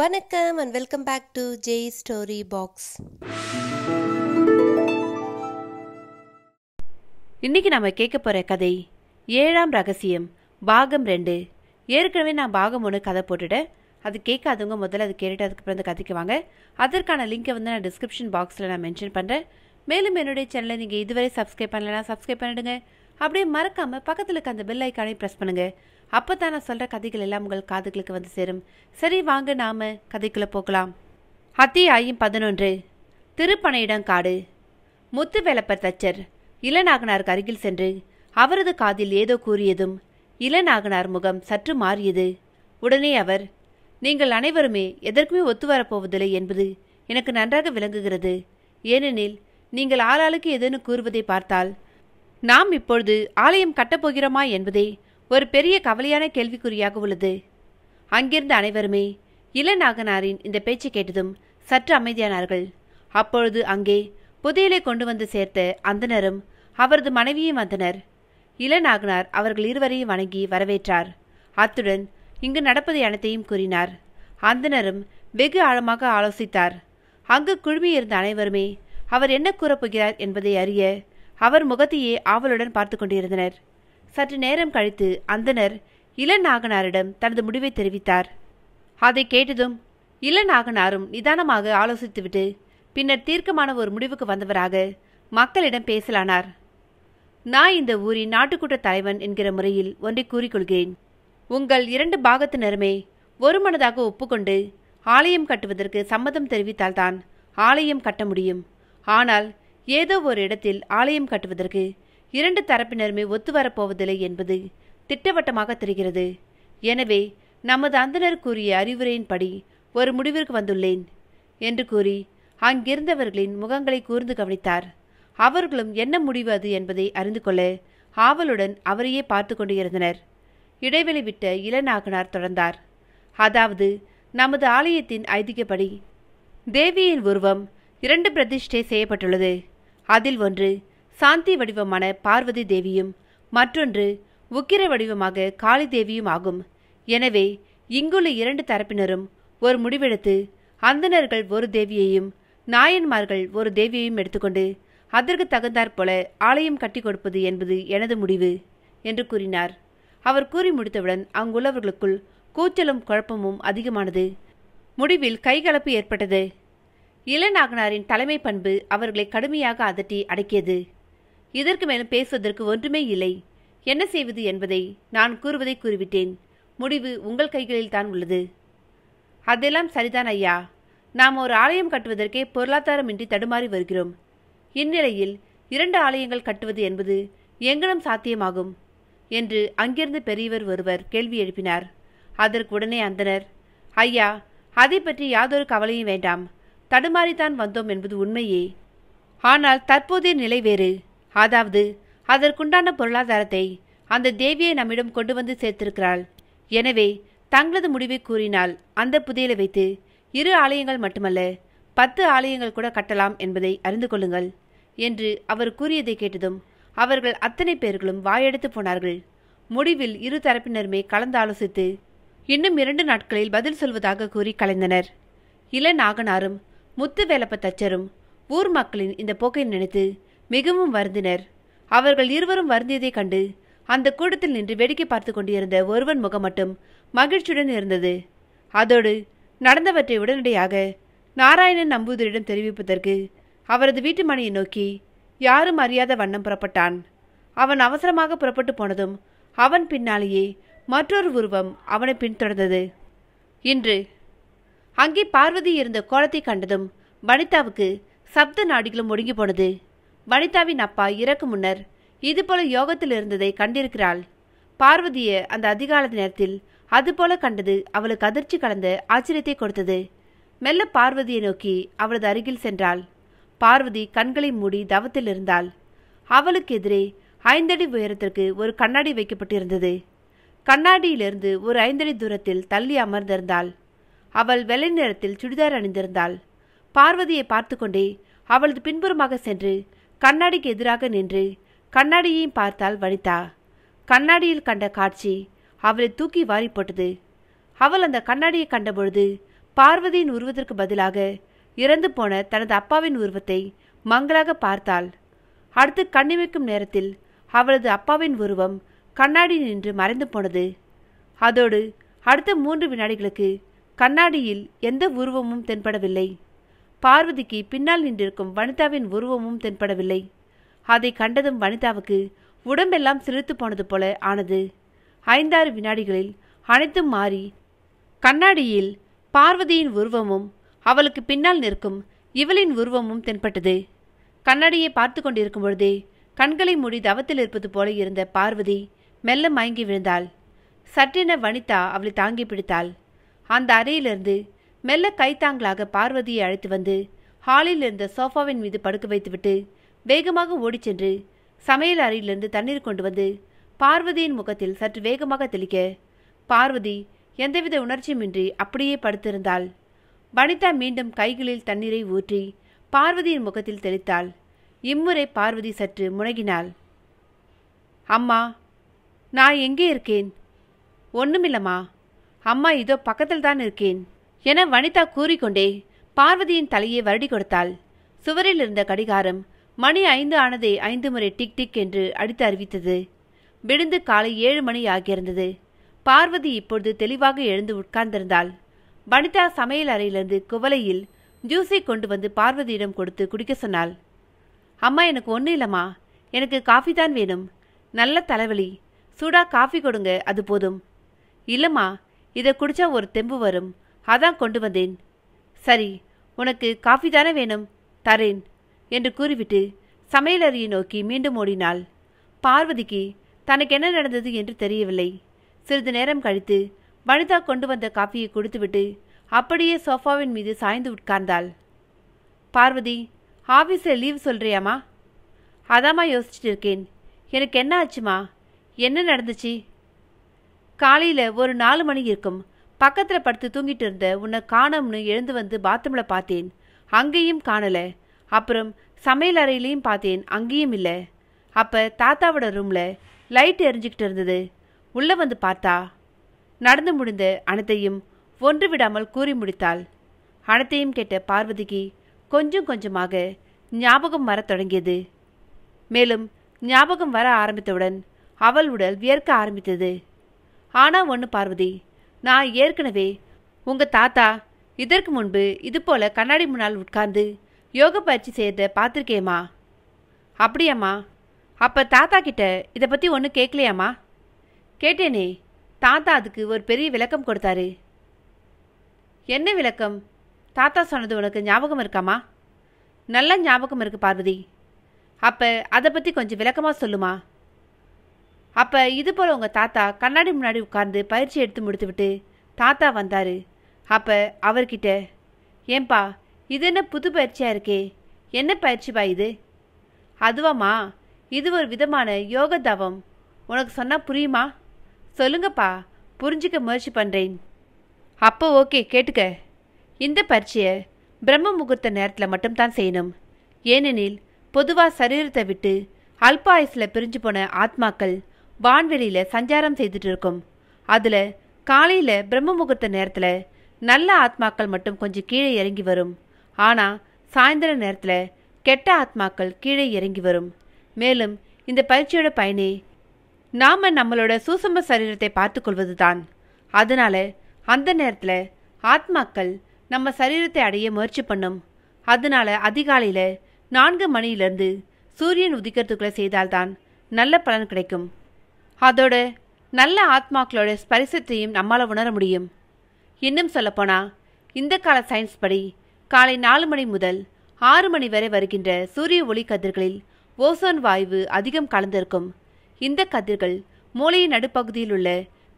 வணக்கம் and welcome back to Jai story box இன்னைக்கு நம்ம கேட்க போகிற கதை ஏழாம் ரகசியம் பாகம் ரெண்டு ஏற்கனவே நான் பாகம் ஒன்று கதை போட்டுட்டேன் அது கேட்காதவங்க முதல்ல அது கேட்டுட்டு அதுக்கப்புறம் அந்த கதைக்கு வாங்க அதற்கான லிங்கை வந்து நான் டிஸ்கிரிப்ஷன் பாக்ஸில் நான் மென்ஷன் பண்ணுறேன் மேலும் என்னுடைய சேனலை நீங்கள் இதுவரை சப்ஸ்கிரைப் பண்ணலைன்னா சப்ஸ்கிரைப் பண்ணிடுங்க அப்படியே மறக்காமல் பக்கத்தில் இருக்க அந்த பெல் ஐக்கானே ப்ரெஸ் பண்ணுங்கள் அப்போ தான் நான் சொல்கிற கதைகள் எல்லாம் உங்கள் காதுகளுக்கு வந்து சேரும் சரி வாங்க நாம் கதைக்குள்ளே போகலாம் அத்தியாயம் பதினொன்று திருப்பனையிடம் காடு முத்து வேலப்பர் தச்சர் இளநாகனாருக்கு அருகில் சென்று அவரது காதில் ஏதோ கூறியதும் இளநாகனார் முகம் சற்று மாறியது உடனே அவர் நீங்கள் அனைவருமே எதற்குமே ஒத்து வரப்போவதில்லை என்பது எனக்கு நன்றாக விளங்குகிறது ஏனெனில் நீங்கள் ஆளாளுக்கு எதுன்னு கூறுவதை பார்த்தால் நாம் இப்பொழுது ஆலயம் கட்டப்போகிறோமா என்பதே ஒரு பெரிய கவலையான கேள்விக்குறியாக உள்ளது அங்கிருந்த அனைவருமே இளநாகனாரின் இந்த பேச்சை கேட்டதும் சற்று அமைதியானார்கள் அப்பொழுது அங்கே புதையலை கொண்டு வந்து சேர்த்த அந்தனரும் அவரது மனைவியும் வந்தனர் இளநாகனார் அவர்கள் இருவரையும் வணங்கி வரவேற்றார் அத்துடன் இங்கு நடப்பது அனைத்தையும் கூறினார் அந்தனரும் வெகு ஆழமாக ஆலோசித்தார் அங்கு குழுமியிருந்த அனைவருமே அவர் என்ன கூறப்போகிறார் என்பதை அறிய அவர் முகத்தையே ஆவலுடன் பார்த்து கொண்டிருந்தனர் சற்று நேரம் கழித்து அந்தனர் இளநாகனாரிடம் தனது முடிவை தெரிவித்தார் அதை கேட்டதும் இளநாகனாரும் நிதானமாக ஆலோசித்துவிட்டு பின்னர் தீர்க்கமான ஒரு முடிவுக்கு வந்தவராக மக்களிடம் பேசலானார் நான் இந்த ஊரின் நாட்டுக்கூட்ட தலைவன் என்கிற முறையில் ஒன்றை கூறிக்கொள்கிறேன் உங்கள் இரண்டு பாகத்தினருமே ஒருமனதாக ஒப்புக்கொண்டு ஆலயம் கட்டுவதற்கு சம்மதம் தெரிவித்தால்தான் ஆலயம் கட்ட முடியும் ஆனால் ஏதோ ஒரு இடத்தில் ஆலயம் கட்டுவதற்கு இரண்டு தரப்பினருமே ஒத்து வரப்போவதில்லை என்பது திட்டவட்டமாக தெரிகிறது எனவே நமது அந்தனர் கூறிய அறிவுரையின்படி ஒரு முடிவிற்கு வந்துள்ளேன் என்று கூறி அங்கிருந்தவர்களின் முகங்களை கூர்ந்து கவனித்தார் அவர்களும் என்ன முடிவு அது என்பதை அறிந்து கொள்ள ஆவலுடன் அவரையே பார்த்து கொண்டிருந்தனர் இருந்தனர் இடைவெளி விட்ட இளநாகனார் தொடர்ந்தார் அதாவது நமது ஆலயத்தின் ஐதிகப்படி தேவியின் உருவம் இரண்டு பிரதிஷ்டை செய்யப்பட்டுள்ளது அதில் ஒன்று சாந்தி வடிவமான பார்வதி தேவியும் மற்றொன்று உக்கிர வடிவமாக காளி தேவியும் ஆகும் எனவே இங்குள்ள இரண்டு தரப்பினரும் ஒரு முடிவெடுத்து அந்தனர்கள் ஒரு தேவியையும் நாயன்மார்கள் ஒரு தேவியையும் எடுத்துக்கொண்டு அதற்கு தகுந்தாற்போல ஆலயம் கட்டி கொடுப்பது என்பது எனது முடிவு என்று கூறினார் அவர் கூறி முடித்தவுடன் அங்குள்ளவர்களுக்குள் கூச்சலும் குழப்பமும் அதிகமானது முடிவில் கைகலப்பு ஏற்பட்டது இளநாகனாரின் தலைமை பண்பு அவர்களை கடுமையாக அதட்டி அடக்கியது இதற்கு மேலும் பேசுவதற்கு ஒன்றுமே இல்லை என்ன செய்வது என்பதை நான் கூறுவதை கூறிவிட்டேன் முடிவு உங்கள் கைகளில் தான் உள்ளது அதெல்லாம் சரிதான் ஐயா நாம் ஒரு ஆலயம் கட்டுவதற்கே பொருளாதாரமின்றி தடுமாறி வருகிறோம் இந்நிலையில் இரண்டு ஆலயங்கள் கட்டுவது என்பது எங்கனம் சாத்தியமாகும் என்று அங்கிருந்து பெரியவர் ஒருவர் கேள்வி எழுப்பினார் அதற்கு உடனே அந்தனர் ஐயா அதை பற்றி யாதொரு கவலையும் வேண்டாம் தடுமாறித்தான் வந்தோம் என்பது உண்மையே ஆனால் தற்போதைய நிலை வேறு அதாவது அதற்குண்டான பொருளாதாரத்தை அந்த தேவியை நம்மிடம் கொண்டு வந்து சேர்த்திருக்கிறாள் எனவே தங்களது முடிவை கூறினால் அந்த புதையலை வைத்து இரு ஆலயங்கள் மட்டுமல்ல பத்து ஆலயங்கள் கூட கட்டலாம் என்பதை அறிந்து கொள்ளுங்கள் என்று அவர் கூறியதை கேட்டதும் அவர்கள் அத்தனை பேர்களும் வாயெடுத்து போனார்கள் முடிவில் இரு தரப்பினருமே கலந்து ஆலோசித்து இன்னும் இரண்டு நாட்களில் பதில் சொல்வதாக கூறி கலைந்தனர் இளநாகனாரும் முத்து வேலப்ப தச்சரும் ஊர் மக்களின் இந்த போக்கை நினைத்து மிகவும் வருந்தினர் அவர்கள் இருவரும் வருந்தியதைக் கண்டு அந்த கூட்டத்தில் நின்று வேடிக்கை பார்த்து கொண்டிருந்த ஒருவன் முகம் மட்டும் மகிழ்ச்சியுடன் இருந்தது அதோடு நடந்தவற்றை உடனடியாக நாராயணன் நம்பூதிரிடம் தெரிவிப்பதற்கு அவரது வீட்டு மனையை நோக்கி யாரும் அறியாத வண்ணம் புறப்பட்டான் அவன் அவசரமாக புறப்பட்டு போனதும் அவன் பின்னாலேயே மற்றொரு உருவம் அவனை பின்தொடர்ந்தது இன்று அங்கே பார்வதி இருந்த கோலத்தை கண்டதும் வனிதாவுக்கு சப்த நாடிகளும் ஒடுங்கி போனது வனிதாவின் அப்பா இறக்கு முன்னர் இதுபோல யோகத்தில் இருந்ததை கண்டிருக்கிறாள் பார்வதியை அந்த அதிகால நேரத்தில் அதுபோல கண்டது அவளுக்கு அதிர்ச்சி கலந்த ஆச்சரியத்தை கொடுத்தது மெல்ல பார்வதியை நோக்கி அவளது அருகில் சென்றாள் பார்வதி கண்களை மூடி தவத்தில் இருந்தாள் அவளுக்கு எதிரே ஐந்தடி உயரத்திற்கு ஒரு கண்ணாடி வைக்கப்பட்டிருந்தது கண்ணாடியிலிருந்து ஒரு ஐந்தடி தூரத்தில் தள்ளி அமர்ந்திருந்தாள் அவள் வெள்ளை நிறத்தில் சுடிதார் அணிந்திருந்தாள் பார்வதியை பார்த்து கொண்டே அவளது பின்புறமாக சென்று கண்ணாடிக்கு எதிராக நின்று கண்ணாடியையும் பார்த்தாள் வனிதா கண்ணாடியில் கண்ட காட்சி அவளை தூக்கி வாரி போட்டது அவள் அந்த கண்ணாடியை கண்டபொழுது பார்வதியின் உருவத்திற்கு பதிலாக இறந்து போன தனது அப்பாவின் உருவத்தை மங்களாக பார்த்தாள் அடுத்து கண்ணிமைக்கும் நேரத்தில் அவளது அப்பாவின் உருவம் கண்ணாடி நின்று மறைந்து போனது அதோடு அடுத்த மூன்று வினாடிகளுக்கு கண்ணாடியில் எந்த உருவமும் தென்படவில்லை பார்வதிக்கு பின்னால் நின்றிருக்கும் வனிதாவின் உருவமும் தென்படவில்லை அதை கண்டதும் வனிதாவுக்கு உடம்பெல்லாம் சிரித்து போனது போல ஆனது ஐந்தாறு வினாடிகளில் அனைத்தும் மாறி கண்ணாடியில் பார்வதியின் உருவமும் அவளுக்கு பின்னால் நிற்கும் இவளின் உருவமும் தென்பட்டது கண்ணாடியை பார்த்து கொண்டிருக்கும் பொழுதே கண்களை மூடி தவத்தில் இருப்பது போல இருந்த பார்வதி மெல்ல மயங்கி விழுந்தாள் சற்றென வனிதா அவளை தாங்கி பிடித்தாள் அந்த அறையிலிருந்து மெல்ல கைத்தாங்களாக பார்வதியை அழைத்து வந்து ஹாலில் இருந்த சோஃபாவின் மீது படுக்க வைத்துவிட்டு வேகமாக ஓடிச் சென்று சமையல் அறையிலிருந்து தண்ணீர் கொண்டு வந்து பார்வதியின் முகத்தில் சற்று வேகமாக தெளிக்க பார்வதி எந்தவித உணர்ச்சியுமின்றி அப்படியே படுத்திருந்தாள் வனிதா மீண்டும் கைகளில் தண்ணீரை ஊற்றி பார்வதியின் முகத்தில் தெளித்தாள் இம்முறை பார்வதி சற்று முனகினாள் அம்மா நான் எங்கே இருக்கேன் ஒன்றுமில்லம்மா அம்மா இதோ பக்கத்தில் தான் இருக்கேன் என வனிதா கூறிக்கொண்டே பார்வதியின் தலையை வருடி கொடுத்தாள் சுவரில் இருந்த கடிகாரம் மணி ஐந்து ஆனதே ஐந்து முறை டிக் டிக் என்று அடித்து அறிவித்தது விழுந்து காலை ஏழு மணி ஆகியிருந்தது பார்வதி இப்பொழுது தெளிவாக எழுந்து உட்கார்ந்திருந்தாள் வனிதா சமையல் அறையிலிருந்து குவலையில் ஜூஸை கொண்டு வந்து பார்வதியிடம் கொடுத்து குடிக்க சொன்னாள் அம்மா எனக்கு ஒன்றும் இல்லைம்மா எனக்கு காஃபி தான் வேணும் நல்ல தலைவலி சூடாக காஃபி கொடுங்க அது போதும் இல்லைம்மா இதை குடித்தா ஒரு தெம்பு வரும் அதான் கொண்டு வந்தேன் சரி உனக்கு காஃபி தானே வேணும் தரேன் என்று கூறிவிட்டு சமையலறையை நோக்கி மீண்டும் ஓடினாள் பார்வதிக்கு தனக்கு என்ன நடந்தது என்று தெரியவில்லை சிறிது நேரம் கழித்து வனிதா கொண்டு வந்த காஃபியை கொடுத்துவிட்டு அப்படியே சோஃபாவின் மீது சாய்ந்து உட்கார்ந்தாள் பார்வதி ஆஃபீஸில் லீவ் சொல்கிறியாமா அதாம்மா யோசிச்சுட்டு இருக்கேன் எனக்கு என்ன ஆச்சுமா என்ன நடந்துச்சு காலையில் ஒரு நாலு மணி இருக்கும் பக்கத்தில் படுத்து தூங்கிட்டு இருந்த உன்னை காணோம்னு எழுந்து வந்து பாத்ரூமில் பார்த்தேன் அங்கேயும் காணலை அப்புறம் சமையல் அறையிலையும் பார்த்தேன் அங்கேயும் இல்லை அப்போ தாத்தாவோட ரூமில் லைட் எரிஞ்சிக்கிட்டு இருந்தது உள்ளே வந்து பார்த்தா நடந்து முடிந்த அனைத்தையும் ஒன்று விடாமல் கூறி முடித்தாள் அனைத்தையும் கேட்ட பார்வதிக்கு கொஞ்சம் கொஞ்சமாக ஞாபகம் வரத் தொடங்கியது மேலும் ஞாபகம் வர ஆரம்பித்தவுடன் அவள் உடல் வியர்க்க ஆரம்பித்தது ஆனால் ஒன்று பார்வதி நான் ஏற்கனவே உங்கள் தாத்தா இதற்கு முன்பு இது போல் கண்ணாடி முன்னால் உட்கார்ந்து யோக பயிற்சி செய்த பார்த்துருக்கேம்மா அப்படியாம்மா அப்போ தாத்தா கிட்ட இதை பற்றி ஒன்றும் கேட்கலையாம்மா கேட்டேனே தாத்தா அதுக்கு ஒரு பெரிய விளக்கம் கொடுத்தாரு என்ன விளக்கம் தாத்தா சொன்னது உனக்கு ஞாபகம் இருக்காமா நல்ல ஞாபகம் இருக்குது பார்வதி அப்போ அதை பற்றி கொஞ்சம் விளக்கமாக சொல்லுமா அப்போ இது போல் உங்கள் தாத்தா கண்ணாடி முன்னாடி உட்கார்ந்து பயிற்சி எடுத்து முடித்து விட்டு தாத்தா வந்தார் அப்போ அவர்கிட்ட ஏன்பா இது என்ன புது பயிற்சியாக இருக்கே என்ன பயிற்சிப்பா இது அதுவாம்மா இது ஒரு விதமான யோக தவம் உனக்கு சொன்னால் புரியுமா சொல்லுங்கப்பா புரிஞ்சிக்க முயற்சி பண்ணுறேன் அப்போ ஓகே கேட்டுக்க இந்த பயிற்சியை பிரம்ம முகூர்த்த நேரத்தில் மட்டும்தான் செய்யணும் ஏனெனில் பொதுவாக சரீரத்தை விட்டு அல்பாயுசில் பிரிஞ்சு போன ஆத்மாக்கள் வான்வெளியில் சஞ்சாரம் செய்துட்டு இருக்கும் அதில் காலையில் பிரம்ம முகூர்த்த நேரத்தில் நல்ல ஆத்மாக்கள் மட்டும் கொஞ்சம் கீழே இறங்கி வரும் ஆனால் சாயந்தர நேரத்தில் கெட்ட ஆத்மாக்கள் கீழே இறங்கி வரும் மேலும் இந்த பயிற்சியோட பயனே நாம் நம்மளோட சூசம்ப சரீரத்தை பார்த்துக்கொள்வது தான் அதனால் அந்த நேரத்தில் ஆத்மாக்கள் நம்ம சரீரத்தை அடைய முயற்சி பண்ணும் அதனால் அதிகாலையில் நான்கு மணியிலிருந்து சூரியன் உதிக்கிறதுக்குள்ளே செய்தால்தான் நல்ல பலன் கிடைக்கும் அதோட நல்ல ஆத்மாக்களோட ஸ்பரிசத்தையும் நம்மால் உணர முடியும் இன்னும் சொல்லப்போனால் இந்த கால சயின்ஸ் படி காலை நாலு மணி முதல் ஆறு மணி வரை வருகின்ற சூரிய ஒளி கதிர்களில் ஓசோன் வாயு அதிகம் கலந்திருக்கும் இந்த கதிர்கள் மூளையின் நடுப்பகுதியில் உள்ள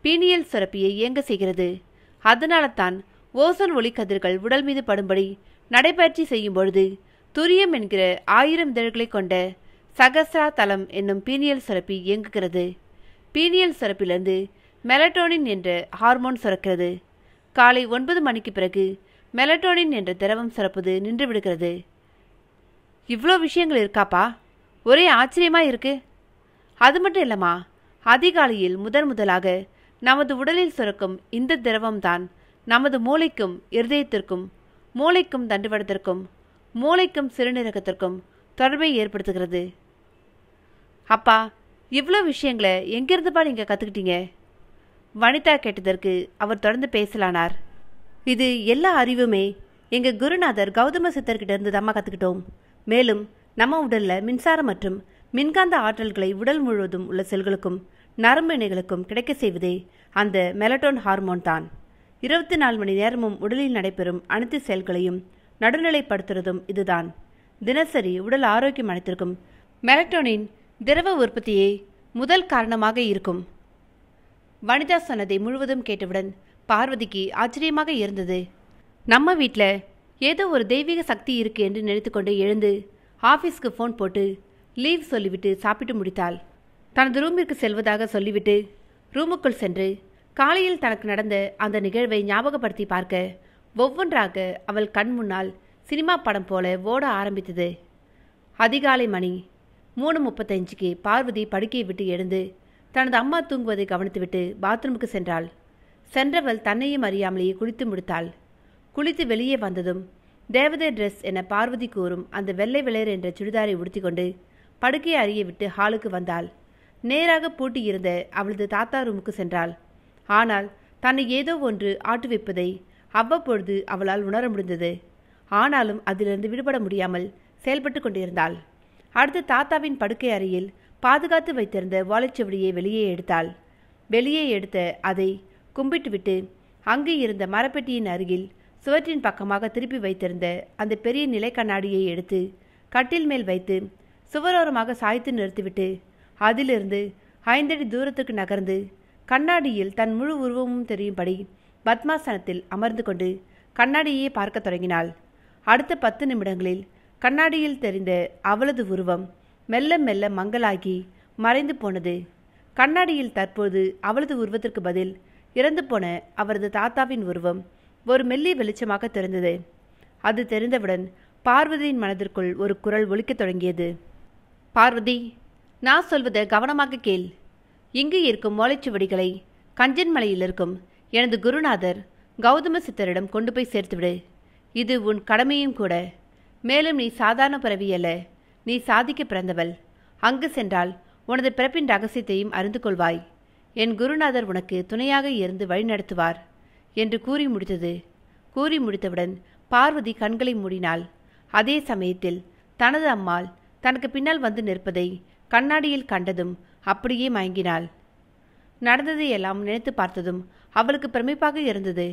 பீனியல் சுரப்பியை இயங்க செய்கிறது அதனால தான் ஓசோன் ஒளி கதிர்கள் உடல் மீது படும்படி நடைபயிற்சி செய்யும் பொழுது துரியம் என்கிற ஆயிரம் இதழ்களை கொண்ட சகஸ்ரா தலம் என்னும் பீனியல் சுரப்பி இயங்குகிறது பீனியல் சுரப்பிலிருந்து மெலட்டோனின் என்ற ஹார்மோன் சுரக்கிறது காலை ஒன்பது மணிக்கு பிறகு மெலட்டோனின் என்ற திரவம் சுரப்பது நின்று விடுகிறது இவ்வளோ விஷயங்கள் இருக்காப்பா ஒரே ஆச்சரியமாக இருக்கு அது மட்டும் இல்லைம்மா அதிகாலையில் முதன் முதலாக நமது உடலில் சுரக்கும் இந்த திரவம்தான் நமது மூளைக்கும் இருதயத்திற்கும் மூளைக்கும் தண்டுவடத்திற்கும் மூளைக்கும் சிறுநீரகத்திற்கும் தொடர்பை ஏற்படுத்துகிறது அப்பா இவ்வளோ விஷயங்களை எங்கேருந்துப்பா நீங்கள் கற்றுக்கிட்டீங்க வனிதா கேட்டதற்கு அவர் தொடர்ந்து பேசலானார் இது எல்லா அறிவுமே எங்கள் குருநாதர் கௌதம சித்தர்கிட்ட இருந்து தம்மா கற்றுக்கிட்டோம் மேலும் நம்ம உடலில் மின்சாரம் மற்றும் மின்காந்த ஆற்றல்களை உடல் முழுவதும் உள்ள செல்களுக்கும் நரம்பு இணைகளுக்கும் கிடைக்க செய்வதே அந்த மெலட்டோன் ஹார்மோன் தான் இருபத்தி நாலு மணி நேரமும் உடலில் நடைபெறும் அனைத்து செயல்களையும் நடுநிலைப்படுத்துறதும் இதுதான் தினசரி உடல் ஆரோக்கியம் அனைத்திற்கும் மெலட்டோனின் திரவ உற்பத்தியே முதல் காரணமாக இருக்கும் வனிதா சொன்னதை முழுவதும் கேட்டவுடன் பார்வதிக்கு ஆச்சரியமாக இருந்தது நம்ம வீட்டில் ஏதோ ஒரு தெய்வீக சக்தி இருக்கு என்று நினைத்துக்கொண்டு எழுந்து ஆஃபீஸ்க்கு ஃபோன் போட்டு லீவ் சொல்லிவிட்டு சாப்பிட்டு முடித்தாள் தனது ரூமிற்கு செல்வதாக சொல்லிவிட்டு ரூமுக்குள் சென்று காலையில் தனக்கு நடந்த அந்த நிகழ்வை ஞாபகப்படுத்தி பார்க்க ஒவ்வொன்றாக அவள் கண் முன்னால் சினிமா படம் போல ஓட ஆரம்பித்தது அதிகாலை மணி மூணு முப்பத்தஞ்சுக்கு பார்வதி படுக்கையை விட்டு எழுந்து தனது அம்மா தூங்குவதை கவனித்துவிட்டு பாத்ரூமுக்கு சென்றாள் சென்றவள் தன்னையும் அறியாமலேயே குளித்து முடித்தாள் குளித்து வெளியே வந்ததும் தேவதை ட்ரெஸ் என பார்வதி கூறும் அந்த வெள்ளை வெளையர் என்ற சுடிதாரை உடுத்திக்கொண்டு படுக்கையை அறிய விட்டு ஹாலுக்கு வந்தாள் நேராக பூட்டியிருந்த இருந்த அவளது தாத்தா ரூமுக்கு சென்றாள் ஆனால் தன்னை ஏதோ ஒன்று ஆட்டு வைப்பதை அவ்வப்பொழுது அவளால் உணர முடிந்தது ஆனாலும் அதிலிருந்து விடுபட முடியாமல் செயல்பட்டு கொண்டிருந்தாள் அடுத்து தாத்தாவின் படுக்கை அறையில் பாதுகாத்து வைத்திருந்த வாழைச்சுவடியை வெளியே எடுத்தாள் வெளியே எடுத்த அதை கும்பிட்டுவிட்டு அங்கே இருந்த மரப்பெட்டியின் அருகில் சுவற்றின் பக்கமாக திருப்பி வைத்திருந்த அந்த பெரிய நிலை கண்ணாடியை எடுத்து கட்டில் மேல் வைத்து சுவரோரமாக சாய்த்து நிறுத்திவிட்டு அதிலிருந்து ஐந்தடி தூரத்துக்கு நகர்ந்து கண்ணாடியில் தன் முழு உருவமும் தெரியும்படி பத்மாசனத்தில் அமர்ந்து கொண்டு கண்ணாடியே பார்க்க தொடங்கினாள் அடுத்த பத்து நிமிடங்களில் கண்ணாடியில் தெரிந்த அவளது உருவம் மெல்ல மெல்ல மங்கலாகி மறைந்து போனது கண்ணாடியில் தற்போது அவளது உருவத்திற்கு பதில் இறந்து போன அவரது தாத்தாவின் உருவம் ஒரு மெல்லிய வெளிச்சமாக தெரிந்தது அது தெரிந்தவுடன் பார்வதியின் மனதிற்குள் ஒரு குரல் ஒலிக்கத் தொடங்கியது பார்வதி நான் சொல்வதை கவனமாக கேள் இங்கு இருக்கும் மோலைச்சுவடிகளை கஞ்சன்மலையில் இருக்கும் எனது குருநாதர் கௌதம சித்தரிடம் கொண்டு போய் சேர்த்துவிடு இது உன் கடமையும் கூட மேலும் நீ சாதாரண அல்ல நீ சாதிக்க பிறந்தவள் அங்கு சென்றால் உனது பிறப்பின் ரகசியத்தையும் அறிந்து கொள்வாய் என் குருநாதர் உனக்கு துணையாக இருந்து வழிநடத்துவார் என்று கூறி முடித்தது கூறி முடித்தவுடன் பார்வதி கண்களை மூடினாள் அதே சமயத்தில் தனது அம்மாள் தனக்கு பின்னால் வந்து நிற்பதை கண்ணாடியில் கண்டதும் அப்படியே மயங்கினாள் நடந்ததை எல்லாம் நினைத்து பார்த்ததும் அவளுக்கு பிரமிப்பாக இருந்தது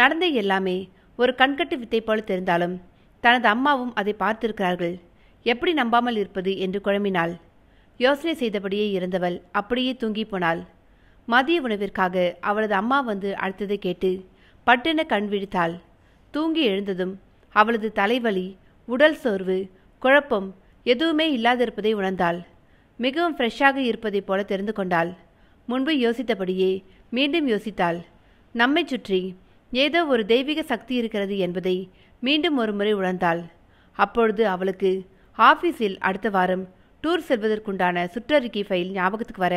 நடந்த எல்லாமே ஒரு கண்கட்டு வித்தை போல தெரிந்தாலும் தனது அம்மாவும் அதை பார்த்திருக்கிறார்கள் எப்படி நம்பாமல் இருப்பது என்று குழம்பினாள் யோசனை செய்தபடியே இறந்தவள் அப்படியே தூங்கி போனாள் மதிய உணவிற்காக அவளது அம்மா வந்து அழுத்ததை கேட்டு பட்டென கண் விழித்தாள் தூங்கி எழுந்ததும் அவளது தலைவலி உடல் சோர்வு குழப்பம் எதுவுமே இல்லாதிருப்பதை உணர்ந்தாள் மிகவும் ஃப்ரெஷ்ஷாக இருப்பதைப் போல தெரிந்து கொண்டாள் முன்பு யோசித்தபடியே மீண்டும் யோசித்தாள் நம்மை சுற்றி ஏதோ ஒரு தெய்வீக சக்தி இருக்கிறது என்பதை மீண்டும் ஒரு முறை உணர்ந்தாள் அப்பொழுது அவளுக்கு ஆஃபீஸில் அடுத்த வாரம் டூர் செல்வதற்குண்டான சுற்றறிக்கை ஃபைல் ஞாபகத்துக்கு வர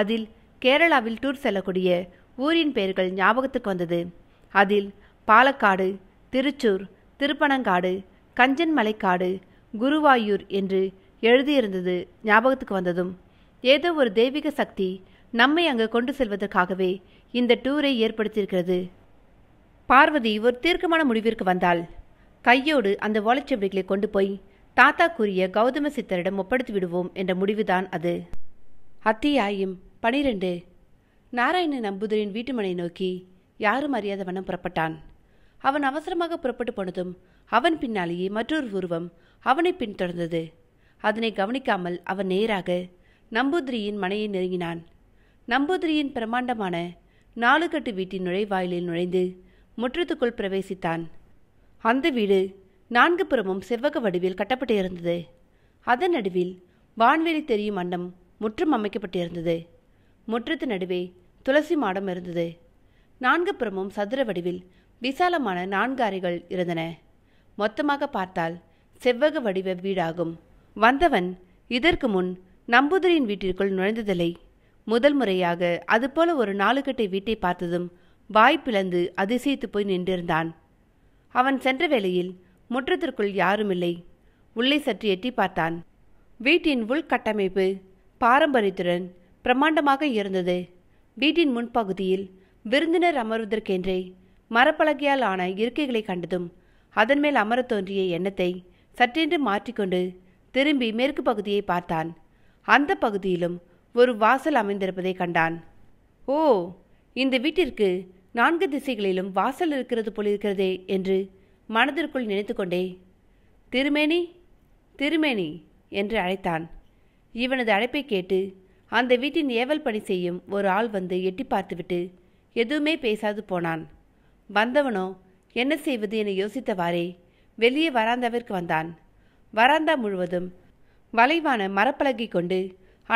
அதில் கேரளாவில் டூர் செல்லக்கூடிய ஊரின் பெயர்கள் ஞாபகத்துக்கு வந்தது அதில் பாலக்காடு திருச்சூர் திருப்பனங்காடு கஞ்சன்மலைக்காடு குருவாயூர் என்று எழுதியிருந்தது ஞாபகத்துக்கு வந்ததும் ஏதோ ஒரு தெய்வீக சக்தி நம்மை அங்கு கொண்டு செல்வதற்காகவே இந்த டூரை ஏற்படுத்தியிருக்கிறது பார்வதி ஒரு தீர்க்கமான முடிவிற்கு வந்தாள் கையோடு அந்த வாழைச்செவடிகளை கொண்டு போய் தாத்தா கூறிய கௌதம சித்தரிடம் ஒப்படைத்து விடுவோம் என்ற முடிவுதான் அது அத்தியாயம் பனிரெண்டு நாராயண நம்பூதிரின் வீட்டுமனை நோக்கி யாரும் அறியாத வண்ணம் புறப்பட்டான் அவன் அவசரமாக புறப்பட்டு போனதும் அவன் பின்னாலேயே மற்றொரு உருவம் அவனை பின்தொடர்ந்தது அதனை கவனிக்காமல் அவன் நேராக நம்பூதிரியின் மனையை நெருங்கினான் நம்பூதிரியின் பிரமாண்டமான நாலு கட்டு வீட்டின் நுழைவாயிலில் நுழைந்து முற்றத்துக்குள் பிரவேசித்தான் அந்த வீடு நான்கு புறமும் செவ்வக வடிவில் கட்டப்பட்டிருந்தது அதன் நடுவில் வான்வெளி தெரியும் அண்டம் முற்றும் அமைக்கப்பட்டிருந்தது முற்றத்து நடுவே துளசி மாடம் இருந்தது நான்கு புறமும் சதுர வடிவில் விசாலமான நான்கு அறைகள் இருந்தன மொத்தமாக பார்த்தால் செவ்வக வடிவ வீடாகும் வந்தவன் இதற்கு முன் நம்பூதிரியின் வீட்டிற்குள் நுழைந்ததில்லை முதல் முறையாக அதுபோல ஒரு நாலு கட்டை வீட்டை பார்த்ததும் வாய்ப்பிழந்து அதிசயித்து போய் நின்றிருந்தான் அவன் சென்ற வேளையில் முற்றத்திற்குள் யாருமில்லை உள்ளே சற்று எட்டி பார்த்தான் வீட்டின் உள்கட்டமைப்பு பாரம்பரியத்துடன் பிரம்மாண்டமாக இருந்தது வீட்டின் முன்பகுதியில் விருந்தினர் அமர்வதற்கென்றே மரப்பலகையால் ஆன இருக்கைகளை கண்டதும் அதன் மேல் அமர தோன்றிய எண்ணத்தை சற்றென்று மாற்றிக்கொண்டு திரும்பி மேற்கு பகுதியை பார்த்தான் அந்த பகுதியிலும் ஒரு வாசல் அமைந்திருப்பதை கண்டான் ஓ இந்த வீட்டிற்கு நான்கு திசைகளிலும் வாசல் இருக்கிறது இருக்கிறதே என்று மனதிற்குள் நினைத்து கொண்டே திருமேனி திருமேனி என்று அழைத்தான் இவனது அழைப்பை கேட்டு அந்த வீட்டின் ஏவல் பணி செய்யும் ஒரு ஆள் வந்து எட்டி பார்த்துவிட்டு எதுவுமே பேசாது போனான் வந்தவனோ என்ன செய்வது என யோசித்தவாறே வெளியே வராந்தாவிற்கு வந்தான் வராந்தா முழுவதும் வளைவான மரப்பலகை கொண்டு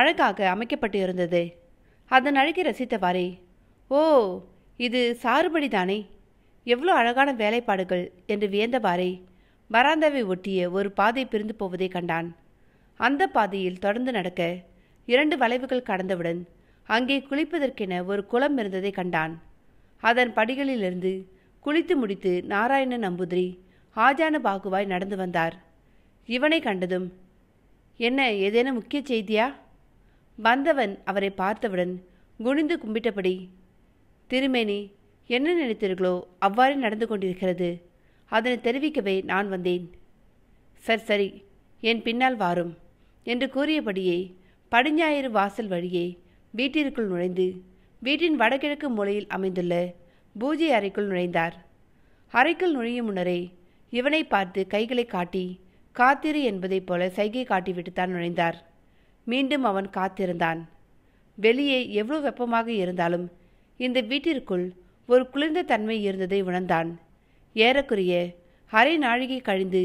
அழகாக அமைக்கப்பட்டு இருந்தது அதன் அழகை ரசித்தவாறே ஓ இது சாறுபடிதானே தானே எவ்வளோ அழகான வேலைப்பாடுகள் என்று வியந்தவாறே வராந்தாவை ஒட்டிய ஒரு பாதை பிரிந்து போவதை கண்டான் அந்த பாதையில் தொடர்ந்து நடக்க இரண்டு வளைவுகள் கடந்தவுடன் அங்கே குளிப்பதற்கென ஒரு குளம் இருந்ததை கண்டான் அதன் படிகளிலிருந்து குளித்து முடித்து நாராயண நம்புதிரி ஆஜான பாகுவாய் நடந்து வந்தார் இவனை கண்டதும் என்ன ஏதேனும் முக்கிய செய்தியா வந்தவன் அவரை பார்த்தவுடன் குனிந்து கும்பிட்டபடி திருமேனி என்ன நினைத்தீர்களோ அவ்வாறே நடந்து கொண்டிருக்கிறது அதனை தெரிவிக்கவே நான் வந்தேன் சரி சரி என் பின்னால் வாரும் என்று கூறியபடியே படிஞாயிறு வாசல் வழியே வீட்டிற்குள் நுழைந்து வீட்டின் வடகிழக்கு மூலையில் அமைந்துள்ள பூஜை அறைக்குள் நுழைந்தார் அறைக்குள் நுழையும் முன்னரே இவனை பார்த்து கைகளை காட்டி காத்திரு என்பதைப் போல சைகை காட்டிவிட்டு தான் நுழைந்தார் மீண்டும் அவன் காத்திருந்தான் வெளியே எவ்வளவு வெப்பமாக இருந்தாலும் இந்த வீட்டிற்குள் ஒரு குளிர்ந்த தன்மை இருந்ததை உணர்ந்தான் ஏறக்குறைய அரை நாழிகை கழிந்து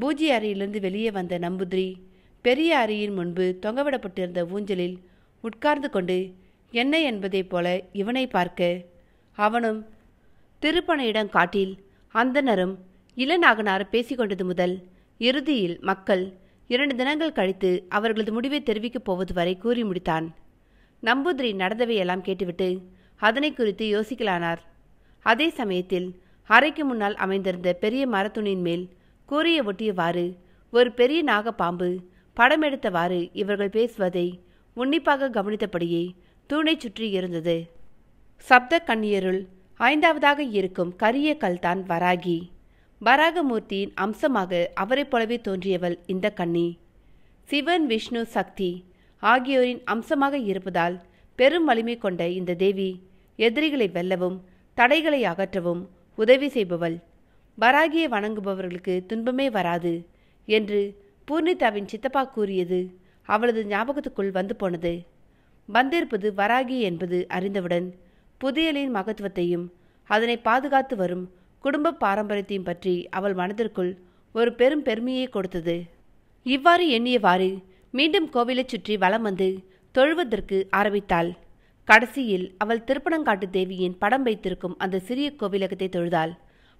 பூஜ்ய அறையிலிருந்து வெளியே வந்த நம்புதிரி பெரிய அறையின் முன்பு தொங்கவிடப்பட்டிருந்த ஊஞ்சலில் உட்கார்ந்து கொண்டு என்ன என்பதைப் போல இவனை பார்க்க அவனும் திருப்பனையிடம் காட்டில் அந்தனரும் இளநாகனார் பேசிக்கொண்டது முதல் இறுதியில் மக்கள் இரண்டு தினங்கள் கழித்து அவர்களது முடிவை தெரிவிக்கப் போவது வரை கூறி முடித்தான் நம்பூதிரி நடந்தவையெல்லாம் கேட்டுவிட்டு அதனை குறித்து யோசிக்கலானார் அதே சமயத்தில் அறைக்கு முன்னால் அமைந்திருந்த பெரிய மரத்துணின் மேல் கூறிய ஒட்டியவாறு ஒரு பெரிய நாகப்பாம்பு படம் எடுத்தவாறு இவர்கள் பேசுவதை உன்னிப்பாக கவனித்தபடியே தூணை சுற்றி இருந்தது சப்த கண்ணியருள் ஐந்தாவதாக இருக்கும் கரிய கல்தான் வராகி வராகமூர்த்தியின் அம்சமாக அவரைப் போலவே தோன்றியவள் இந்த கண்ணி சிவன் விஷ்ணு சக்தி ஆகியோரின் அம்சமாக இருப்பதால் பெரும் வலிமை கொண்ட இந்த தேவி எதிரிகளை வெல்லவும் தடைகளை அகற்றவும் உதவி செய்பவள் வராகியை வணங்குபவர்களுக்கு துன்பமே வராது என்று பூர்ணிதாவின் சித்தப்பா கூறியது அவளது ஞாபகத்துக்குள் வந்து போனது வந்திருப்பது வராகி என்பது அறிந்தவுடன் புதியலின் மகத்துவத்தையும் அதனை பாதுகாத்து வரும் குடும்ப பாரம்பரியத்தையும் பற்றி அவள் மனதிற்குள் ஒரு பெரும் பெருமையை கொடுத்தது இவ்வாறு எண்ணியவாறு மீண்டும் கோவிலைச் சுற்றி வலம் வந்து தொழுவதற்கு ஆரம்பித்தாள் கடைசியில் அவள் திருப்பணங்காட்டு தேவியின் படம் வைத்திருக்கும் அந்த சிறிய கோவிலகத்தை தொழுதாள்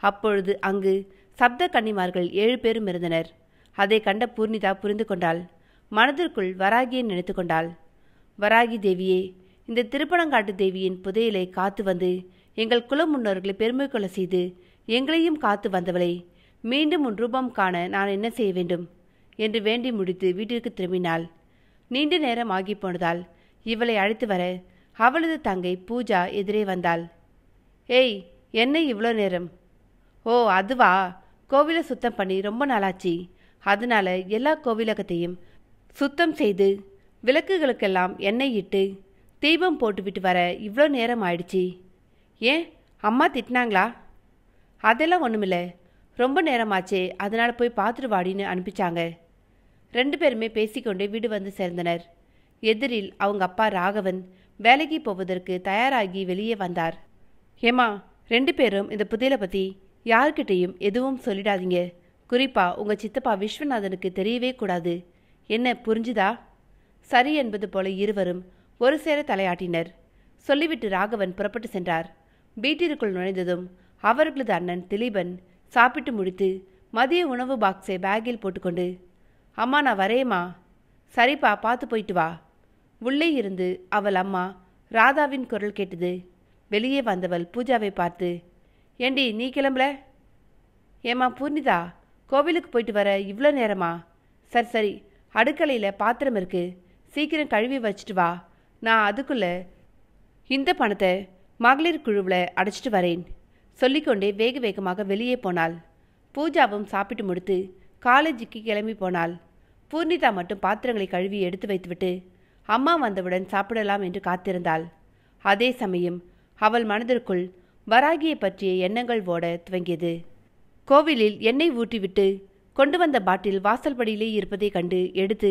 அப்பொழுது அங்கு சப்த கன்னிமார்கள் ஏழு பேரும் இருந்தனர் அதை கண்ட பூர்ணிதா புரிந்து கொண்டாள் மனதிற்குள் வராகியை நினைத்து கொண்டாள் வராகி தேவியே இந்த திருப்பணங்காட்டு தேவியின் புதையலை காத்து வந்து எங்கள் குல முன்னோர்களை பெருமை கொள்ள செய்து எங்களையும் காத்து வந்தவளை மீண்டும் உன் ரூபம் காண நான் என்ன செய்ய வேண்டும் என்று வேண்டி முடித்து வீட்டிற்கு திரும்பினாள் நீண்ட நேரம் ஆகி போனதால் இவளை அழைத்து வர அவளது தங்கை பூஜா எதிரே வந்தாள் ஏய் என்ன இவ்வளோ நேரம் ஓ அதுவா கோவிலை சுத்தம் பண்ணி ரொம்ப நாளாச்சு அதனால எல்லா கோவிலகத்தையும் சுத்தம் செய்து விளக்குகளுக்கெல்லாம் எண்ணெய் இட்டு தீபம் போட்டுவிட்டு வர இவ்வளோ நேரம் ஆயிடுச்சு ஏன் அம்மா திட்டினாங்களா அதெல்லாம் ஒன்றுமில்ல ரொம்ப நேரமாச்சே அதனால் போய் பார்த்துட்டு வாடின்னு அனுப்பிச்சாங்க ரெண்டு பேருமே பேசிக்கொண்டே வீடு வந்து சேர்ந்தனர் எதிரில் அவங்க அப்பா ராகவன் வேலைக்கு போவதற்கு தயாராகி வெளியே வந்தார் ஹேமா ரெண்டு பேரும் இந்த புதையலை பற்றி யார்கிட்டையும் எதுவும் சொல்லிடாதீங்க குறிப்பாக உங்கள் சித்தப்பா விஸ்வநாதனுக்கு தெரியவே கூடாது என்ன புரிஞ்சுதா சரி என்பது போல இருவரும் ஒரு சேர தலையாட்டினர் சொல்லிவிட்டு ராகவன் புறப்பட்டு சென்றார் வீட்டிற்குள் நுழைந்ததும் அவர்களது அண்ணன் திலீபன் சாப்பிட்டு முடித்து மதிய உணவு பாக்ஸை பேக்கில் போட்டுக்கொண்டு அம்மா நான் வரேம்மா சரிப்பா பார்த்து போயிட்டு வா உள்ளே இருந்து அவள் அம்மா ராதாவின் குரல் கேட்டது வெளியே வந்தவள் பூஜாவை பார்த்து ஏண்டி நீ கிளம்பல ஏம்மா பூர்ணிதா கோவிலுக்கு போயிட்டு வர இவ்வளோ நேரமா சரி சரி அடுக்கலையில் பாத்திரம் இருக்கு சீக்கிரம் கழுவி வச்சுட்டு வா நான் அதுக்குள்ளே இந்த பணத்தை மகளிர் குழுவில் அடைச்சிட்டு வரேன் சொல்லிக்கொண்டே வேக வேகமாக வெளியே போனாள் பூஜாவும் சாப்பிட்டு முடித்து காலேஜுக்கு கிளம்பி போனாள் பூர்ணிதா மட்டும் பாத்திரங்களை கழுவி எடுத்து வைத்துவிட்டு அம்மா வந்தவுடன் சாப்பிடலாம் என்று காத்திருந்தாள் அதே சமயம் அவள் மனதிற்குள் வராகியை பற்றிய எண்ணங்கள் ஓட துவங்கியது கோவிலில் எண்ணெய் ஊட்டிவிட்டு கொண்டு வந்த பாட்டில் வாசல்படியிலே இருப்பதை கண்டு எடுத்து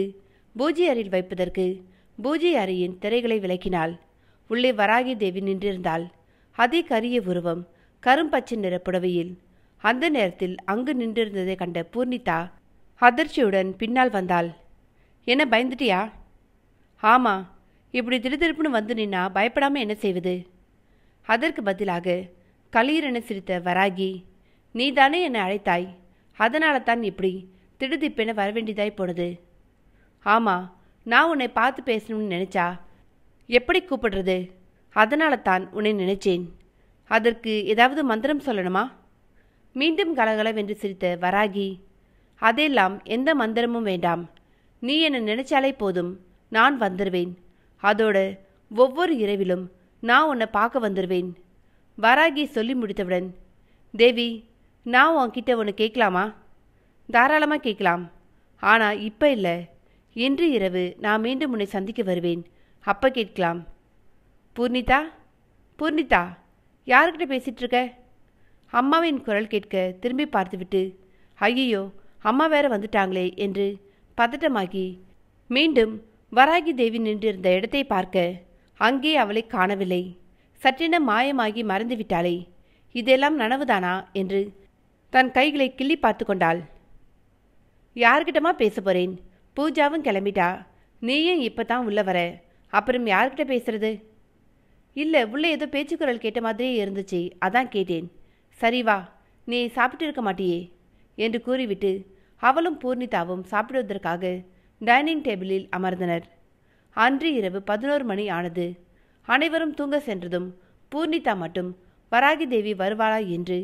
பூஜை அறையில் வைப்பதற்கு பூஜை அறையின் திரைகளை விளக்கினாள் உள்ளே வராகி தேவி நின்றிருந்தாள் அதே கரிய உருவம் கரும்பச்சை புடவையில் அந்த நேரத்தில் அங்கு நின்றிருந்ததை கண்ட பூர்ணிதா அதிர்ச்சியுடன் பின்னால் வந்தாள் என்ன பயந்துட்டியா ஆமாம் இப்படி திருதிருப்புன்னு வந்து நின்னா பயப்படாமல் என்ன செய்வது அதற்கு பதிலாக கலீரென சிரித்த வராகி நீ தானே என்னை அழைத்தாய் அதனால தான் இப்படி திடுதிப்பென வரவேண்டியதாய் போனது ஆமாம் நான் உன்னை பார்த்து பேசணும்னு நினச்சா எப்படி கூப்பிடுறது அதனால தான் உன்னை நினைச்சேன் அதற்கு ஏதாவது மந்திரம் சொல்லணுமா மீண்டும் கலகலவென்று சிரித்த வராகி அதெல்லாம் எந்த மந்திரமும் வேண்டாம் நீ என்னை நினைச்சாலே போதும் நான் வந்துடுவேன் அதோட ஒவ்வொரு இரவிலும் நான் உன்னை பார்க்க வந்துடுவேன் வராகி சொல்லி முடித்தவுடன் தேவி நான் உன்கிட்ட ஒன்று கேட்கலாமா தாராளமாக கேட்கலாம் ஆனால் இப்போ இல்லை இன்று இரவு நான் மீண்டும் உன்னை சந்திக்க வருவேன் அப்போ கேட்கலாம் பூர்ணிதா பூர்ணிதா யாருக்கிட்ட பேசிகிட்ருக்க அம்மாவின் குரல் கேட்க திரும்பி பார்த்துவிட்டு ஐயையோ அம்மா வேற வந்துட்டாங்களே என்று பதட்டமாகி மீண்டும் வராகி தேவி நின்றிருந்த இடத்தை பார்க்க அங்கே அவளை காணவில்லை சற்றென மாயமாகி மறந்துவிட்டாளே இதெல்லாம் நனவுதானா என்று தன் கைகளை கிள்ளி பார்த்து கொண்டாள் யார்கிட்டமா பேச போறேன் பூஜாவும் கிளம்பிட்டா நீயும் இப்போ தான் உள்ளே வர அப்புறம் யார்கிட்ட பேசுறது இல்லை உள்ளே ஏதோ பேச்சுக்குரல் கேட்ட மாதிரியே இருந்துச்சு அதான் கேட்டேன் சரி வா நீ சாப்பிட்டு இருக்க மாட்டியே என்று கூறிவிட்டு அவளும் பூர்ணிதாவும் சாப்பிடுவதற்காக டைனிங் டேபிளில் அமர்ந்தனர் அன்று இரவு பதினோரு மணி ஆனது அனைவரும் தூங்க சென்றதும் பூர்ணிதா மட்டும் வராகி தேவி வருவாளா என்று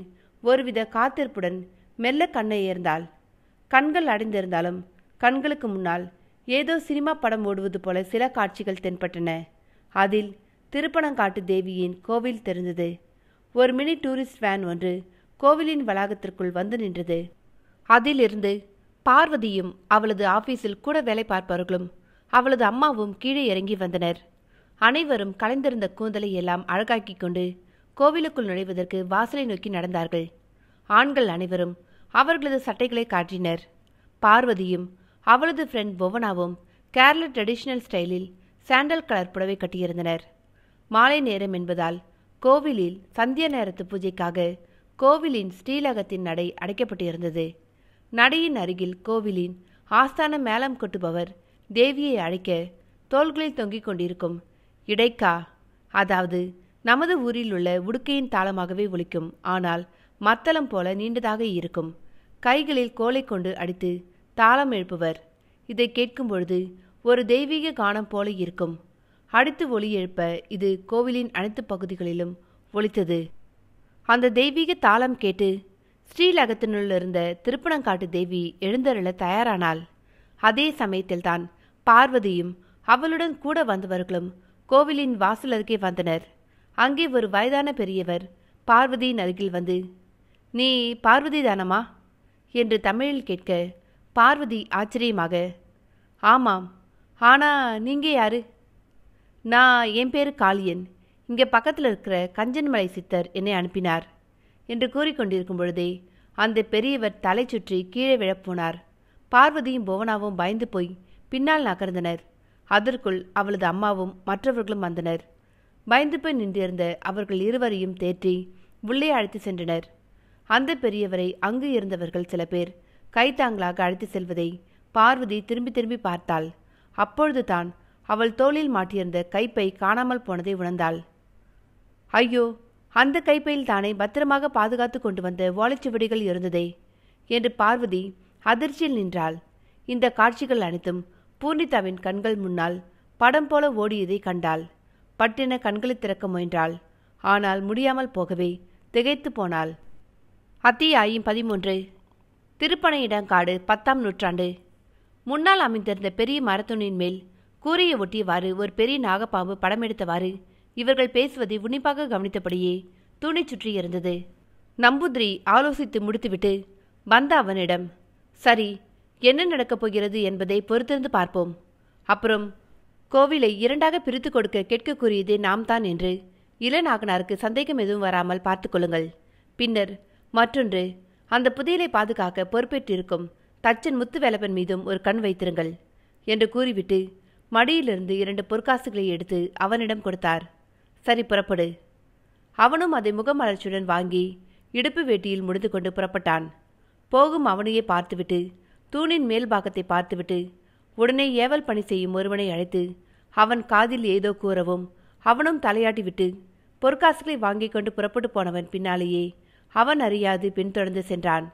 ஒருவித காத்திருப்புடன் மெல்ல கண்ணை ஏர்ந்தாள் கண்கள் அடைந்திருந்தாலும் கண்களுக்கு முன்னால் ஏதோ சினிமா படம் ஓடுவது போல சில காட்சிகள் தென்பட்டன அதில் திருப்பணங்காட்டு தேவியின் கோவில் தெரிந்தது ஒரு மினி டூரிஸ்ட் வேன் ஒன்று கோவிலின் வளாகத்திற்குள் வந்து நின்றது அதிலிருந்து பார்வதியும் அவளது ஆபீஸில் கூட வேலை பார்ப்பவர்களும் அவளது அம்மாவும் கீழே இறங்கி வந்தனர் அனைவரும் கலைந்திருந்த கூந்தலை எல்லாம் அழகாக்கி கொண்டு கோவிலுக்குள் நுழைவதற்கு வாசலை நோக்கி நடந்தார்கள் ஆண்கள் அனைவரும் அவர்களது சட்டைகளை காட்டினர் பார்வதியும் அவளது ஃப்ரெண்ட் புவனாவும் கேரள ட்ரெடிஷ்னல் ஸ்டைலில் சாண்டல் கலர் புடவை கட்டியிருந்தனர் மாலை நேரம் என்பதால் கோவிலில் சந்திய நேரத்து பூஜைக்காக கோவிலின் ஸ்ரீலகத்தின் நடை அடைக்கப்பட்டிருந்தது நடையின் அருகில் கோவிலின் ஆஸ்தான மேளம் கொட்டுபவர் தேவியை அழைக்க தோள்களில் தொங்கிக் கொண்டிருக்கும் இடைக்கா அதாவது நமது ஊரில் உள்ள உடுக்கையின் தாளமாகவே ஒலிக்கும் ஆனால் மத்தளம் போல நீண்டதாக இருக்கும் கைகளில் கோலை கொண்டு அடித்து தாளம் எழுப்புவர் இதை கேட்கும் பொழுது ஒரு தெய்வீக கானம் போல இருக்கும் அடித்து ஒளி எழுப்ப இது கோவிலின் அனைத்து பகுதிகளிலும் ஒலித்தது அந்த தெய்வீக தாளம் கேட்டு ஸ்ரீலகத்தினுள்ளிருந்த திருப்பணங்காட்டு தேவி எழுந்தருள தயாரானாள் அதே சமயத்தில்தான் பார்வதியும் அவளுடன் கூட வந்தவர்களும் கோவிலின் வாசல் அருகே வந்தனர் அங்கே ஒரு வயதான பெரியவர் பார்வதியின் அருகில் வந்து நீ பார்வதி தானமா என்று தமிழில் கேட்க பார்வதி ஆச்சரியமாக ஆமாம் ஆனா நீங்க யாரு நான் என் பேர் காளியன் இங்கே பக்கத்தில் இருக்கிற கஞ்சன்மலை சித்தர் என்னை அனுப்பினார் என்று கூறிக்கொண்டிருக்கும் பொழுதே அந்த பெரியவர் தலை சுற்றி கீழே விழப்போனார் பார்வதியும் புவனாவும் பயந்து போய் பின்னால் நகர்ந்தனர் அதற்குள் அவளது அம்மாவும் மற்றவர்களும் வந்தனர் பயந்து போய் நின்றிருந்த அவர்கள் இருவரையும் தேற்றி உள்ளே அழைத்து சென்றனர் அந்த பெரியவரை அங்கு இருந்தவர்கள் சில பேர் கைத்தாங்களாக அழைத்து செல்வதை பார்வதி திரும்பி திரும்பி பார்த்தாள் அப்பொழுது தான் அவள் தோளில் மாட்டியிருந்த கைப்பை காணாமல் போனதை உணர்ந்தாள் ஐயோ அந்த கைப்பையில் தானே பத்திரமாக பாதுகாத்து கொண்டு வந்த ஓலைச்சுவடிகள் இருந்ததே என்று பார்வதி அதிர்ச்சியில் நின்றாள் இந்த காட்சிகள் அனைத்தும் பூர்ணிதாவின் கண்கள் முன்னால் படம் போல ஓடியதை கண்டாள் பட்டின கண்களை திறக்க முயன்றாள் ஆனால் முடியாமல் போகவே திகைத்து போனாள் அத்தியாயம் பதிமூன்று திருப்பனையிடங்காடு பத்தாம் நூற்றாண்டு முன்னால் அமைந்திருந்த பெரிய மரத்துணின் மேல் கூரையை ஒட்டியவாறு ஒரு பெரிய நாகப்பாம்பு படம் எடுத்தவாறு இவர்கள் பேசுவதை உன்னிப்பாக கவனித்தபடியே தூணை சுற்றி இருந்தது நம்புத்ரி ஆலோசித்து முடித்துவிட்டு வந்த அவனிடம் சரி என்ன நடக்கப் போகிறது என்பதை பொறுத்திருந்து பார்ப்போம் அப்புறம் கோவிலை இரண்டாக பிரித்து கொடுக்க கேட்கக்கூடியது நாம் தான் என்று இளநாகனாருக்கு சந்தேகம் எதுவும் வராமல் பார்த்து கொள்ளுங்கள் பின்னர் மற்றொன்று அந்த புதையலை பாதுகாக்க பொறுப்பேற்றிருக்கும் தச்சன் முத்துவேலப்பன் மீதும் ஒரு கண் வைத்திருங்கள் என்று கூறிவிட்டு மடியிலிருந்து இரண்டு பொற்காசுகளை எடுத்து அவனிடம் கொடுத்தார் சரி புறப்படு அவனும் அதை முகமலர்ச்சியுடன் வாங்கி இடுப்பு வேட்டியில் முடிந்து கொண்டு புறப்பட்டான் போகும் அவனையே பார்த்துவிட்டு தூணின் மேல் பாகத்தை பார்த்துவிட்டு உடனே ஏவல் பணி செய்யும் ஒருவனை அழைத்து அவன் காதில் ஏதோ கூறவும் அவனும் தலையாட்டிவிட்டு பொற்காசுகளை வாங்கி கொண்டு புறப்பட்டு போனவன் பின்னாலேயே அவன் அறியாது பின்தொடர்ந்து சென்றான்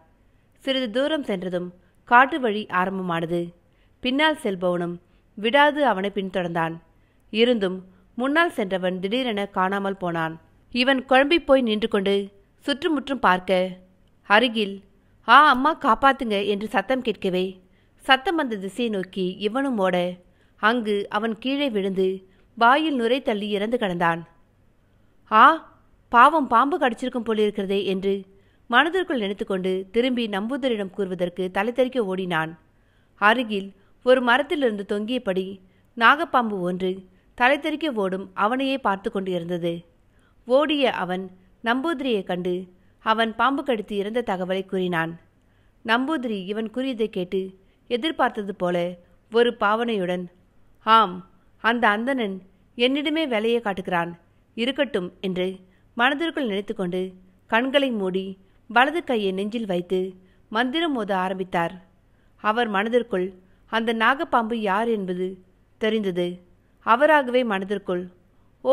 சிறிது தூரம் சென்றதும் காட்டு வழி ஆரம்பமானது பின்னால் செல்பவனும் விடாது அவனை பின்தொடர்ந்தான் இருந்தும் முன்னால் சென்றவன் திடீரென காணாமல் போனான் இவன் குழம்பி போய் நின்று கொண்டு சுற்றுமுற்றும் பார்க்க அருகில் ஆ அம்மா காப்பாத்துங்க என்று சத்தம் கேட்கவே சத்தம் வந்த திசையை நோக்கி இவனும் ஓட அங்கு அவன் கீழே விழுந்து வாயில் நுரை தள்ளி இறந்து கிடந்தான் ஆ பாவம் பாம்பு கடிச்சிருக்கும் போலிருக்கிறதே என்று மனதிற்குள் நினைத்துக்கொண்டு திரும்பி நம்பூதரிடம் கூறுவதற்கு தலைத்தறிக்க ஓடினான் அருகில் ஒரு மரத்திலிருந்து தொங்கியபடி நாகப்பாம்பு ஒன்று தலைதெறிக்க ஓடும் அவனையே பார்த்து கொண்டு இருந்தது ஓடிய அவன் நம்பூதிரியைக் கண்டு அவன் பாம்பு கடித்து இறந்த தகவலை கூறினான் நம்பூதிரி இவன் கூறியதை கேட்டு எதிர்பார்த்தது போல ஒரு பாவனையுடன் ஆம் அந்த அந்தணன் என்னிடமே வேலையை காட்டுகிறான் இருக்கட்டும் என்று மனதிற்குள் நினைத்து கொண்டு கண்களை மூடி வலது கையை நெஞ்சில் வைத்து மந்திரம் மோத ஆரம்பித்தார் அவர் மனதிற்குள் அந்த நாகப்பாம்பு யார் என்பது தெரிந்தது அவராகவே மனதிற்குள்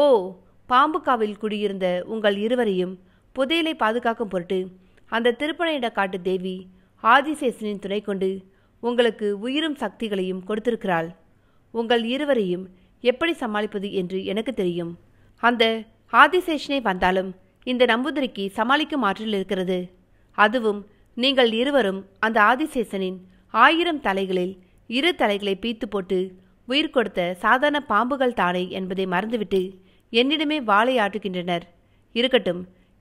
ஓ பாம்புக்காவில் குடியிருந்த உங்கள் இருவரையும் புதையலை பாதுகாக்கும் பொருட்டு அந்த திருப்பனையிட காட்டு தேவி ஆதிசேஷனின் துணை கொண்டு உங்களுக்கு உயிரும் சக்திகளையும் கொடுத்திருக்கிறாள் உங்கள் இருவரையும் எப்படி சமாளிப்பது என்று எனக்கு தெரியும் அந்த ஆதிசேஷனே வந்தாலும் இந்த நம்புதிரிக்கு சமாளிக்கும் ஆற்றல் இருக்கிறது அதுவும் நீங்கள் இருவரும் அந்த ஆதிசேஷனின் ஆயிரம் தலைகளில் இரு தலைகளை பீத்து போட்டு உயிர் கொடுத்த சாதாரண பாம்புகள் தானே என்பதை மறந்துவிட்டு என்னிடமே வாளை ஆட்டுகின்றனர் இருக்கட்டும்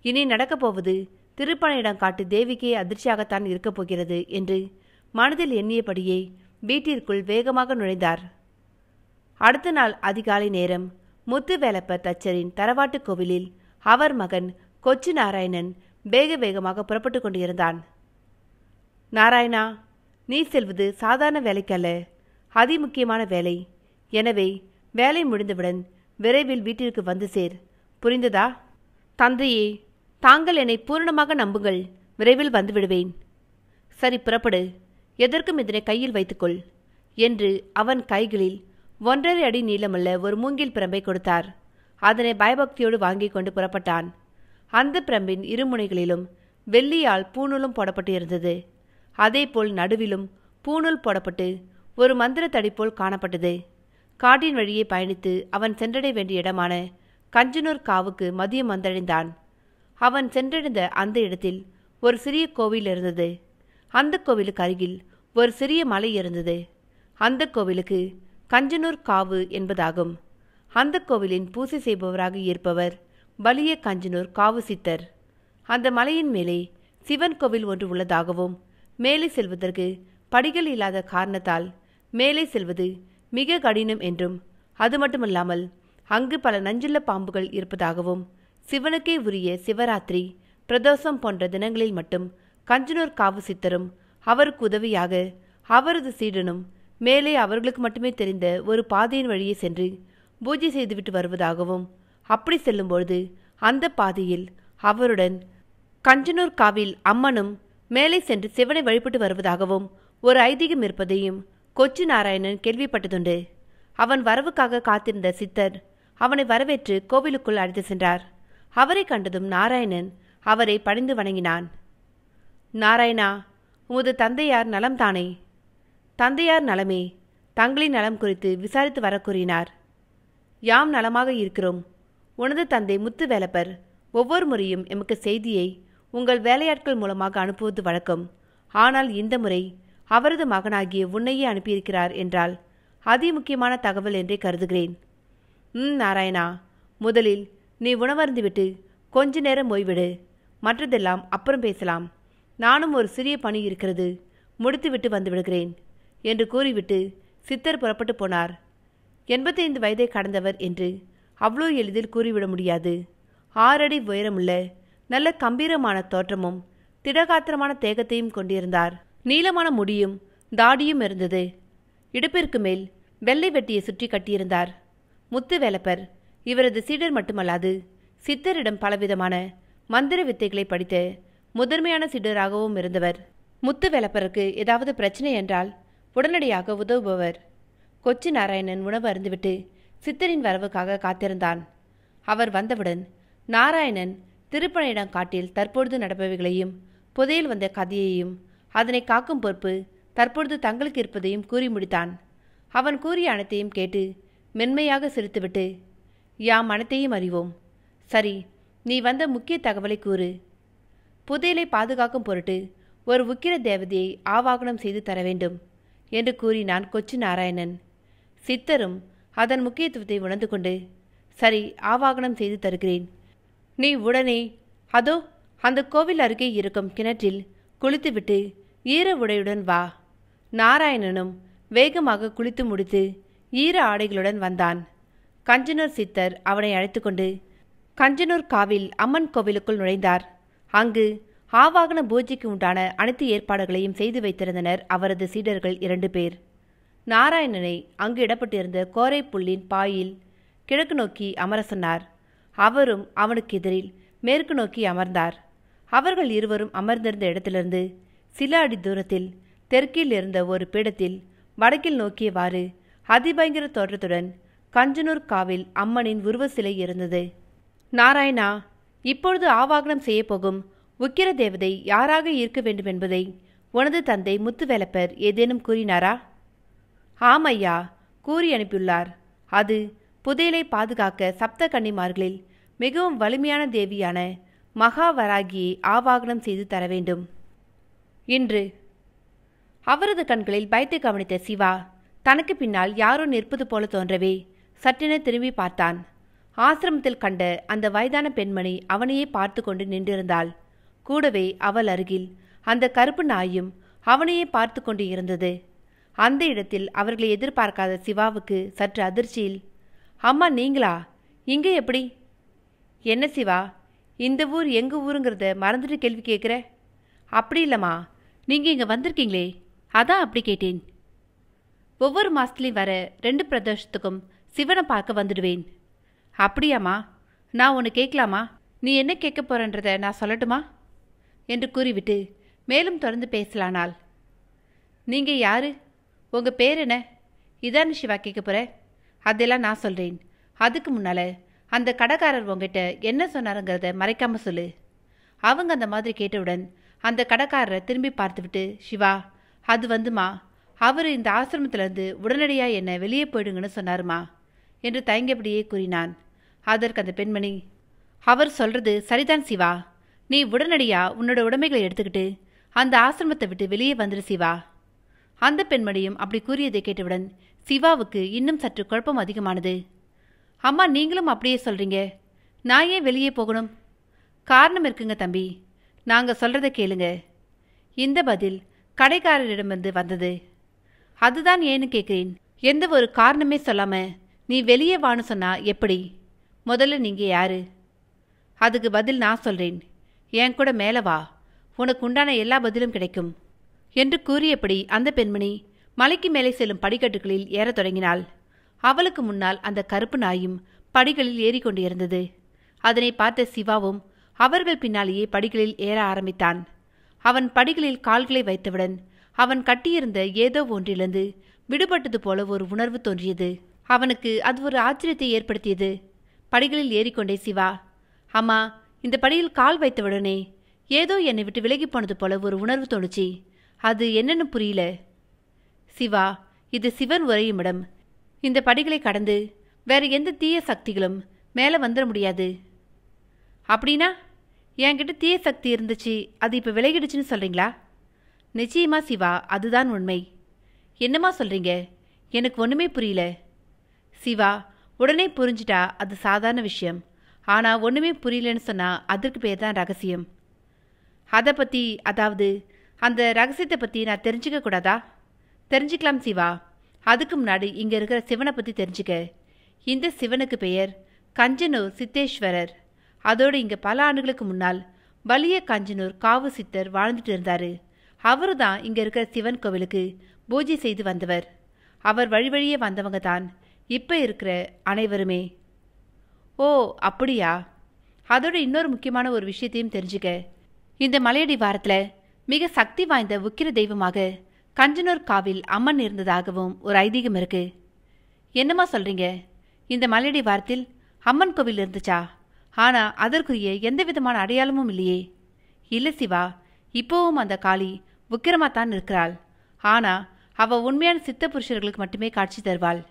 இனி நடக்கப் போவது திருப்பனையிடம் காட்டு தேவிக்கே அதிர்ச்சியாகத்தான் இருக்கப் போகிறது என்று மனதில் எண்ணியபடியே வீட்டிற்குள் வேகமாக நுழைந்தார் அடுத்த நாள் அதிகாலை நேரம் முத்து வேலப்ப தச்சரின் தரவாட்டு கோவிலில் அவர் மகன் கொச்சு நாராயணன் வேக வேகமாக புறப்பட்டு கொண்டிருந்தான் நாராயணா நீ செல்வது சாதாரண வேலைக்கல்ல அதி முக்கியமான வேலை எனவே வேலை முடிந்தவுடன் விரைவில் வீட்டிற்கு வந்து சேர் புரிந்ததா தந்தையே தாங்கள் என்னை பூரணமாக நம்புங்கள் விரைவில் வந்துவிடுவேன் சரி புறப்படு எதற்கும் இதனை கையில் வைத்துக்கொள் என்று அவன் கைகளில் ஒன்றரை அடி நீளமுள்ள ஒரு மூங்கில் பிரம்பை கொடுத்தார் அதனை பயபக்தியோடு வாங்கி கொண்டு புறப்பட்டான் அந்த பிரம்பின் இருமுனைகளிலும் வெள்ளியால் பூணூலும் போடப்பட்டு இருந்தது அதேபோல் நடுவிலும் பூணூல் போடப்பட்டு ஒரு மந்திர தடிப்போல் காணப்பட்டது காட்டின் வழியே பயணித்து அவன் சென்றடைய வேண்டிய இடமான கஞ்சனூர் காவுக்கு மதியம் வந்தடைந்தான் அவன் சென்றடைந்த அந்த இடத்தில் ஒரு சிறிய கோவில் இருந்தது அந்த கோவிலுக்கு அருகில் ஒரு சிறிய மலை இருந்தது அந்த கோவிலுக்கு கஞ்சனூர் காவு என்பதாகும் அந்த கோவிலின் பூசை செய்பவராக இருப்பவர் பலிய கஞ்சனூர் காவு சித்தர் அந்த மலையின் மேலே சிவன் கோவில் ஒன்று உள்ளதாகவும் மேலே செல்வதற்கு படிகள் இல்லாத காரணத்தால் மேலே செல்வது மிக கடினம் என்றும் அது மட்டுமல்லாமல் அங்கு பல நஞ்சுள்ள பாம்புகள் இருப்பதாகவும் சிவனுக்கே உரிய சிவராத்திரி பிரதோஷம் போன்ற தினங்களில் மட்டும் கஞ்சனூர் காவு சித்தரும் அவருக்கு உதவியாக அவரது சீடனும் மேலே அவர்களுக்கு மட்டுமே தெரிந்த ஒரு பாதையின் வழியே சென்று பூஜை செய்துவிட்டு வருவதாகவும் அப்படி செல்லும்பொழுது அந்த பாதையில் அவருடன் கஞ்சனூர் காவில் அம்மனும் மேலே சென்று சிவனை வழிபட்டு வருவதாகவும் ஒரு ஐதீகம் இருப்பதையும் கொச்சு நாராயணன் கேள்விப்பட்டதுண்டு அவன் வரவுக்காக காத்திருந்த சித்தர் அவனை வரவேற்று கோவிலுக்குள் அழைத்து சென்றார் அவரை கண்டதும் நாராயணன் அவரை பணிந்து வணங்கினான் நாராயணா உமது தந்தையார் நலம் தானே தந்தையார் நலமே தங்களின் நலம் குறித்து விசாரித்து வர கூறினார் யாம் நலமாக இருக்கிறோம் உனது தந்தை முத்து வேலப்பர் ஒவ்வொரு முறையும் எமக்கு செய்தியை உங்கள் வேலையாட்கள் மூலமாக அனுப்புவது வழக்கம் ஆனால் இந்த முறை அவரது மகனாகிய உன்னையே அனுப்பியிருக்கிறார் என்றால் அதி முக்கியமான தகவல் என்றே கருதுகிறேன் ம் நாராயணா முதலில் நீ உணவருந்துவிட்டு கொஞ்ச நேரம் ஓய்விடு மற்றதெல்லாம் அப்புறம் பேசலாம் நானும் ஒரு சிறிய பணி இருக்கிறது முடித்துவிட்டு வந்து விடுகிறேன் என்று கூறிவிட்டு சித்தர் புறப்பட்டு போனார் எண்பத்தைந்து வயதை கடந்தவர் என்று அவ்வளோ எளிதில் கூறிவிட முடியாது ஆறடி உயரமுள்ள நல்ல கம்பீரமான தோற்றமும் திடகாத்திரமான தேகத்தையும் கொண்டிருந்தார் நீளமான முடியும் தாடியும் இருந்தது இடுப்பிற்கு மேல் வெள்ளை வெட்டியை சுற்றி கட்டியிருந்தார் முத்து வேலப்பர் இவரது சீடர் மட்டுமல்லாது சித்தரிடம் பலவிதமான மந்திர வித்தைகளை படித்த முதன்மையான சீடராகவும் இருந்தவர் முத்து வேலப்பருக்கு ஏதாவது பிரச்சனை என்றால் உடனடியாக உதவுபவர் கொச்சி நாராயணன் உணவு அருந்துவிட்டு சித்தரின் வரவுக்காக காத்திருந்தான் அவர் வந்தவுடன் நாராயணன் திருப்பனையிடம் காட்டில் தற்பொழுது நடப்பவைகளையும் புதையில் வந்த கதையையும் அதனை காக்கும் பொறுப்பு தற்பொழுது தங்களுக்கு இருப்பதையும் கூறி முடித்தான் அவன் கூறிய அனைத்தையும் கேட்டு மென்மையாக சிரித்துவிட்டு யாம் அனைத்தையும் அறிவோம் சரி நீ வந்த முக்கிய தகவலை கூறு புதையலை பாதுகாக்கும் பொருட்டு ஒரு உக்கிர தேவதையை ஆவாகனம் செய்து தர வேண்டும் என்று கூறினான் கொச்சி நாராயணன் சித்தரும் அதன் முக்கியத்துவத்தை உணர்ந்து கொண்டு சரி ஆவாகனம் செய்து தருகிறேன் நீ உடனே அதோ அந்த கோவில் அருகே இருக்கும் கிணற்றில் குளித்துவிட்டு ஈர உடையுடன் வா நாராயணனும் வேகமாக குளித்து முடித்து ஈர ஆடைகளுடன் வந்தான் கஞ்சனூர் சித்தர் அவனை அழைத்து கொண்டு கஞ்சனூர் காவில் அம்மன் கோவிலுக்குள் நுழைந்தார் அங்கு ஆவாகன பூஜைக்கு உண்டான அனைத்து ஏற்பாடுகளையும் செய்து வைத்திருந்தனர் அவரது சீடர்கள் இரண்டு பேர் நாராயணனை அங்கு இடப்பட்டிருந்த கோரை புள்ளின் பாயில் கிழக்கு நோக்கி அமர சொன்னார் அவரும் அவனுக்கு எதிரில் மேற்கு நோக்கி அமர்ந்தார் அவர்கள் இருவரும் அமர்ந்திருந்த இடத்திலிருந்து சில அடி தூரத்தில் தெற்கில் இருந்த ஒரு பீடத்தில் வடக்கில் நோக்கியவாறு அதிபயங்கர தோற்றத்துடன் கஞ்சனூர் காவில் அம்மனின் உருவ சிலை இருந்தது நாராயணா இப்பொழுது ஆவாகனம் செய்யப்போகும் உக்கிர தேவதை யாராக இருக்க வேண்டும் என்பதை உனது தந்தை முத்துவேலப்பர் ஏதேனும் கூறினாரா ஆம் ஐயா கூறி அனுப்பியுள்ளார் அது புதையலை பாதுகாக்க சப்த கன்னிமார்களில் மிகவும் வலிமையான தேவியான மகாவராகியை ஆவாகனம் செய்து தர வேண்டும் என்று அவரது கண்களில் பயத்தை கவனித்த சிவா தனக்கு பின்னால் யாரோ நிற்பது போல தோன்றவே சற்றென திரும்பி பார்த்தான் ஆசிரமத்தில் கண்ட அந்த வயதான பெண்மணி அவனையே பார்த்து கொண்டு நின்றிருந்தாள் கூடவே அவள் அருகில் அந்த கருப்பு நாயும் அவனையே பார்த்து கொண்டு இருந்தது அந்த இடத்தில் அவர்களை எதிர்பார்க்காத சிவாவுக்கு சற்று அதிர்ச்சியில் அம்மா நீங்களா இங்கே எப்படி என்ன சிவா இந்த ஊர் எங்கள் ஊருங்கிறத மறந்துட்டு கேள்வி கேட்குற அப்படி இல்லைம்மா நீங்கள் இங்கே வந்திருக்கீங்களே அதான் அப்படி கேட்டேன் ஒவ்வொரு மாதத்துலையும் வர ரெண்டு பிரதோஷத்துக்கும் சிவனை பார்க்க வந்துடுவேன் அப்படியாம்மா நான் ஒன்று கேட்கலாமா நீ என்ன கேட்க போகிறன்றத நான் சொல்லட்டுமா என்று கூறிவிட்டு மேலும் தொடர்ந்து பேசலானால் நீங்கள் யார் உங்கள் பேர் என்ன இதான் சிவா கேட்க போகிற அதெல்லாம் நான் சொல்கிறேன் அதுக்கு முன்னால் அந்த கடைக்காரர் உங்ககிட்ட என்ன சொன்னாருங்கிறத மறைக்காமல் சொல்லு அவங்க அந்த மாதிரி கேட்டவுடன் அந்த கடைக்காரரை திரும்பி பார்த்துவிட்டு சிவா அது வந்துமா அவர் இந்த ஆசிரமத்திலேருந்து உடனடியாக என்னை வெளியே போயிடுங்கன்னு சொன்னாருமா என்று தயங்கபடியே கூறினான் அதற்கு அந்த பெண்மணி அவர் சொல்கிறது சரிதான் சிவா நீ உடனடியாக உன்னோட உடைமைகளை எடுத்துக்கிட்டு அந்த ஆசிரமத்தை விட்டு வெளியே வந்துடு சிவா அந்த பெண்மணியும் அப்படி கூறியதை கேட்டவுடன் சிவாவுக்கு இன்னும் சற்று குழப்பம் அதிகமானது அம்மா நீங்களும் அப்படியே சொல்கிறீங்க நான் ஏன் வெளியே போகணும் காரணம் இருக்குங்க தம்பி நாங்கள் சொல்கிறத கேளுங்க இந்த பதில் கடைக்காரரிடமிருந்து வந்தது அதுதான் ஏன்னு கேட்குறேன் எந்த ஒரு காரணமே சொல்லாமல் நீ வெளியே வான்னு சொன்னா எப்படி முதல்ல நீங்கள் யாரு அதுக்கு பதில் நான் சொல்கிறேன் என் கூட மேலே வா உனக்கு உண்டான எல்லா பதிலும் கிடைக்கும் என்று கூறியபடி அந்த பெண்மணி மலைக்கு மேலே செல்லும் படிக்கட்டுகளில் ஏறத் தொடங்கினாள் அவளுக்கு முன்னால் அந்த கருப்பு நாயும் படிகளில் ஏறிக்கொண்டு இருந்தது அதனை பார்த்த சிவாவும் அவர்கள் பின்னாலேயே படிகளில் ஏற ஆரம்பித்தான் அவன் படிகளில் கால்களை வைத்தவுடன் அவன் கட்டியிருந்த ஏதோ ஒன்றிலிருந்து விடுபட்டது போல ஒரு உணர்வு தோன்றியது அவனுக்கு அது ஒரு ஆச்சரியத்தை ஏற்படுத்தியது படிகளில் ஏறிக்கொண்டே சிவா அம்மா இந்த படியில் கால் வைத்தவுடனே ஏதோ என்னை விட்டு விலகி போனது போல ஒரு உணர்வு தோணுச்சு அது என்னன்னு புரியல சிவா இது சிவன் உரையும் இடம் இந்த படிகளை கடந்து வேற எந்த தீய சக்திகளும் மேலே வந்துட முடியாது அப்படின்னா என்கிட்ட தீய சக்தி இருந்துச்சு அது இப்போ விலகிடுச்சுன்னு சொல்கிறீங்களா நிச்சயமா சிவா அதுதான் உண்மை என்னம்மா சொல்கிறீங்க எனக்கு ஒன்றுமே புரியல சிவா உடனே புரிஞ்சிட்டா அது சாதாரண விஷயம் ஆனால் ஒன்றுமே புரியலன்னு சொன்னால் அதற்கு பேர் தான் ரகசியம் அதை பற்றி அதாவது அந்த ரகசியத்தை பற்றி நான் தெரிஞ்சிக்க கூடாதா தெரிஞ்சுக்கலாம் சிவா அதுக்கு முன்னாடி இங்கே இருக்கிற சிவனை பற்றி தெரிஞ்சுக்க இந்த சிவனுக்கு பெயர் கஞ்சனூர் சித்தேஸ்வரர் அதோடு இங்கே பல ஆண்டுகளுக்கு முன்னால் வலிய காஞ்சனூர் காவு சித்தர் வாழ்ந்துட்டு இருந்தார் அவரு தான் இங்கே இருக்கிற சிவன் கோவிலுக்கு பூஜை செய்து வந்தவர் அவர் வழி வழியே வந்தவங்க தான் இப்போ இருக்கிற அனைவருமே ஓ அப்படியா அதோடு இன்னொரு முக்கியமான ஒரு விஷயத்தையும் தெரிஞ்சுக்க இந்த மலையடி வாரத்தில் மிக சக்தி வாய்ந்த உக்கிர தெய்வமாக கஞ்சனூர் காவில் அம்மன் இருந்ததாகவும் ஒரு ஐதீகம் இருக்கு என்னம்மா சொல்கிறீங்க இந்த மலையடி வாரத்தில் அம்மன் கோவில் இருந்துச்சா ஆனால் அதற்குரிய எந்த விதமான அடையாளமும் இல்லையே இல்லை சிவா இப்போவும் அந்த காளி உக்கிரமாத்தான் இருக்கிறாள் ஆனால் அவள் உண்மையான சித்த புருஷர்களுக்கு மட்டுமே காட்சி தருவாள்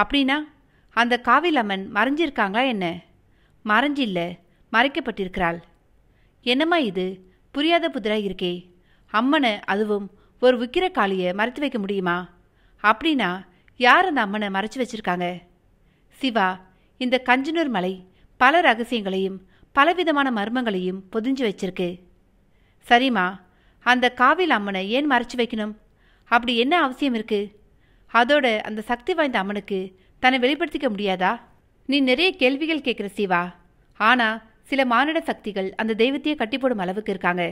அப்படின்னா அந்த காவில் அம்மன் மறைஞ்சிருக்காங்களா என்ன மறைஞ்சில்ல மறைக்கப்பட்டிருக்கிறாள் என்னம்மா இது புரியாத புதிராக இருக்கே அம்மனை அதுவும் ஒரு விக்கிர காளியை மறைத்து வைக்க முடியுமா அப்படின்னா யார் அந்த அம்மனை மறைச்சு வச்சிருக்காங்க சிவா இந்த கஞ்சனூர் மலை பல ரகசியங்களையும் பலவிதமான மர்மங்களையும் பொதிஞ்சு வச்சிருக்கு சரிம்மா அந்த காவில் அம்மனை ஏன் மறைச்சு வைக்கணும் அப்படி என்ன அவசியம் இருக்கு அதோட அந்த சக்தி வாய்ந்த அம்மனுக்கு தன்னை வெளிப்படுத்திக்க முடியாதா நீ நிறைய கேள்விகள் கேட்குற சிவா ஆனால் சில மானிட சக்திகள் அந்த தெய்வத்தையே கட்டி போடும் அளவுக்கு இருக்காங்க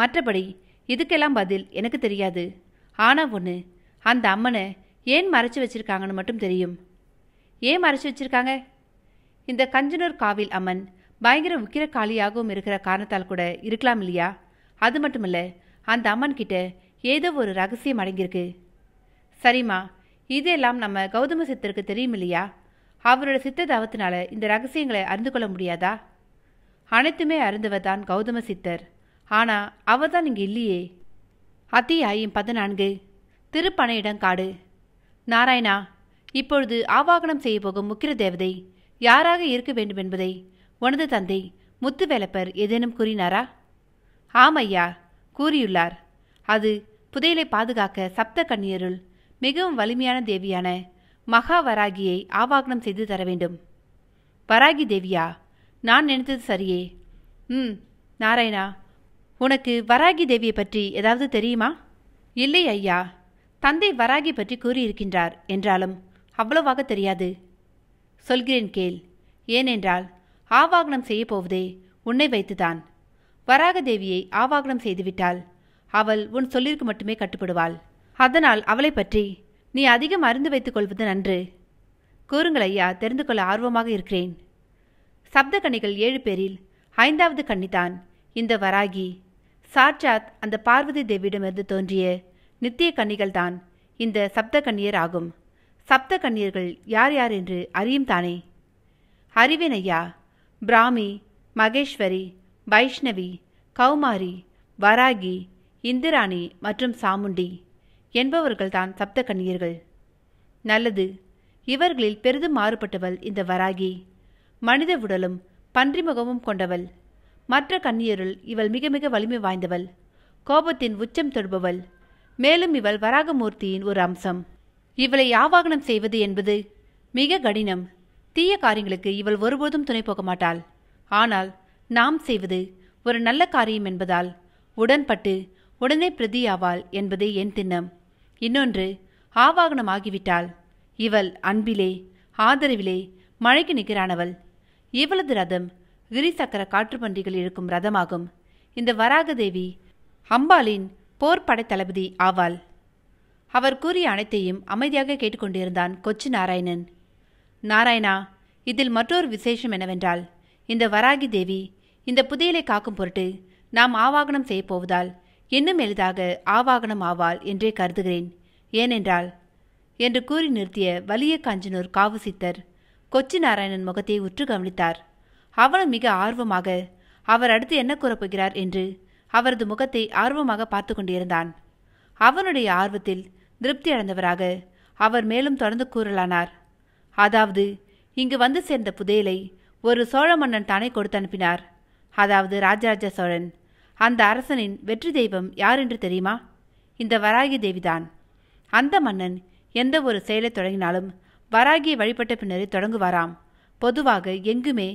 மற்றபடி இதுக்கெல்லாம் பதில் எனக்கு தெரியாது ஆனால் ஒன்று அந்த அம்மனை ஏன் மறைச்சு வச்சிருக்காங்கன்னு மட்டும் தெரியும் ஏன் மறைச்சு வச்சிருக்காங்க இந்த கஞ்சனூர் காவில் அம்மன் பயங்கர உக்கிர காளியாகவும் இருக்கிற காரணத்தால் கூட இருக்கலாம் இல்லையா அது மட்டுமில்ல அந்த அம்மன் கிட்ட ஏதோ ஒரு ரகசியம் அடங்கியிருக்கு சரிம்மா இதெல்லாம் நம்ம கௌதம சித்தருக்கு தெரியும் இல்லையா அவரோட சித்த தவத்தினால இந்த ரகசியங்களை அறிந்து கொள்ள முடியாதா அனைத்துமே அருந்தவர் தான் கௌதம சித்தர் ஆனால் அவர் தான் இங்கே இல்லையே அத்தியாயம் பதினான்கு திருப்பனையிடம் காடு நாராயணா இப்பொழுது ஆவாகனம் செய்ய போகும் முக்கிர தேவதை யாராக இருக்க வேண்டும் என்பதை உனது தந்தை முத்துவேலப்பர் ஏதேனும் கூறினாரா ஐயா கூறியுள்ளார் அது புதையலை பாதுகாக்க சப்த கண்ணியருள் மிகவும் வலிமையான தேவியான மகா வராகியை ஆவாகனம் செய்து தர வேண்டும் வராகி தேவியா நான் நினைத்தது சரியே ம் நாராயணா உனக்கு வராகி தேவியை பற்றி ஏதாவது தெரியுமா இல்லை ஐயா தந்தை வராகி பற்றி கூறியிருக்கின்றார் என்றாலும் அவ்வளவாக தெரியாது சொல்கிறேன் கேள் ஏனென்றால் ஆவாகனம் செய்யப்போவதே போவதே உன்னை வைத்துதான் வராக தேவியை ஆவாகனம் செய்துவிட்டால் அவள் உன் சொல்லிற்கு மட்டுமே கட்டுப்படுவாள் அதனால் அவளை பற்றி நீ அதிகம் அறிந்து வைத்துக் கொள்வது நன்று கூறுங்கள் ஐயா தெரிந்து கொள்ள ஆர்வமாக இருக்கிறேன் சப்த கணிகள் ஏழு பேரில் ஐந்தாவது கண்ணிதான் இந்த வராகி சாட்சாத் அந்த பார்வதி தேவியிடமிருந்து தோன்றிய நித்திய கண்ணிகள்தான் இந்த சப்த கன்னியர் ஆகும் சப்த கண்ணியர்கள் யார் யார் என்று அறியும் தானே அறிவேன் ஐயா பிராமி மகேஸ்வரி வைஷ்ணவி கௌமாரி வராகி இந்திராணி மற்றும் சாமுண்டி என்பவர்கள்தான் சப்த கண்ணியர்கள் நல்லது இவர்களில் பெரிதும் மாறுபட்டவள் இந்த வராகி மனித உடலும் பன்றிமுகமும் கொண்டவள் மற்ற கன்னியருள் இவள் மிக மிக வலிமை வாய்ந்தவள் கோபத்தின் உச்சம் தொடுபவள் மேலும் இவள் வராகமூர்த்தியின் ஒரு அம்சம் இவளை யாவாகனம் செய்வது என்பது மிக கடினம் தீய காரியங்களுக்கு இவள் ஒருபோதும் துணை போக மாட்டாள் ஆனால் நாம் செய்வது ஒரு நல்ல காரியம் என்பதால் உடன்பட்டு உடனே பிரதியாவாள் என்பது என் திண்ணம் இன்னொன்று ஆவாகனம் ஆகிவிட்டாள் இவள் அன்பிலே ஆதரவிலே மழைக்கு நிகரானவள் இவளது ரதம் கிரிசக்கர காற்றுப்பன்றிகள் இருக்கும் ரதமாகும் இந்த வராகதேவி அம்பாளின் போர்படை தளபதி ஆவாள் அவர் கூறிய அனைத்தையும் அமைதியாக கேட்டுக்கொண்டிருந்தான் கொச்சி நாராயணன் நாராயணா இதில் மற்றொரு விசேஷம் என்னவென்றால் இந்த வராகி தேவி இந்த புதையலை காக்கும் பொருட்டு நாம் ஆவாகனம் செய்யப்போவதால் இன்னும் எளிதாக ஆவாகனம் ஆவாள் என்றே கருதுகிறேன் ஏனென்றால் என்று கூறி நிறுத்திய வலிய காஞ்சனூர் காவு சித்தர் கொச்சி நாராயணன் முகத்தை உற்று கவனித்தார் அவனும் மிக ஆர்வமாக அவர் அடுத்து என்ன கூறப்போகிறார் என்று அவரது முகத்தை ஆர்வமாக பார்த்து கொண்டிருந்தான் அவனுடைய ஆர்வத்தில் திருப்தி அடைந்தவராக அவர் மேலும் தொடர்ந்து கூறலானார் அதாவது இங்கு வந்து சேர்ந்த புதையலை ஒரு சோழ மன்னன் தானே கொடுத்து அனுப்பினார் அதாவது ராஜராஜ சோழன் அந்த அரசனின் வெற்றி தெய்வம் யார் என்று தெரியுமா இந்த வராகி தேவிதான் அந்த மன்னன் எந்த ஒரு செயலை தொடங்கினாலும் வராகியை வழிபட்ட பின்னரே தொடங்குவாராம் பொதுவாக எங்குமே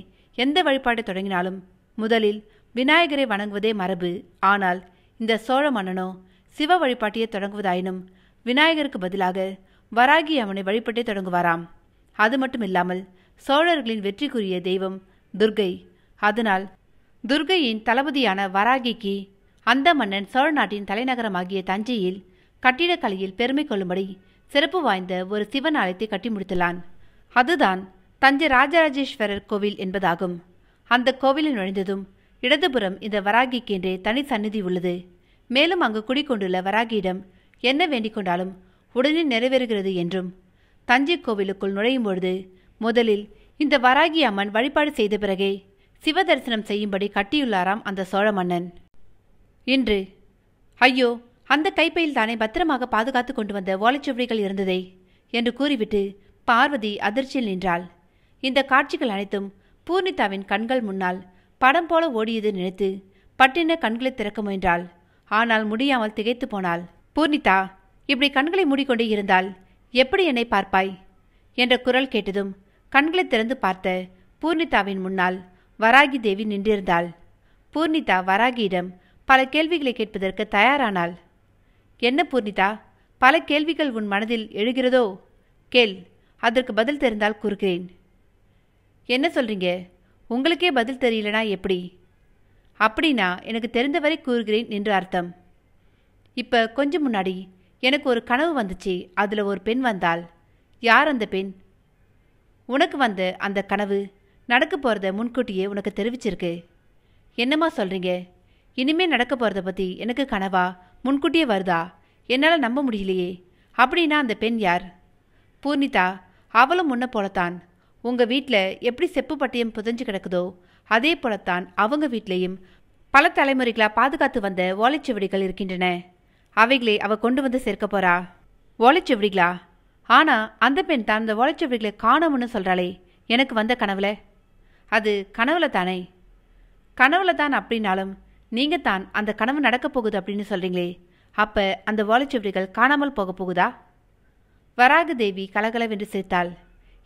எந்த வழிபாட்டை தொடங்கினாலும் முதலில் விநாயகரை வணங்குவதே மரபு ஆனால் இந்த சோழ மன்னனோ சிவ வழிபாட்டையே தொடங்குவதாயினும் விநாயகருக்கு பதிலாக வராகி அவனை வழிபட்டே தொடங்குவாராம் அது மட்டும் இல்லாமல் சோழர்களின் வெற்றிக்குரிய தெய்வம் துர்கை அதனால் துர்கையின் தளபதியான வராகிக்கு அந்த மன்னன் சோழ நாட்டின் தலைநகரமாகிய தஞ்சையில் கட்டிடக்கலையில் பெருமை கொள்ளும்படி சிறப்பு வாய்ந்த ஒரு சிவன் ஆலயத்தை கட்டி முடித்தலான் அதுதான் தஞ்சை ராஜராஜேஸ்வரர் கோவில் என்பதாகும் அந்த கோவிலில் நுழைந்ததும் இடதுபுறம் இந்த வராகிக்கென்றே தனி சந்நிதி உள்ளது மேலும் அங்கு குடிக்கொண்டுள்ள வராகியிடம் என்ன வேண்டிக் கொண்டாலும் உடனே நிறைவேறுகிறது என்றும் தஞ்சை கோவிலுக்குள் நுழையும் பொழுது முதலில் இந்த வராகி அம்மன் வழிபாடு செய்த பிறகே சிவதரிசனம் செய்யும்படி கட்டியுள்ளாராம் அந்த சோழ மன்னன் இன்று ஐயோ அந்த கைப்பையில் தானே பத்திரமாக பாதுகாத்து கொண்டு வந்த ஓலைச்சுவடிகள் இருந்ததே என்று கூறிவிட்டு பார்வதி அதிர்ச்சியில் நின்றாள் இந்த காட்சிகள் அனைத்தும் பூர்ணிதாவின் கண்கள் முன்னால் படம் போல ஓடியது நினைத்து பட்டின கண்களை திறக்க முயன்றாள் ஆனால் முடியாமல் திகைத்து போனாள் பூர்ணிதா இப்படி கண்களை மூடிக்கொண்டு இருந்தால் எப்படி என்னை பார்ப்பாய் என்ற குரல் கேட்டதும் கண்களை திறந்து பார்த்த பூர்ணிதாவின் முன்னால் வராகி தேவி நின்றிருந்தாள் பூர்ணிதா வராகியிடம் பல கேள்விகளை கேட்பதற்கு தயாரானாள் என்ன பூர்ணிதா பல கேள்விகள் உன் மனதில் எழுகிறதோ கேள் அதற்கு பதில் தெரிந்தால் கூறுகிறேன் என்ன சொல்றீங்க உங்களுக்கே பதில் தெரியலனா எப்படி அப்படின்னா எனக்கு தெரிந்தவரை கூறுகிறேன் என்று அர்த்தம் இப்போ கொஞ்சம் முன்னாடி எனக்கு ஒரு கனவு வந்துச்சு அதில் ஒரு பெண் வந்தால் யார் அந்த பெண் உனக்கு வந்த அந்த கனவு நடக்க போகிறத முன்கூட்டியே உனக்கு தெரிவிச்சிருக்கு என்னம்மா சொல்கிறீங்க இனிமேல் நடக்க போகிறத பற்றி எனக்கு கனவா முன்கூட்டியே வருதா என்னால் நம்ப முடியலையே அப்படின்னா அந்த பெண் யார் பூர்ணிதா அவளும் முன்ன போலத்தான் உங்கள் வீட்டில் எப்படி செப்பு பட்டியம் புதஞ்சு கிடக்குதோ அதே போலத்தான் அவங்க வீட்டிலையும் பல தலைமுறைகளாக பாதுகாத்து வந்த ஓலைச்சுவடிகள் இருக்கின்றன அவைகளை அவ கொண்டு வந்து சேர்க்க போறா ஒலைச்செவடிகளா ஆனா அந்த பெண் தான் அந்த ஒலைச்செவடிகளை காணோம்னு சொல்றாளே எனக்கு வந்த கனவுல அது கனவுல தானே கனவுல தான் அப்படின்னாலும் நீங்க தான் அந்த கனவு நடக்க போகுது அப்படின்னு சொல்றீங்களே அப்ப அந்த ஓலைச்சுவடிகள் காணாமல் போக போகுதா வராக தேவி கலகலவென்று சிரித்தாள்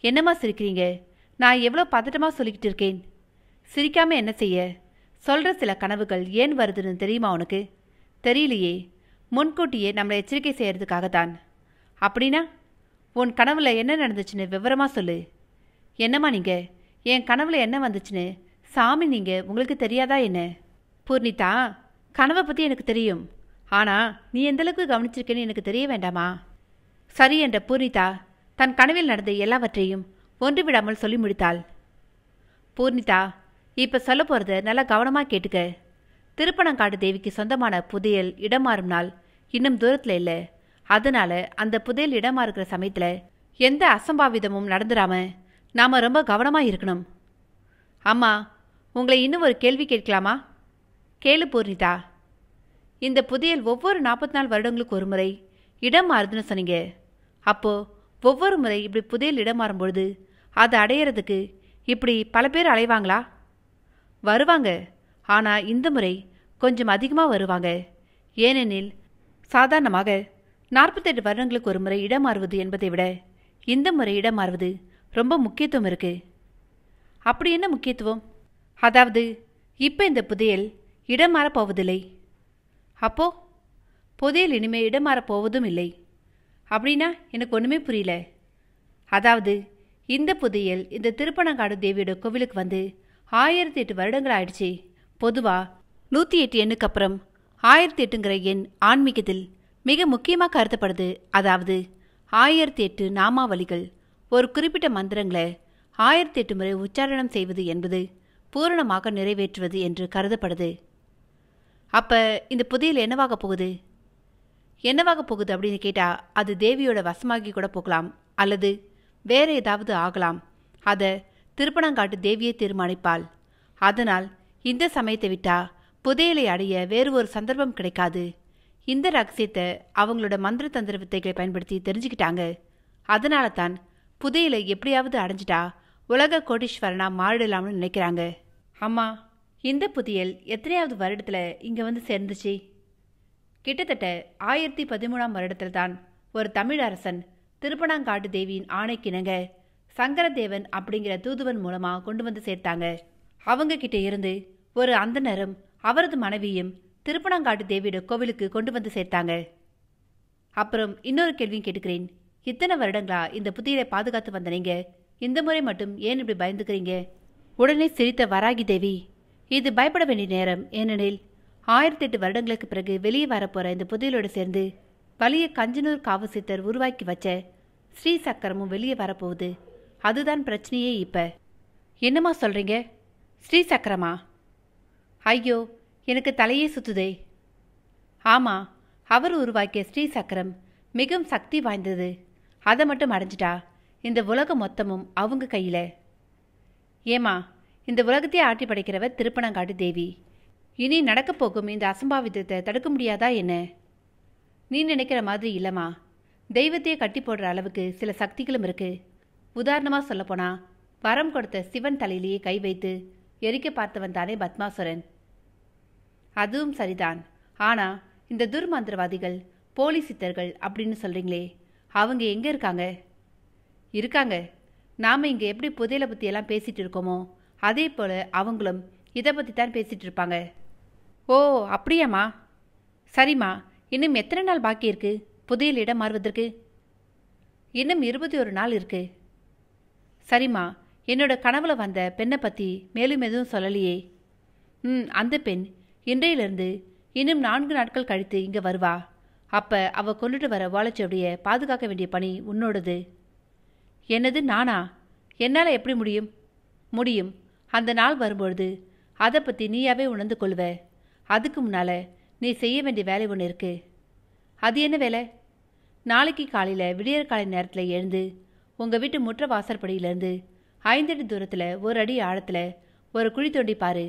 என்னம்மா சிரிக்கிறீங்க நான் எவ்வளோ பதட்டமாக சொல்லிக்கிட்டு இருக்கேன் சிரிக்காம என்ன செய்ய சொல்கிற சில கனவுகள் ஏன் வருதுன்னு தெரியுமா உனக்கு தெரியலையே முன்கூட்டியே நம்மளை எச்சரிக்கை செய்கிறதுக்காக தான் அப்படின்னா உன் கனவில் என்ன நடந்துச்சுன்னு விவரமாக சொல்லு என்னம்மா நீங்கள் என் கனவில் என்ன வந்துச்சுன்னு சாமி நீங்கள் உங்களுக்கு தெரியாதா என்ன பூர்ணிதா கனவை பற்றி எனக்கு தெரியும் ஆனால் நீ எந்தளவுக்கு கவனிச்சிருக்கேன்னு எனக்கு தெரிய வேண்டாமா சரி என்ற பூர்ணிதா தன் கனவில் நடந்த எல்லாவற்றையும் ஒன்று விடாமல் சொல்லி முடித்தாள் பூர்ணிதா இப்போ சொல்ல போகிறத நல்லா கவனமாக கேட்டுக்க திருப்பணங்காடு தேவிக்கு சொந்தமான புதையல் இடம் மாறும் நாள் இன்னும் தூரத்தில் இல்லை அதனால அந்த புதையல் இடம் மாறுகிற சமயத்தில் எந்த அசம்பாவிதமும் நடந்துடாம நாம் ரொம்ப கவனமாக இருக்கணும் அம்மா உங்களை இன்னும் ஒரு கேள்வி கேட்கலாமா கேளு பூர்ணிதா இந்த புதையல் ஒவ்வொரு நாற்பத்தி நாலு வருடங்களுக்கு ஒரு முறை இடம் மாறுதுன்னு சொன்னீங்க அப்போது ஒவ்வொரு முறை இப்படி புதையல் இடம் மாறும்பொழுது அதை அடையிறதுக்கு இப்படி பல பேர் அலைவாங்களா வருவாங்க ஆனால் இந்த முறை கொஞ்சம் அதிகமாக வருவாங்க ஏனெனில் சாதாரணமாக நாற்பத்தெட்டு வருடங்களுக்கு ஒரு முறை இடமாறுவது என்பதை விட இந்த முறை இடமாறுவது ரொம்ப முக்கியத்துவம் இருக்குது அப்படி என்ன முக்கியத்துவம் அதாவது இப்போ இந்த புதையல் இடம் மாறப்போவதில்லை அப்போ புதையல் இனிமேல் இடம் மாறப்போவதும் இல்லை அப்படின்னா எனக்கு ஒன்றுமே புரியல அதாவது இந்த புதையல் இந்த திருப்பணங்காடு தேவியோட கோவிலுக்கு வந்து ஆயிரத்தி எட்டு வருடங்கள் ஆயிடுச்சு பொதுவாக நூற்றி எட்டு எண்ணுக்கு அப்புறம் ஆயிரத்தி எட்டுங்கிற எண் ஆன்மீகத்தில் மிக முக்கியமாக கருதப்படுது அதாவது ஆயிரத்தி எட்டு நாமாவளிகள் ஒரு குறிப்பிட்ட மந்திரங்களை ஆயிரத்தி எட்டு முறை உச்சாரணம் செய்வது என்பது பூரணமாக நிறைவேற்றுவது என்று கருதப்படுது அப்போ இந்த புதையல் என்னவாக போகுது என்னவாக போகுது அப்படின்னு கேட்டால் அது தேவியோட வசமாகி கூட போகலாம் அல்லது வேறு ஏதாவது ஆகலாம் அதை திருப்பணங்காட்டு தேவியை தீர்மானிப்பாள் அதனால் இந்த சமயத்தை விட்டா புதையலை அடைய வேறு ஒரு சந்தர்ப்பம் கிடைக்காது இந்த ரகசியத்தை அவங்களோட மந்திர தந்திர வித்தைகளை பயன்படுத்தி தெரிஞ்சுக்கிட்டாங்க அதனால தான் புதையலை எப்படியாவது அடைஞ்சிட்டா உலக கோடீஸ்வரனா மாறிடலாம்னு நினைக்கிறாங்க அம்மா இந்த புதியல் எத்தனையாவது வருடத்தில் இங்கே வந்து சேர்ந்துச்சு கிட்டத்தட்ட ஆயிரத்தி பதிமூணாம் வருடத்தில் தான் ஒரு தமிழ் அரசன் திருப்பணாங்காட்டு தேவியின் ஆணைக்கிணங்க சங்கரதேவன் அப்படிங்கிற தூதுவன் மூலமாக கொண்டு வந்து சேர்த்தாங்க அவங்க கிட்ட இருந்து ஒரு அந்தனரும் அவரது மனைவியும் திருப்பணங்காட்டு தேவியோட கோவிலுக்கு கொண்டு வந்து சேர்த்தாங்க அப்புறம் இன்னொரு கேள்வியும் கேட்டுக்கிறேன் இத்தனை வருடங்களா இந்த புத்தியில பாதுகாத்து வந்த நீங்க இந்த முறை மட்டும் ஏன் இப்படி பயந்துக்கிறீங்க உடனே சிரித்த வராகி தேவி இது பயப்பட வேண்டிய நேரம் ஏனெனில் ஆயிரத்தி எட்டு வருடங்களுக்கு பிறகு வெளியே வரப்போற இந்த புதையலோடு சேர்ந்து வலிய கஞ்சனூர் காவசித்தர் உருவாக்கி வச்ச ஸ்ரீ சக்கரமும் வெளியே வரப்போகுது அதுதான் பிரச்சனையே இப்ப என்னம்மா சொல்றீங்க ஸ்ரீ சக்கரமா ஐயோ எனக்கு தலையே சுத்துதே ஆமாம் அவர் உருவாக்கிய ஸ்ரீ சக்கரம் மிகவும் சக்தி வாய்ந்தது அதை மட்டும் அடைஞ்சிட்டா இந்த உலகம் மொத்தமும் அவங்க கையில் ஏமா இந்த உலகத்தையே ஆட்டி படைக்கிறவர் திருப்பணங்காட்டு தேவி இனி நடக்கப் போகும் இந்த அசம்பாவிதத்தை தடுக்க முடியாதா என்ன நீ நினைக்கிற மாதிரி இல்லைம்மா தெய்வத்தையே கட்டி போடுற அளவுக்கு சில சக்திகளும் இருக்குது உதாரணமாக சொல்லப்போனால் வரம் கொடுத்த சிவன் தலையிலேயே கை வைத்து எரிக்க பார்த்தவன் தானே பத்மாசுரன் அதுவும் சரிதான் ஆனால் இந்த துர்மந்திரவாதிகள் போலி சித்தர்கள் அப்படின்னு சொல்கிறீங்களே அவங்க எங்கே இருக்காங்க இருக்காங்க நாம் இங்கே எப்படி புதையலை பற்றியெல்லாம் பேசிகிட்டு இருக்கோமோ அதே போல அவங்களும் இதை பற்றி தான் பேசிட்டு இருப்பாங்க ஓ அப்படியாம்மா சரிம்மா இன்னும் எத்தனை நாள் பாக்கி இருக்கு இருக்குது இடம் மாறுவதற்கு இன்னும் இருபத்தி ஒரு நாள் இருக்குது சரிம்மா என்னோட கனவுல வந்த பெண்ணை பற்றி மேலும் எதுவும் சொல்லலையே ம் அந்த பெண் இன்றையிலிருந்து இன்னும் நான்கு நாட்கள் கழித்து இங்கே வருவா அப்போ அவ கொண்டுட்டு வர வாழைச்செடியை பாதுகாக்க வேண்டிய பணி உன்னோடது என்னது நானா என்னால் எப்படி முடியும் முடியும் அந்த நாள் வரும்பொழுது அதை பற்றி நீயாவே உணர்ந்து கொள்வ அதுக்கு முன்னால் நீ செய்ய வேண்டிய வேலை ஒன்று இருக்கு அது என்ன வேலை நாளைக்கு காலையில் விடியற் காலை நேரத்தில் எழுந்து உங்கள் வீட்டு முற்ற வாசற்படியிலேருந்து ஐந்தடி தூரத்தில் ஒரு அடி ஆழத்தில் ஒரு குழி தோண்டிப்பார்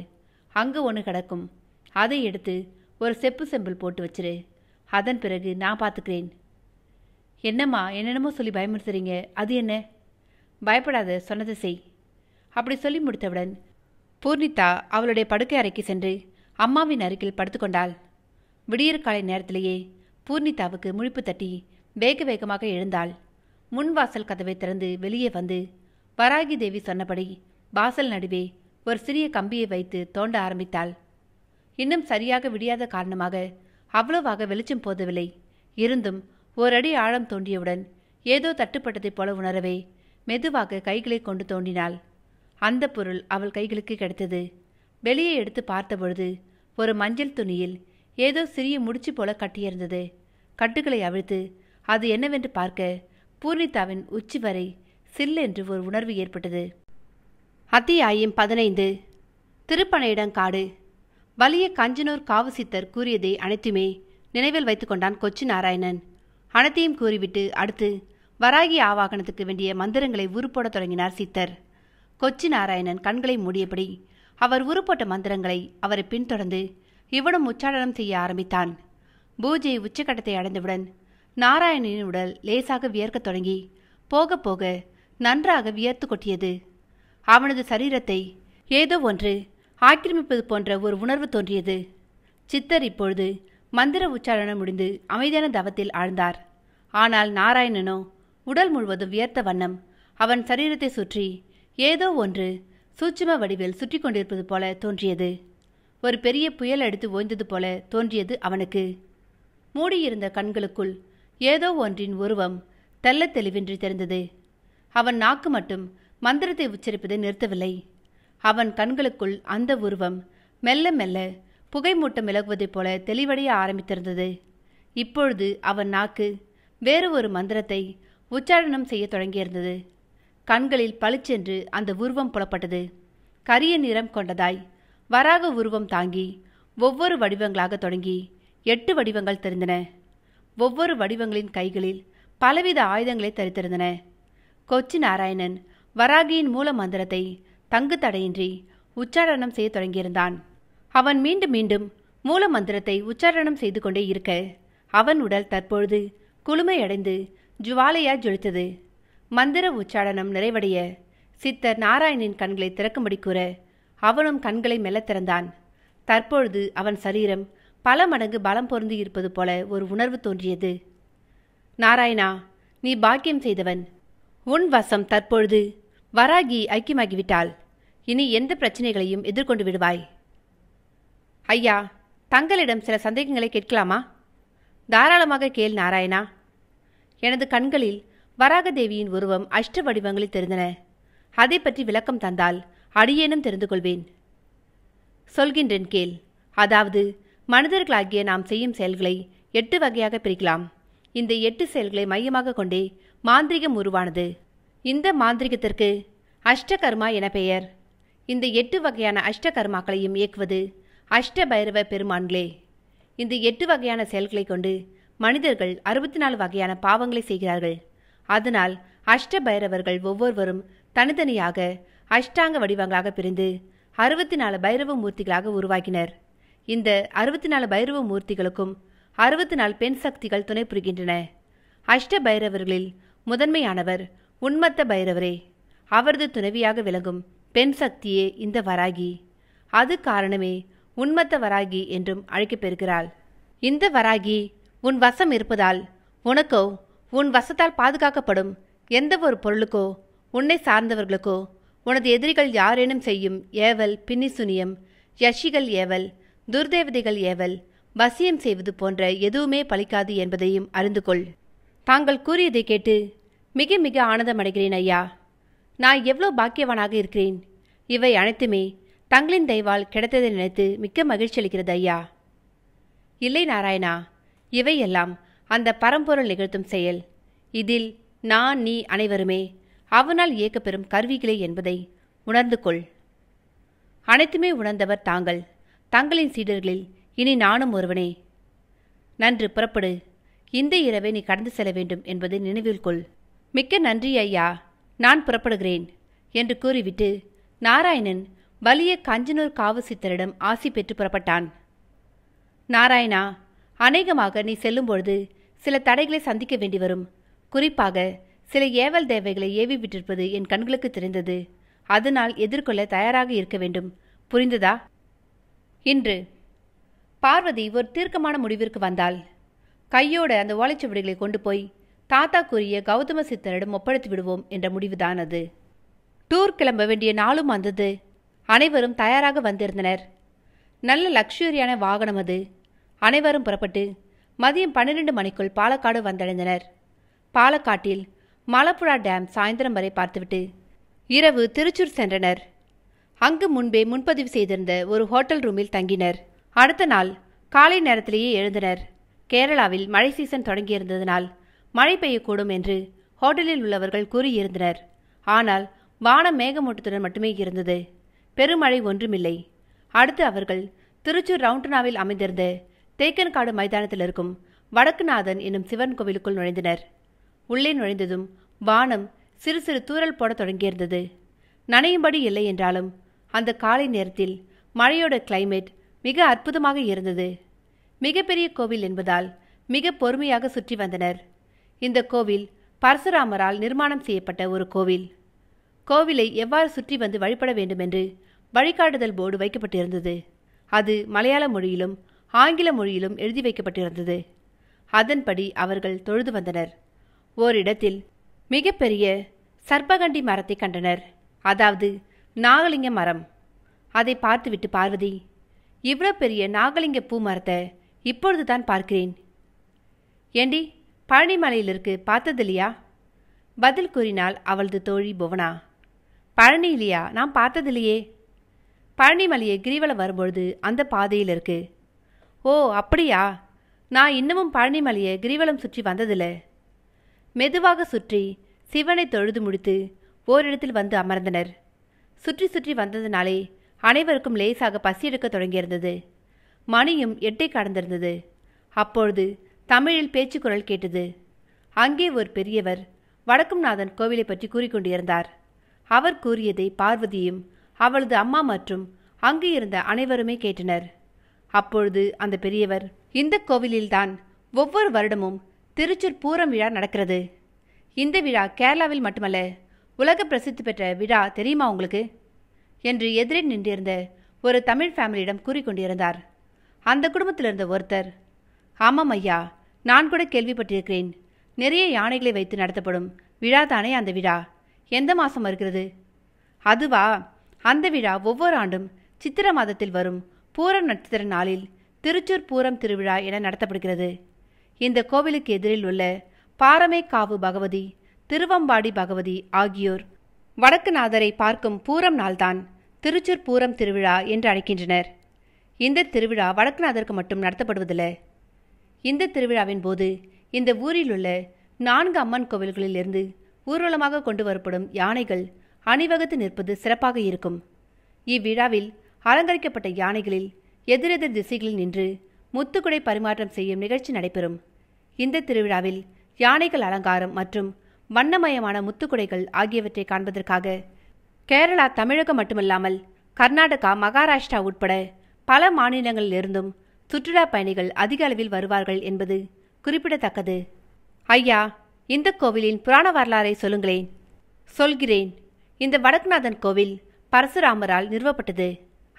அங்கே ஒன்று கிடக்கும் அதை எடுத்து ஒரு செப்பு செம்பிள் போட்டு வச்சிரு அதன் பிறகு நான் பார்த்துக்கிறேன் என்னம்மா என்னென்னமோ சொல்லி பயமுறுத்துறீங்க அது என்ன பயப்படாத சொன்னதை செய் அப்படி சொல்லி முடித்தவுடன் பூர்ணிதா அவளுடைய படுக்கை அறைக்கு சென்று அம்மாவின் அருகில் படுத்துக்கொண்டாள் விடியற் காலை நேரத்திலேயே பூர்ணிதாவுக்கு முழிப்பு தட்டி வேக வேகமாக எழுந்தாள் முன்வாசல் கதவை திறந்து வெளியே வந்து வராகி தேவி சொன்னபடி வாசல் நடுவே ஒரு சிறிய கம்பியை வைத்து தோண்ட ஆரம்பித்தாள் இன்னும் சரியாக விடியாத காரணமாக அவ்வளவாக வெளிச்சம் போதவில்லை இருந்தும் ஓரடி ஆழம் தோண்டியவுடன் ஏதோ தட்டுப்பட்டதைப் போல உணரவே மெதுவாக கைகளை கொண்டு தோண்டினாள் அந்த பொருள் அவள் கைகளுக்கு கிடைத்தது வெளியே எடுத்து பார்த்தபொழுது ஒரு மஞ்சள் துணியில் ஏதோ சிறிய முடிச்சு போல கட்டியிருந்தது கட்டுகளை அவிழ்த்து அது என்னவென்று பார்க்க பூர்ணிதாவின் உச்சி வரை சில்லென்று ஒரு உணர்வு ஏற்பட்டது அத்தியாயம் பதினைந்து திருப்பனையிடங்காடு வலிய கஞ்சனூர் காவசித்தர் கூறியதை அனைத்துமே நினைவில் வைத்துக்கொண்டான் கொச்சி நாராயணன் அனைத்தையும் கூறிவிட்டு அடுத்து வராகி ஆவாகனத்துக்கு வேண்டிய மந்திரங்களை உருப்போட தொடங்கினார் சித்தர் கொச்சி நாராயணன் கண்களை மூடியபடி அவர் உருப்போட்ட மந்திரங்களை அவரை பின்தொடர்ந்து இவனும் உச்சாடனம் செய்ய ஆரம்பித்தான் பூஜை உச்சக்கட்டத்தை அடைந்தவுடன் நாராயணனின் உடல் லேசாக வியர்க்கத் தொடங்கி போக போக நன்றாக வியர்த்து கொட்டியது அவனது சரீரத்தை ஏதோ ஒன்று ஆக்கிரமிப்பது போன்ற ஒரு உணர்வு தோன்றியது சித்தர் இப்பொழுது மந்திர உச்சாரணம் முடிந்து அமைதியான தவத்தில் ஆழ்ந்தார் ஆனால் நாராயணனோ உடல் முழுவதும் வியர்த்த வண்ணம் அவன் சரீரத்தை சுற்றி ஏதோ ஒன்று சூட்சும வடிவில் சுற்றி கொண்டிருப்பது போல தோன்றியது ஒரு பெரிய புயல் அடித்து ஓய்ந்தது போல தோன்றியது அவனுக்கு மூடியிருந்த கண்களுக்குள் ஏதோ ஒன்றின் உருவம் தெல்ல தெளிவின்றி தெரிந்தது அவன் நாக்கு மட்டும் மந்திரத்தை உச்சரிப்பதை நிறுத்தவில்லை அவன் கண்களுக்குள் அந்த உருவம் மெல்ல மெல்ல புகை மூட்டம் விலகுவதைப் போல தெளிவடைய ஆரம்பித்திருந்தது இப்பொழுது அவன் நாக்கு வேறு ஒரு மந்திரத்தை உச்சாரணம் செய்ய தொடங்கியிருந்தது கண்களில் பளிச்சென்று அந்த உருவம் புலப்பட்டது கரிய நிறம் கொண்டதாய் வராக உருவம் தாங்கி ஒவ்வொரு வடிவங்களாக தொடங்கி எட்டு வடிவங்கள் தெரிந்தன ஒவ்வொரு வடிவங்களின் கைகளில் பலவித ஆயுதங்களை தரித்திருந்தன கொச்சி நாராயணன் வராகியின் மூல மந்திரத்தை தங்கு தடையின்றி உச்சாரணம் செய்ய தொடங்கியிருந்தான் அவன் மீண்டும் மீண்டும் மூல மந்திரத்தை உச்சாரணம் செய்து கொண்டே இருக்க அவன் உடல் தற்பொழுது குளுமையடைந்து ஜுவாலையா ஜொலித்தது மந்திர உச்சாரணம் நிறைவடைய சித்தர் நாராயணின் கண்களை திறக்கும்படி கூற அவனும் கண்களை மெல்ல திறந்தான் தற்பொழுது அவன் சரீரம் பல மடங்கு பலம் பொருந்தி இருப்பது போல ஒரு உணர்வு தோன்றியது நாராயணா நீ பாக்கியம் செய்தவன் உன் வசம் தற்பொழுது வராகி ஐக்கியமாகிவிட்டாள் இனி எந்த பிரச்சனைகளையும் எதிர்கொண்டு விடுவாய் ஐயா தங்களிடம் சில சந்தேகங்களை கேட்கலாமா தாராளமாக கேள் நாராயணா எனது கண்களில் வராகதேவியின் உருவம் அஷ்ட வடிவங்களில் தெரிந்தன அதை பற்றி விளக்கம் தந்தால் அடியேனும் தெரிந்து கொள்வேன் சொல்கின்றேன் கேள் அதாவது மனிதர்களாகிய நாம் செய்யும் செயல்களை எட்டு வகையாக பிரிக்கலாம் இந்த எட்டு செயல்களை மையமாக கொண்டே மாந்திரிகம் உருவானது இந்த மாந்திரிகத்திற்கு அஷ்டகர்மா என பெயர் இந்த எட்டு வகையான அஷ்டகர்மாக்களையும் இயக்குவது அஷ்டபைரவ பெருமான்களே இந்த எட்டு வகையான செயல்களை கொண்டு மனிதர்கள் அறுபத்தி நாலு வகையான பாவங்களை செய்கிறார்கள் அதனால் அஷ்டபைரவர்கள் ஒவ்வொருவரும் தனித்தனியாக அஷ்டாங்க வடிவங்களாக பிரிந்து அறுபத்தி நாலு பைரவ மூர்த்திகளாக உருவாக்கினர் இந்த அறுபத்தி நாலு பைரவ மூர்த்திகளுக்கும் அறுபத்தி நாலு பெண் சக்திகள் துணை புரிகின்றன அஷ்ட பைரவர்களில் முதன்மையானவர் உண்மத்த பைரவரே அவரது துணைவியாக விளங்கும் பெண் சக்தியே இந்த வராகி அது காரணமே உண்மத்த வராகி என்றும் அழைக்கப்பெறுகிறாள் இந்த வராகி உன் வசம் இருப்பதால் உனக்கோ உன் வசத்தால் பாதுகாக்கப்படும் எந்த ஒரு பொருளுக்கோ உன்னை சார்ந்தவர்களுக்கோ உனது எதிரிகள் யாரேனும் செய்யும் ஏவல் பின்னிசுனியம் யஷிகள் ஏவல் துர்தேவதைகள் ஏவல் வசியம் செய்வது போன்ற எதுவுமே பலிக்காது என்பதையும் அறிந்து கொள் தாங்கள் கூறியதை கேட்டு மிக மிக ஆனந்தம் அடைகிறேன் ஐயா நான் எவ்வளோ பாக்கியவானாக இருக்கிறேன் இவை அனைத்துமே தங்களின் தயவால் கிடைத்ததை நினைத்து மிக்க மகிழ்ச்சி அளிக்கிறது ஐயா இல்லை நாராயணா இவையெல்லாம் அந்த பரம்பொருள் நிகழ்த்தும் செயல் இதில் நான் நீ அனைவருமே அவனால் இயக்கப்பெறும் கருவிகளே என்பதை உணர்ந்து கொள் அனைத்துமே உணர்ந்தவர் தாங்கள் தங்களின் சீடர்களில் இனி நானும் ஒருவனே நன்று புறப்படு இந்த இரவை நீ கடந்து செல்ல வேண்டும் என்பதை நினைவில் கொள் மிக்க நன்றி ஐயா நான் புறப்படுகிறேன் என்று கூறிவிட்டு நாராயணன் வலிய காஞ்சனூர் காவு சித்தரிடம் ஆசி பெற்று புறப்பட்டான் நாராயணா அநேகமாக நீ செல்லும்பொழுது சில தடைகளை சந்திக்க வேண்டி வரும் குறிப்பாக சில ஏவல் தேவைகளை ஏவி விட்டிருப்பது என் கண்களுக்கு தெரிந்தது அதனால் எதிர்கொள்ள தயாராக இருக்க வேண்டும் புரிந்ததா இன்று பார்வதி ஒரு தீர்க்கமான முடிவிற்கு வந்தாள் கையோட அந்த ஓலைச்சுவடிகளை கொண்டு போய் தாத்தா கூறிய கௌதம சித்தரிடம் ஒப்படைத்து விடுவோம் என்ற முடிவுதான் அது டூர் கிளம்ப வேண்டிய நாளும் வந்தது அனைவரும் தயாராக வந்திருந்தனர் நல்ல லக்ஷூரியான வாகனம் அது அனைவரும் புறப்பட்டு மதியம் பன்னிரண்டு மணிக்குள் பாலக்காடு வந்தடைந்தனர் பாலக்காட்டில் மலப்புழா டேம் சாயந்தரம் வரை பார்த்துவிட்டு இரவு திருச்சூர் சென்றனர் அங்கு முன்பே முன்பதிவு செய்திருந்த ஒரு ஹோட்டல் ரூமில் தங்கினர் அடுத்த நாள் காலை நேரத்திலேயே எழுந்தனர் கேரளாவில் மழை சீசன் தொடங்கியிருந்ததினால் மழை பெய்யக்கூடும் என்று ஹோட்டலில் உள்ளவர்கள் கூறியிருந்தனர் ஆனால் வானம் மேகமூட்டத்துடன் மட்டுமே இருந்தது பெருமழை ஒன்றுமில்லை அடுத்து அவர்கள் திருச்சூர் ரவுண்டனாவில் அமைந்திருந்த தேக்கன்காடு மைதானத்தில் இருக்கும் வடக்குநாதன் என்னும் சிவன் கோவிலுக்குள் நுழைந்தனர் உள்ளே நுழைந்ததும் வானம் சிறு சிறு தூரல் போட தொடங்கியிருந்தது நனையும்படி இல்லை என்றாலும் அந்த காலை நேரத்தில் மழையோட கிளைமேட் மிக அற்புதமாக இருந்தது மிகப்பெரிய கோவில் என்பதால் மிக பொறுமையாக சுற்றி வந்தனர் இந்த கோவில் பரசுராமரால் நிர்மாணம் செய்யப்பட்ட ஒரு கோவில் கோவிலை எவ்வாறு சுற்றி வந்து வழிபட வேண்டுமென்று வழிகாட்டுதல் போர்டு வைக்கப்பட்டிருந்தது அது மலையாள மொழியிலும் ஆங்கில மொழியிலும் எழுதி வைக்கப்பட்டிருந்தது அதன்படி அவர்கள் தொழுது வந்தனர் ஓரிடத்தில் மிகப்பெரிய சர்பகண்டி மரத்தை கண்டனர் அதாவது நாகலிங்க மரம் அதை பார்த்துவிட்டு பார்வதி இவ்வளோ பெரிய நாகலிங்க பூ மரத்தை இப்பொழுது தான் பார்க்கிறேன் ஏண்டி பழனிமலையில் இருக்கு பார்த்தது இல்லையா பதில் கூறினாள் அவளது தோழி புவனா பழனி இல்லையா நான் பார்த்ததில்லையே பழனிமலையை கிரிவலம் வரும்பொழுது அந்த பாதையில் இருக்கு ஓ அப்படியா நான் இன்னமும் பழனிமலையை கிரிவலம் சுற்றி வந்ததில்லை மெதுவாக சுற்றி சிவனை தொழுது முடித்து ஓரிடத்தில் வந்து அமர்ந்தனர் சுற்றி சுற்றி வந்ததினாலே அனைவருக்கும் லேசாக பசி எடுக்க தொடங்கியிருந்தது மணியும் எட்டை கடந்திருந்தது அப்பொழுது தமிழில் பேச்சுக்குரல் கேட்டது அங்கே ஒரு பெரியவர் வடக்கும்நாதன் கோவிலை பற்றி கூறிக்கொண்டிருந்தார் அவர் கூறியதை பார்வதியும் அவளது அம்மா மற்றும் அங்கு இருந்த அனைவருமே கேட்டனர் அப்பொழுது அந்த பெரியவர் இந்த கோவிலில்தான் ஒவ்வொரு வருடமும் திருச்சூர் பூரம் விழா நடக்கிறது இந்த விழா கேரளாவில் மட்டுமல்ல உலக பிரசித்தி பெற்ற விழா தெரியுமா உங்களுக்கு என்று எதிரே நின்றிருந்த ஒரு தமிழ் ஃபேமிலியிடம் கூறிக்கொண்டிருந்தார் அந்த குடும்பத்திலிருந்த ஒருத்தர் ஆமாம் ஐயா நான் கூட கேள்விப்பட்டிருக்கிறேன் நிறைய யானைகளை வைத்து நடத்தப்படும் விழா தானே அந்த விழா எந்த மாதம் வருகிறது அதுவா அந்த விழா ஒவ்வொரு ஆண்டும் சித்திர மாதத்தில் வரும் பூரம் நட்சத்திர நாளில் திருச்சூர் பூரம் திருவிழா என நடத்தப்படுகிறது இந்த கோவிலுக்கு எதிரில் உள்ள பாரமேக்காவு பகவதி திருவம்பாடி பகவதி ஆகியோர் வடக்குநாதரை பார்க்கும் பூரம் நாள்தான் திருச்சூர் பூரம் திருவிழா என்று அழைக்கின்றனர் இந்த திருவிழா வடக்குநாதருக்கு மட்டும் நடத்தப்படுவதில்லை இந்த திருவிழாவின் போது இந்த ஊரில் உள்ள நான்கு அம்மன் கோவில்களிலிருந்து ஊர்வலமாக கொண்டு வரப்படும் யானைகள் அணிவகுத்து நிற்பது சிறப்பாக இருக்கும் இவ்விழாவில் அலங்கரிக்கப்பட்ட யானைகளில் எதிரெதிர் திசைகளில் நின்று முத்துக்குடை பரிமாற்றம் செய்யும் நிகழ்ச்சி நடைபெறும் இந்த திருவிழாவில் யானைகள் அலங்காரம் மற்றும் வண்ணமயமான முத்துக்குடைகள் ஆகியவற்றை காண்பதற்காக கேரளா தமிழகம் மட்டுமல்லாமல் கர்நாடகா மகாராஷ்டிரா உட்பட பல மாநிலங்களிலிருந்தும் சுற்றுலா பயணிகள் அதிக அளவில் வருவார்கள் என்பது குறிப்பிடத்தக்கது ஐயா இந்த கோவிலின் புராண வரலாறை சொல்லுங்களேன் சொல்கிறேன் இந்த வடக்குநாதன் கோவில் பரசுராமரால் நிறுவப்பட்டது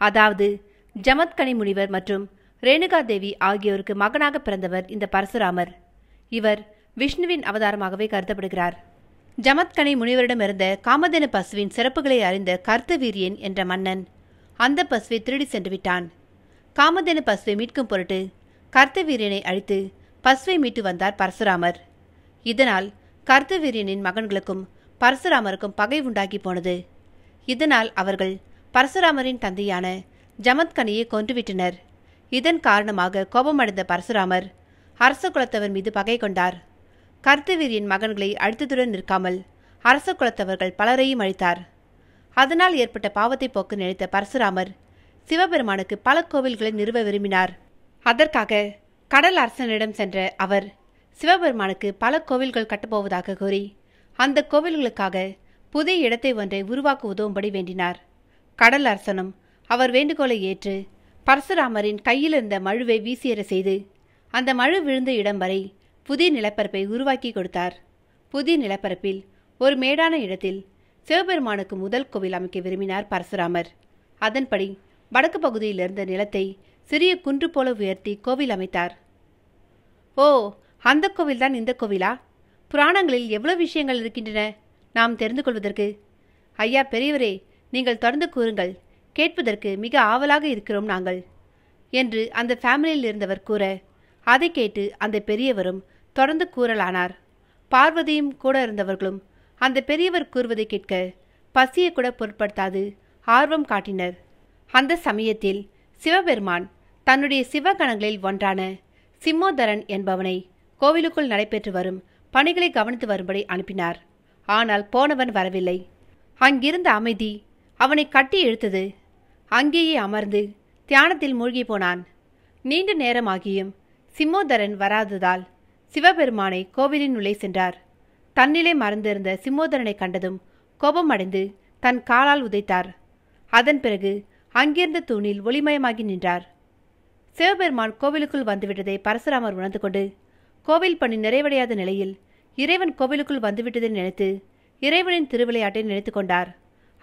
அதாவது ஜமத்கனி முனிவர் மற்றும் ரேணுகா தேவி ஆகியோருக்கு மகனாக பிறந்தவர் இந்த பரசுராமர் இவர் விஷ்ணுவின் அவதாரமாகவே கருதப்படுகிறார் ஜமத்கனி முனிவரிடமிருந்த காமதேனு பசுவின் சிறப்புகளை அறிந்த கர்த்தவீரியன் என்ற மன்னன் அந்த பசுவை திருடி சென்று விட்டான் காமதேனு பசுவை மீட்கும் பொருட்டு கர்த்தவீரியனை அழித்து பசுவை மீட்டு வந்தார் பரசுராமர் இதனால் கர்த்தவீரியனின் மகன்களுக்கும் பரசுராமருக்கும் பகை உண்டாகி போனது இதனால் அவர்கள் பரசுராமரின் தந்தையான ஜமத்கனியை கொன்றுவிட்டனர் இதன் காரணமாக கோபமடைந்த பரசுராமர் அரச குலத்தவர் மீது பகை கொண்டார் கர்த்தவீரியின் மகன்களை அழுத்தத்துடன் நிற்காமல் அரச குலத்தவர்கள் பலரையும் அழித்தார் அதனால் ஏற்பட்ட பாவத்தை போக்கு நினைத்த பரசுராமர் சிவபெருமானுக்கு பல கோவில்களை நிறுவ விரும்பினார் அதற்காக கடல் அரசனிடம் சென்ற அவர் சிவபெருமானுக்கு பல கோவில்கள் கட்டப்போவதாக கூறி அந்த கோவில்களுக்காக புதிய இடத்தை ஒன்றை உருவாக்க உதவும்படி வேண்டினார் கடல் அரசனும் அவர் வேண்டுகோளை ஏற்று பரசுராமரின் கையில் இருந்த மழுவை வீசியற செய்து அந்த மழு விழுந்த இடம் வரை புதிய நிலப்பரப்பை உருவாக்கி கொடுத்தார் புதிய நிலப்பரப்பில் ஒரு மேடான இடத்தில் சிவபெருமானுக்கு முதல் கோவில் அமைக்க விரும்பினார் பரசுராமர் அதன்படி வடக்கு பகுதியில் இருந்த நிலத்தை சிறிய குன்று போல உயர்த்தி கோவில் அமைத்தார் ஓ அந்த கோவில்தான் இந்த கோவிலா புராணங்களில் எவ்வளவு விஷயங்கள் இருக்கின்றன நாம் தெரிந்து கொள்வதற்கு ஐயா பெரியவரே நீங்கள் தொடர்ந்து கூறுங்கள் கேட்பதற்கு மிக ஆவலாக இருக்கிறோம் நாங்கள் என்று அந்த ஃபேமிலியில் இருந்தவர் கூற அதை கேட்டு அந்த பெரியவரும் தொடர்ந்து கூறலானார் பார்வதியும் கூட இருந்தவர்களும் அந்த பெரியவர் கூறுவதை கேட்க பசியை கூட பொருட்படுத்தாது ஆர்வம் காட்டினர் அந்த சமயத்தில் சிவபெருமான் தன்னுடைய சிவகணங்களில் ஒன்றான சிம்மோதரன் என்பவனை கோவிலுக்குள் நடைபெற்று வரும் பணிகளை கவனித்து வரும்படி அனுப்பினார் ஆனால் போனவன் வரவில்லை அங்கிருந்த அமைதி அவனை கட்டி இழுத்தது அங்கேயே அமர்ந்து தியானத்தில் மூழ்கி போனான் நீண்ட நேரமாகியும் சிம்மோதரன் வராததால் சிவபெருமானை கோவிலின் உள்ளே சென்றார் தன்னிலே மறந்திருந்த சிம்மோதரனை கண்டதும் கோபமடைந்து தன் காலால் உதைத்தார் அதன் பிறகு அங்கிருந்த தூணில் ஒளிமயமாகி நின்றார் சிவபெருமான் கோவிலுக்குள் வந்துவிட்டதை பரசுராமர் உணர்ந்து கொண்டு கோவில் பணி நிறைவடையாத நிலையில் இறைவன் கோவிலுக்குள் வந்துவிட்டதை நினைத்து இறைவனின் திருவிளையாட்டை நினைத்து கொண்டார்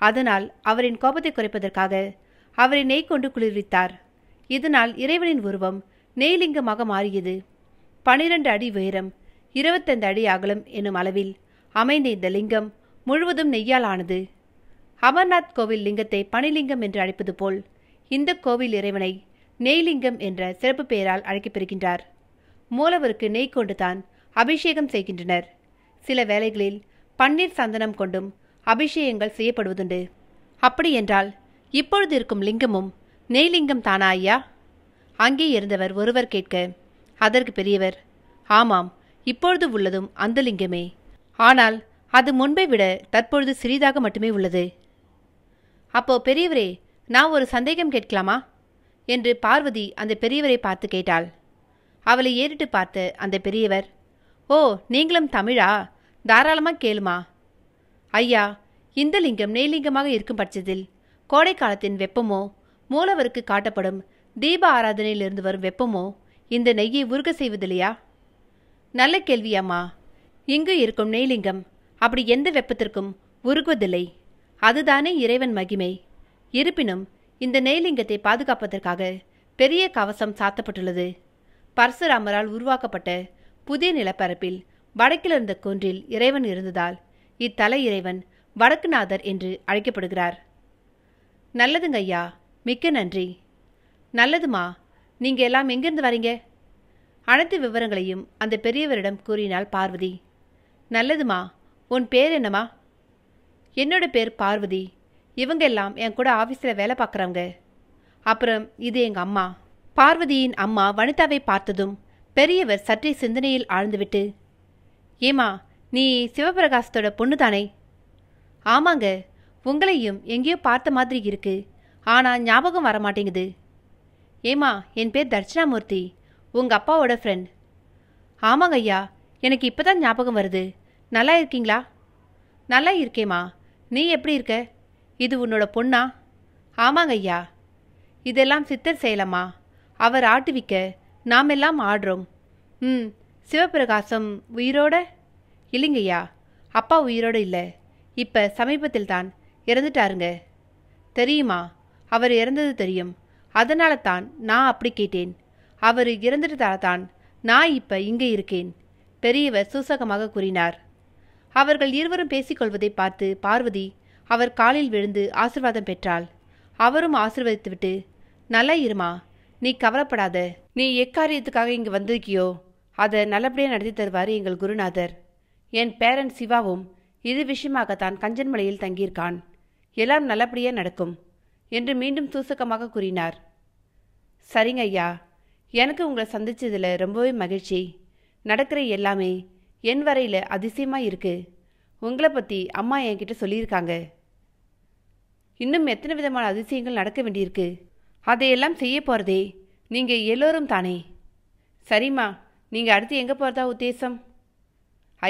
அதனால் அவரின் கோபத்தை குறைப்பதற்காக அவரை நெய் கொண்டு குளிர்வித்தார் இதனால் இறைவனின் உருவம் நெய்லிங்கமாக மாறியது பனிரெண்டு அடி உயரம் இருபத்தைந்து அடி அகலம் என்னும் அளவில் அமைந்த இந்த லிங்கம் முழுவதும் நெய்யால் ஆனது அமர்நாத் கோவில் லிங்கத்தை பனிலிங்கம் என்று அழைப்பது போல் இந்த கோவில் இறைவனை நெய்லிங்கம் என்ற சிறப்பு பெயரால் அழைக்கப்பெறுகின்றார் மூலவருக்கு நெய் கொண்டுதான் அபிஷேகம் செய்கின்றனர் சில வேளைகளில் பன்னீர் சந்தனம் கொண்டும் அபிஷேகங்கள் செய்யப்படுவதுண்டு அப்படியென்றால் இப்பொழுது இருக்கும் லிங்கமும் நெய்லிங்கம் தானா ஐயா அங்கே இருந்தவர் ஒருவர் கேட்க அதற்கு பெரியவர் ஆமாம் இப்பொழுது உள்ளதும் அந்த லிங்கமே ஆனால் அது முன்பை விட தற்பொழுது சிறிதாக மட்டுமே உள்ளது அப்போ பெரியவரே நான் ஒரு சந்தேகம் கேட்கலாமா என்று பார்வதி அந்த பெரியவரை பார்த்து கேட்டாள் அவளை ஏறிட்டு பார்த்த அந்த பெரியவர் ஓ நீங்களும் தமிழா தாராளமாக கேளுமா ஐயா இந்த லிங்கம் நெய்லிங்கமாக இருக்கும் பட்சத்தில் கோடைக்காலத்தின் வெப்பமோ மூலவருக்கு காட்டப்படும் தீப ஆராதனையிலிருந்து வரும் வெப்பமோ இந்த நெய்யை உருக செய்வதில்லையா நல்ல கேள்வி அம்மா இங்கு இருக்கும் நெய்லிங்கம் அப்படி எந்த வெப்பத்திற்கும் உருகுவதில்லை அதுதானே இறைவன் மகிமை இருப்பினும் இந்த நெய்லிங்கத்தை பாதுகாப்பதற்காக பெரிய கவசம் சாத்தப்பட்டுள்ளது பரசுராமரால் உருவாக்கப்பட்ட புதிய நிலப்பரப்பில் வடக்கிலிருந்த குன்றில் இறைவன் இருந்ததால் இத்தல இறைவன் வடக்குநாதர் என்று அழைக்கப்படுகிறார் நல்லதுங்க ஐயா மிக்க நன்றி நல்லதுமா நீங்கள் எல்லாம் எங்கிருந்து வரீங்க அனைத்து விவரங்களையும் அந்த பெரியவரிடம் கூறினாள் பார்வதி நல்லதுமா உன் பேர் என்னம்மா என்னோட பேர் பார்வதி இவங்க எல்லாம் என் கூட ஆஃபீஸில் வேலை பார்க்குறவங்க அப்புறம் இது எங்கள் அம்மா பார்வதியின் அம்மா வனிதாவை பார்த்ததும் பெரியவர் சற்றே சிந்தனையில் ஆழ்ந்துவிட்டு ஏமா நீ சிவபிரகாசத்தோட பொண்ணு தானே ஆமாங்க உங்களையும் எங்கேயோ பார்த்த மாதிரி இருக்கு ஆனால் ஞாபகம் வரமாட்டேங்குது ஏமா என் பேர் தர்ஷனாமூர்த்தி உங்கள் அப்பாவோட ஃப்ரெண்ட் ஆமாங்க ஐயா எனக்கு இப்போ தான் ஞாபகம் வருது நல்லா இருக்கீங்களா நல்லா இருக்கேம்மா நீ எப்படி இருக்க இது உன்னோட பொண்ணா ஆமாங்க ஐயா இதெல்லாம் சித்தர் செய்யலாமா அவர் ஆட்டுவிக்க நாம் எல்லாம் ஆடுறோம் ம் சிவபிரகாசம் உயிரோட இல்லைங்கய்யா அப்பா உயிரோடு இல்லை இப்போ சமீபத்தில் தான் இறந்துட்டாருங்க தெரியுமா அவர் இறந்தது தெரியும் அதனால தான் நான் அப்படி கேட்டேன் அவர் இறந்துட்டதால தான் நான் இப்போ இங்கே இருக்கேன் பெரியவர் சூசகமாக கூறினார் அவர்கள் இருவரும் பேசிக்கொள்வதை பார்த்து பார்வதி அவர் காலில் விழுந்து ஆசிர்வாதம் பெற்றாள் அவரும் ஆசிர்வதித்துவிட்டு நல்லா இருமா நீ கவலைப்படாத நீ எக்காரியத்துக்காக இங்கு வந்திருக்கியோ அதை நல்லபடியாக நடத்தி தருவார் எங்கள் குருநாதர் என் பேரன் சிவாவும் இது விஷயமாகத்தான் கஞ்சன்மலையில் தங்கியிருக்கான் எல்லாம் நல்லபடியாக நடக்கும் என்று மீண்டும் சூசகமாக கூறினார் சரிங்க ஐயா எனக்கு உங்களை சந்தித்ததில் ரொம்பவே மகிழ்ச்சி நடக்கிற எல்லாமே என் வரையில் அதிசயமாக இருக்குது உங்களை பற்றி அம்மா என்கிட்ட சொல்லியிருக்காங்க இன்னும் எத்தனை விதமான அதிசயங்கள் நடக்க வேண்டியிருக்கு அதையெல்லாம் செய்ய போகிறதே நீங்கள் எல்லோரும் தானே சரிம்மா நீங்கள் அடுத்து எங்கே போகிறதா உத்தேசம்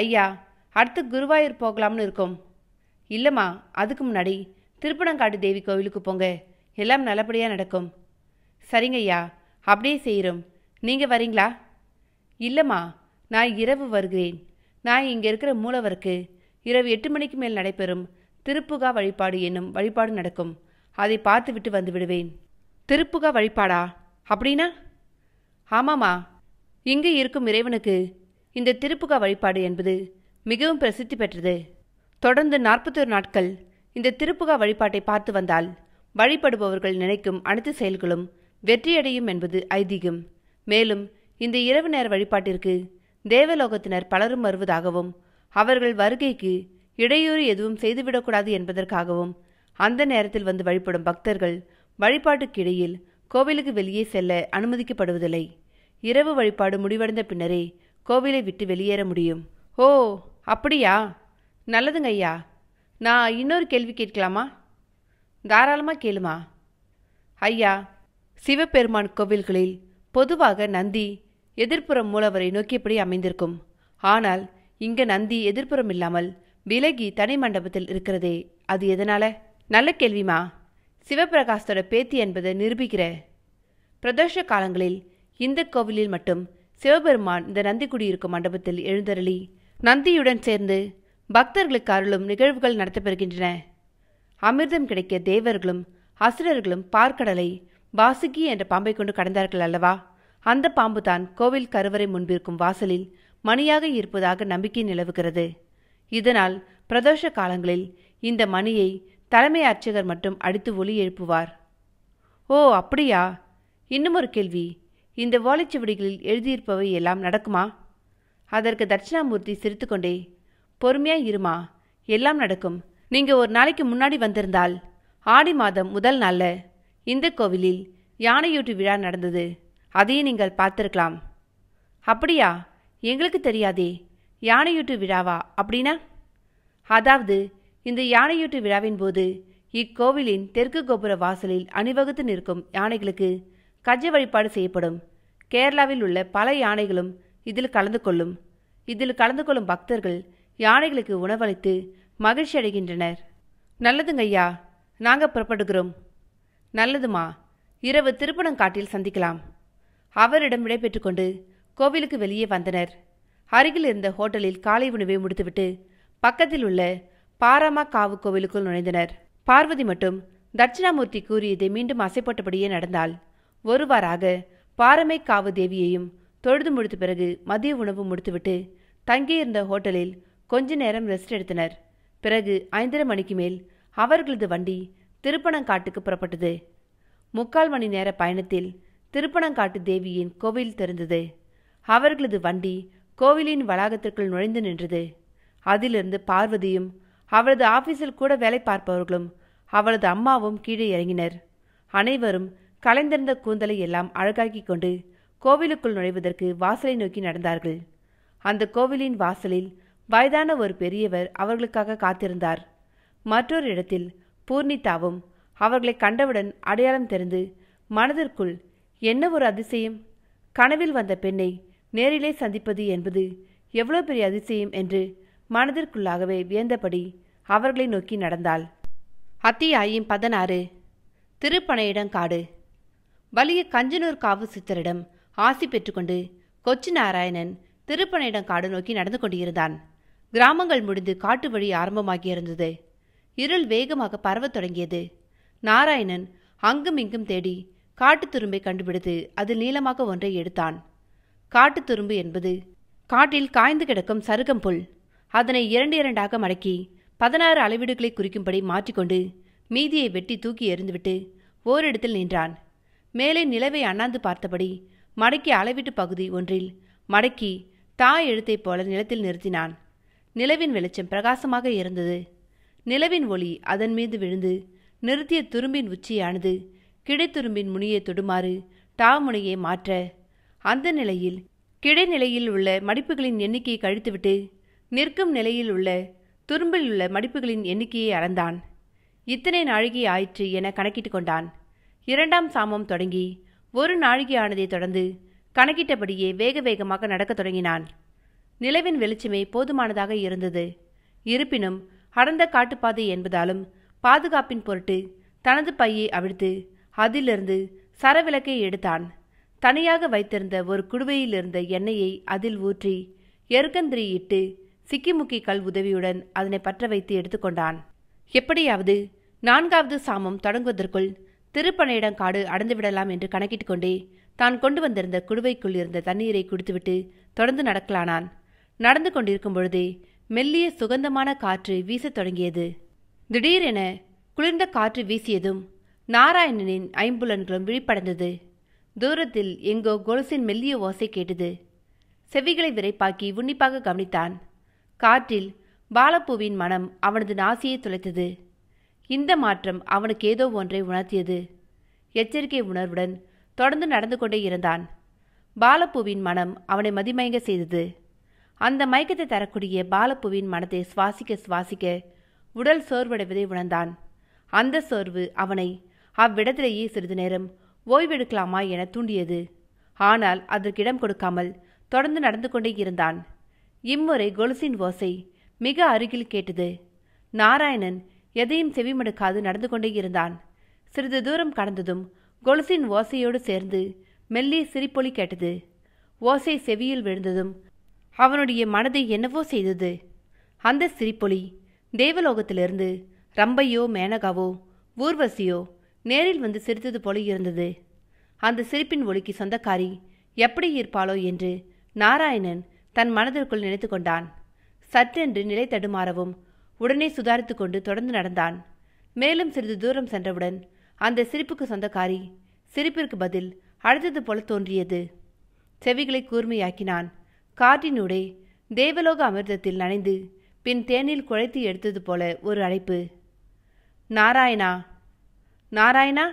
ஐயா அடுத்து குருவாயூர் போகலாம்னு இருக்கோம் இல்லைம்மா அதுக்கு முன்னாடி திருப்பணங்காடு தேவி கோவிலுக்கு போங்க எல்லாம் நல்லபடியாக நடக்கும் சரிங்க ஐயா அப்படியே செய்கிறோம் நீங்கள் வரீங்களா இல்லைம்மா நான் இரவு வருகிறேன் நான் இங்கே இருக்கிற மூலவருக்கு இரவு எட்டு மணிக்கு மேல் நடைபெறும் திருப்புகா வழிபாடு என்னும் வழிபாடு நடக்கும் அதை பார்த்துவிட்டு வந்து விடுவேன் திருப்புகா வழிபாடா அப்படின்னா ஆமாம்மா இங்கே இருக்கும் இறைவனுக்கு இந்த திருப்புகா வழிபாடு என்பது மிகவும் பிரசித்தி பெற்றது தொடர்ந்து நாற்பத்தொரு நாட்கள் இந்த திருப்புகா வழிபாட்டை பார்த்து வந்தால் வழிபடுபவர்கள் நினைக்கும் அனைத்து செயல்களும் வெற்றியடையும் என்பது ஐதீகம் மேலும் இந்த இரவு நேர வழிபாட்டிற்கு தேவலோகத்தினர் பலரும் வருவதாகவும் அவர்கள் வருகைக்கு இடையூறு எதுவும் செய்துவிடக்கூடாது என்பதற்காகவும் அந்த நேரத்தில் வந்து வழிபடும் பக்தர்கள் வழிபாட்டுக்கு இடையில் கோவிலுக்கு வெளியே செல்ல அனுமதிக்கப்படுவதில்லை இரவு வழிபாடு முடிவடைந்த பின்னரே கோவிலை விட்டு வெளியேற முடியும் ஓ அப்படியா நல்லதுங்க ஐயா நான் இன்னொரு கேள்வி கேட்கலாமா தாராளமாக கேளுமா ஐயா சிவபெருமான் கோவில்களில் பொதுவாக நந்தி எதிர்ப்புறம் மூலவரை நோக்கியபடி அமைந்திருக்கும் ஆனால் இங்க நந்தி எதிர்ப்புறம் இல்லாமல் விலகி தனி மண்டபத்தில் இருக்கிறதே அது எதனால நல்ல கேள்விமா சிவபிரகாஷோட பேத்தி என்பதை நிரூபிக்கிற பிரதோஷ காலங்களில் இந்த கோவிலில் மட்டும் சிவபெருமான் இந்த நந்திக்குடி இருக்கும் மண்டபத்தில் எழுந்தருளி நந்தியுடன் சேர்ந்து பக்தர்களுக்கு அருளும் நிகழ்வுகள் நடத்தப்பெறுகின்றன அமிர்தம் கிடைக்க தேவர்களும் அசுரர்களும் பார்க்கடலை பாசுகி என்ற பாம்பை கொண்டு கடந்தார்கள் அல்லவா அந்த பாம்புதான் கோவில் கருவறை முன்பிருக்கும் வாசலில் மணியாக இருப்பதாக நம்பிக்கை நிலவுகிறது இதனால் பிரதோஷ காலங்களில் இந்த மணியை தலைமை அர்ச்சகர் மட்டும் அடித்து ஒலி எழுப்புவார் ஓ அப்படியா இன்னும் ஒரு கேள்வி இந்த ஓலைச்சுவடிகளில் எழுதியிருப்பவை எல்லாம் நடக்குமா அதற்கு தட்சிணாமூர்த்தி சிரித்துக்கொண்டே பொறுமையா இருமா எல்லாம் நடக்கும் நீங்க ஒரு நாளைக்கு முன்னாடி வந்திருந்தால் ஆடி மாதம் முதல் நாளில் இந்த கோவிலில் யானையூட்டு விழா நடந்தது அதையும் நீங்கள் பார்த்துருக்கலாம் அப்படியா எங்களுக்கு தெரியாதே யானையூட்டு விழாவா அப்படின்னா அதாவது இந்த யானையூட்டு விழாவின் போது இக்கோவிலின் தெற்கு கோபுர வாசலில் அணிவகுத்து நிற்கும் யானைகளுக்கு கஜ வழிபாடு செய்யப்படும் கேரளாவில் உள்ள பல யானைகளும் இதில் கலந்து கொள்ளும் இதில் கலந்து கொள்ளும் பக்தர்கள் யானைகளுக்கு உணவளித்து மகிழ்ச்சி அடைகின்றனர் நல்லதுங்கய்யா நாங்கள் புறப்படுகிறோம் நல்லதுமா இரவு திருப்பணங்காட்டில் சந்திக்கலாம் அவரிடம் விடைபெற்று கொண்டு கோவிலுக்கு வெளியே வந்தனர் அருகில் இருந்த ஹோட்டலில் காலை உணவை முடித்துவிட்டு பக்கத்தில் உள்ள பாராமா காவு கோவிலுக்குள் நுழைந்தனர் பார்வதி மட்டும் தட்சிணாமூர்த்தி கூறியதை மீண்டும் அசைப்பட்டபடியே நடந்தால் ஒருவாறாக பாரமை காவு தேவியையும் தொழுது முடித்த பிறகு மதிய உணவு முடித்துவிட்டு தங்கியிருந்த ஹோட்டலில் கொஞ்ச நேரம் ரெஸ்ட் எடுத்தனர் பிறகு ஐந்தரை மணிக்கு மேல் அவர்களது வண்டி திருப்பணங்காட்டுக்கு புறப்பட்டது முக்கால் மணி நேர பயணத்தில் திருப்பணங்காட்டு தேவியின் கோவில் திறந்தது அவர்களது வண்டி கோவிலின் வளாகத்திற்குள் நுழைந்து நின்றது அதிலிருந்து பார்வதியும் அவளது ஆபீஸில் கூட வேலை பார்ப்பவர்களும் அவளது அம்மாவும் கீழே இறங்கினர் அனைவரும் கலைந்திருந்த கூந்தலை எல்லாம் அழகாக்கி கொண்டு கோவிலுக்குள் நுழைவதற்கு வாசலை நோக்கி நடந்தார்கள் அந்த கோவிலின் வாசலில் வயதான ஒரு பெரியவர் அவர்களுக்காக காத்திருந்தார் மற்றொரு இடத்தில் பூர்ணிதாவும் அவர்களை கண்டவுடன் அடையாளம் தெரிந்து மனதிற்குள் என்ன ஒரு அதிசயம் கனவில் வந்த பெண்ணை நேரிலே சந்திப்பது என்பது எவ்வளோ பெரிய அதிசயம் என்று மனதிற்குள்ளாகவே வியந்தபடி அவர்களை நோக்கி நடந்தாள் அத்தியாயம் பதினாறு திருப்பனையிடங்காடு வலிய கஞ்சனூர் காவு சித்தரிடம் ஆசி பெற்றுக்கொண்டு கொச்சி நாராயணன் திருப்பனையிடங்காடு நோக்கி நடந்து கொண்டிருந்தான் கிராமங்கள் முடிந்து காட்டு வழி ஆரம்பமாகியிருந்தது இருள் வேகமாக பரவத் தொடங்கியது நாராயணன் அங்கும் இங்கும் தேடி காட்டுத் துரும்பை கண்டுபிடித்து அதில் நீளமாக ஒன்றை எடுத்தான் காட்டுத் துரும்பு என்பது காட்டில் காய்ந்து கிடக்கும் சருகம்புல் அதனை இரண்டு இரண்டாக மடக்கி பதினாறு அளவீடுகளை குறிக்கும்படி மாற்றிக்கொண்டு மீதியை வெட்டி தூக்கி எறிந்துவிட்டு ஓரிடத்தில் நின்றான் மேலே நிலவை அண்ணாந்து பார்த்தபடி மடக்கி அளவீட்டு பகுதி ஒன்றில் மடக்கி தாய் எழுத்தைப் போல நிலத்தில் நிறுத்தினான் நிலவின் வெளிச்சம் பிரகாசமாக இருந்தது நிலவின் ஒளி அதன் மீது விழுந்து நிறுத்திய துரும்பின் உச்சியானது கிடைத்துரும்பின் முனியை தொடுமாறு டா முனையை மாற்ற அந்த நிலையில் கிடைநிலையில் உள்ள மடிப்புகளின் எண்ணிக்கையை கழித்துவிட்டு நிற்கும் நிலையில் உள்ள துரும்பில் உள்ள மடிப்புகளின் எண்ணிக்கையை அறந்தான் இத்தனை நாழிகை ஆயிற்று என கணக்கிட்டு கொண்டான் இரண்டாம் சாமம் தொடங்கி ஒரு நாழிகையானதை தொடர்ந்து கணக்கிட்டபடியே வேக வேகமாக நடக்கத் தொடங்கினான் நிலவின் வெளிச்சமே போதுமானதாக இருந்தது இருப்பினும் அடர்ந்த காட்டுப்பாதை என்பதாலும் பாதுகாப்பின் பொருட்டு தனது பையை அவிழ்த்து அதிலிருந்து சரவிளக்கை எடுத்தான் தனியாக வைத்திருந்த ஒரு குடுவையில் இருந்த எண்ணெயை அதில் ஊற்றி எருக்கந்திரியிட்டு சிக்கிமுக்கி கல் உதவியுடன் அதனை பற்ற வைத்து எடுத்துக்கொண்டான் எப்படியாவது நான்காவது சாமம் தொடங்குவதற்குள் திருப்பனையிடம் காடு அடைந்துவிடலாம் என்று கணக்கிட்டு கொண்டே தான் கொண்டு வந்திருந்த குடுவைக்குள் இருந்த தண்ணீரை குடித்துவிட்டு தொடர்ந்து நடக்கலானான் நடந்து கொண்டிருக்கும் பொழுதே மெல்லிய சுகந்தமான காற்று வீசத் தொடங்கியது திடீரென குளிர்ந்த காற்று வீசியதும் நாராயணனின் ஐம்புலன்களும் விழிப்படைந்தது தூரத்தில் எங்கோ கொலுசின் மெல்லிய ஓசை கேட்டது செவிகளை விரைப்பாக்கி உன்னிப்பாக கவனித்தான் காற்றில் பாலப்பூவின் மனம் அவனது நாசியை துளைத்தது இந்த மாற்றம் அவனுக்கு ஏதோ ஒன்றை உணர்த்தியது எச்சரிக்கை உணர்வுடன் தொடர்ந்து நடந்து கொண்டே இருந்தான் பாலப்பூவின் மனம் அவனை மதிமயங்க செய்தது அந்த மயக்கத்தை தரக்கூடிய பாலப்பூவின் மனத்தை சுவாசிக்க சுவாசிக்க உடல் சோர்வடைவதை உணர்ந்தான் அந்த சோர்வு அவனை அவ்விடத்திலேயே சிறிது நேரம் ஓய்வெடுக்கலாமா என தூண்டியது ஆனால் அதற்கிடம் கொடுக்காமல் தொடர்ந்து நடந்து கொண்டே இருந்தான் இம்முறை கொலுசின் ஓசை மிக அருகில் கேட்டது நாராயணன் எதையும் செவிமடுக்காது நடந்து கொண்டே இருந்தான் சிறிது தூரம் கடந்ததும் கொலுசின் ஓசையோடு சேர்ந்து மெல்லிய சிரிப்பொலி கேட்டது ஓசை செவியில் விழுந்ததும் அவனுடைய மனதை என்னவோ செய்தது அந்த சிரிப்பொலி தேவலோகத்திலிருந்து ரம்பையோ மேனகாவோ ஊர்வசியோ நேரில் வந்து சிரித்தது போல இருந்தது அந்த சிரிப்பின் ஒளிக்கு சொந்தக்காரி எப்படி இருப்பாளோ என்று நாராயணன் தன் மனதிற்குள் நினைத்து கொண்டான் சற்றென்று நிலை தடுமாறவும் உடனே சுதாரித்து கொண்டு தொடர்ந்து நடந்தான் மேலும் சிறிது தூரம் சென்றவுடன் அந்த சிரிப்புக்கு சொந்தக்காரி சிரிப்பிற்கு பதில் அழுத்தது போல தோன்றியது செவிகளை கூர்மையாக்கினான் காட்டினூடே தேவலோக அமிர்தத்தில் நனைந்து பின் தேனில் குழைத்து எடுத்தது போல ஒரு அழைப்பு நாராயணா நாராயணா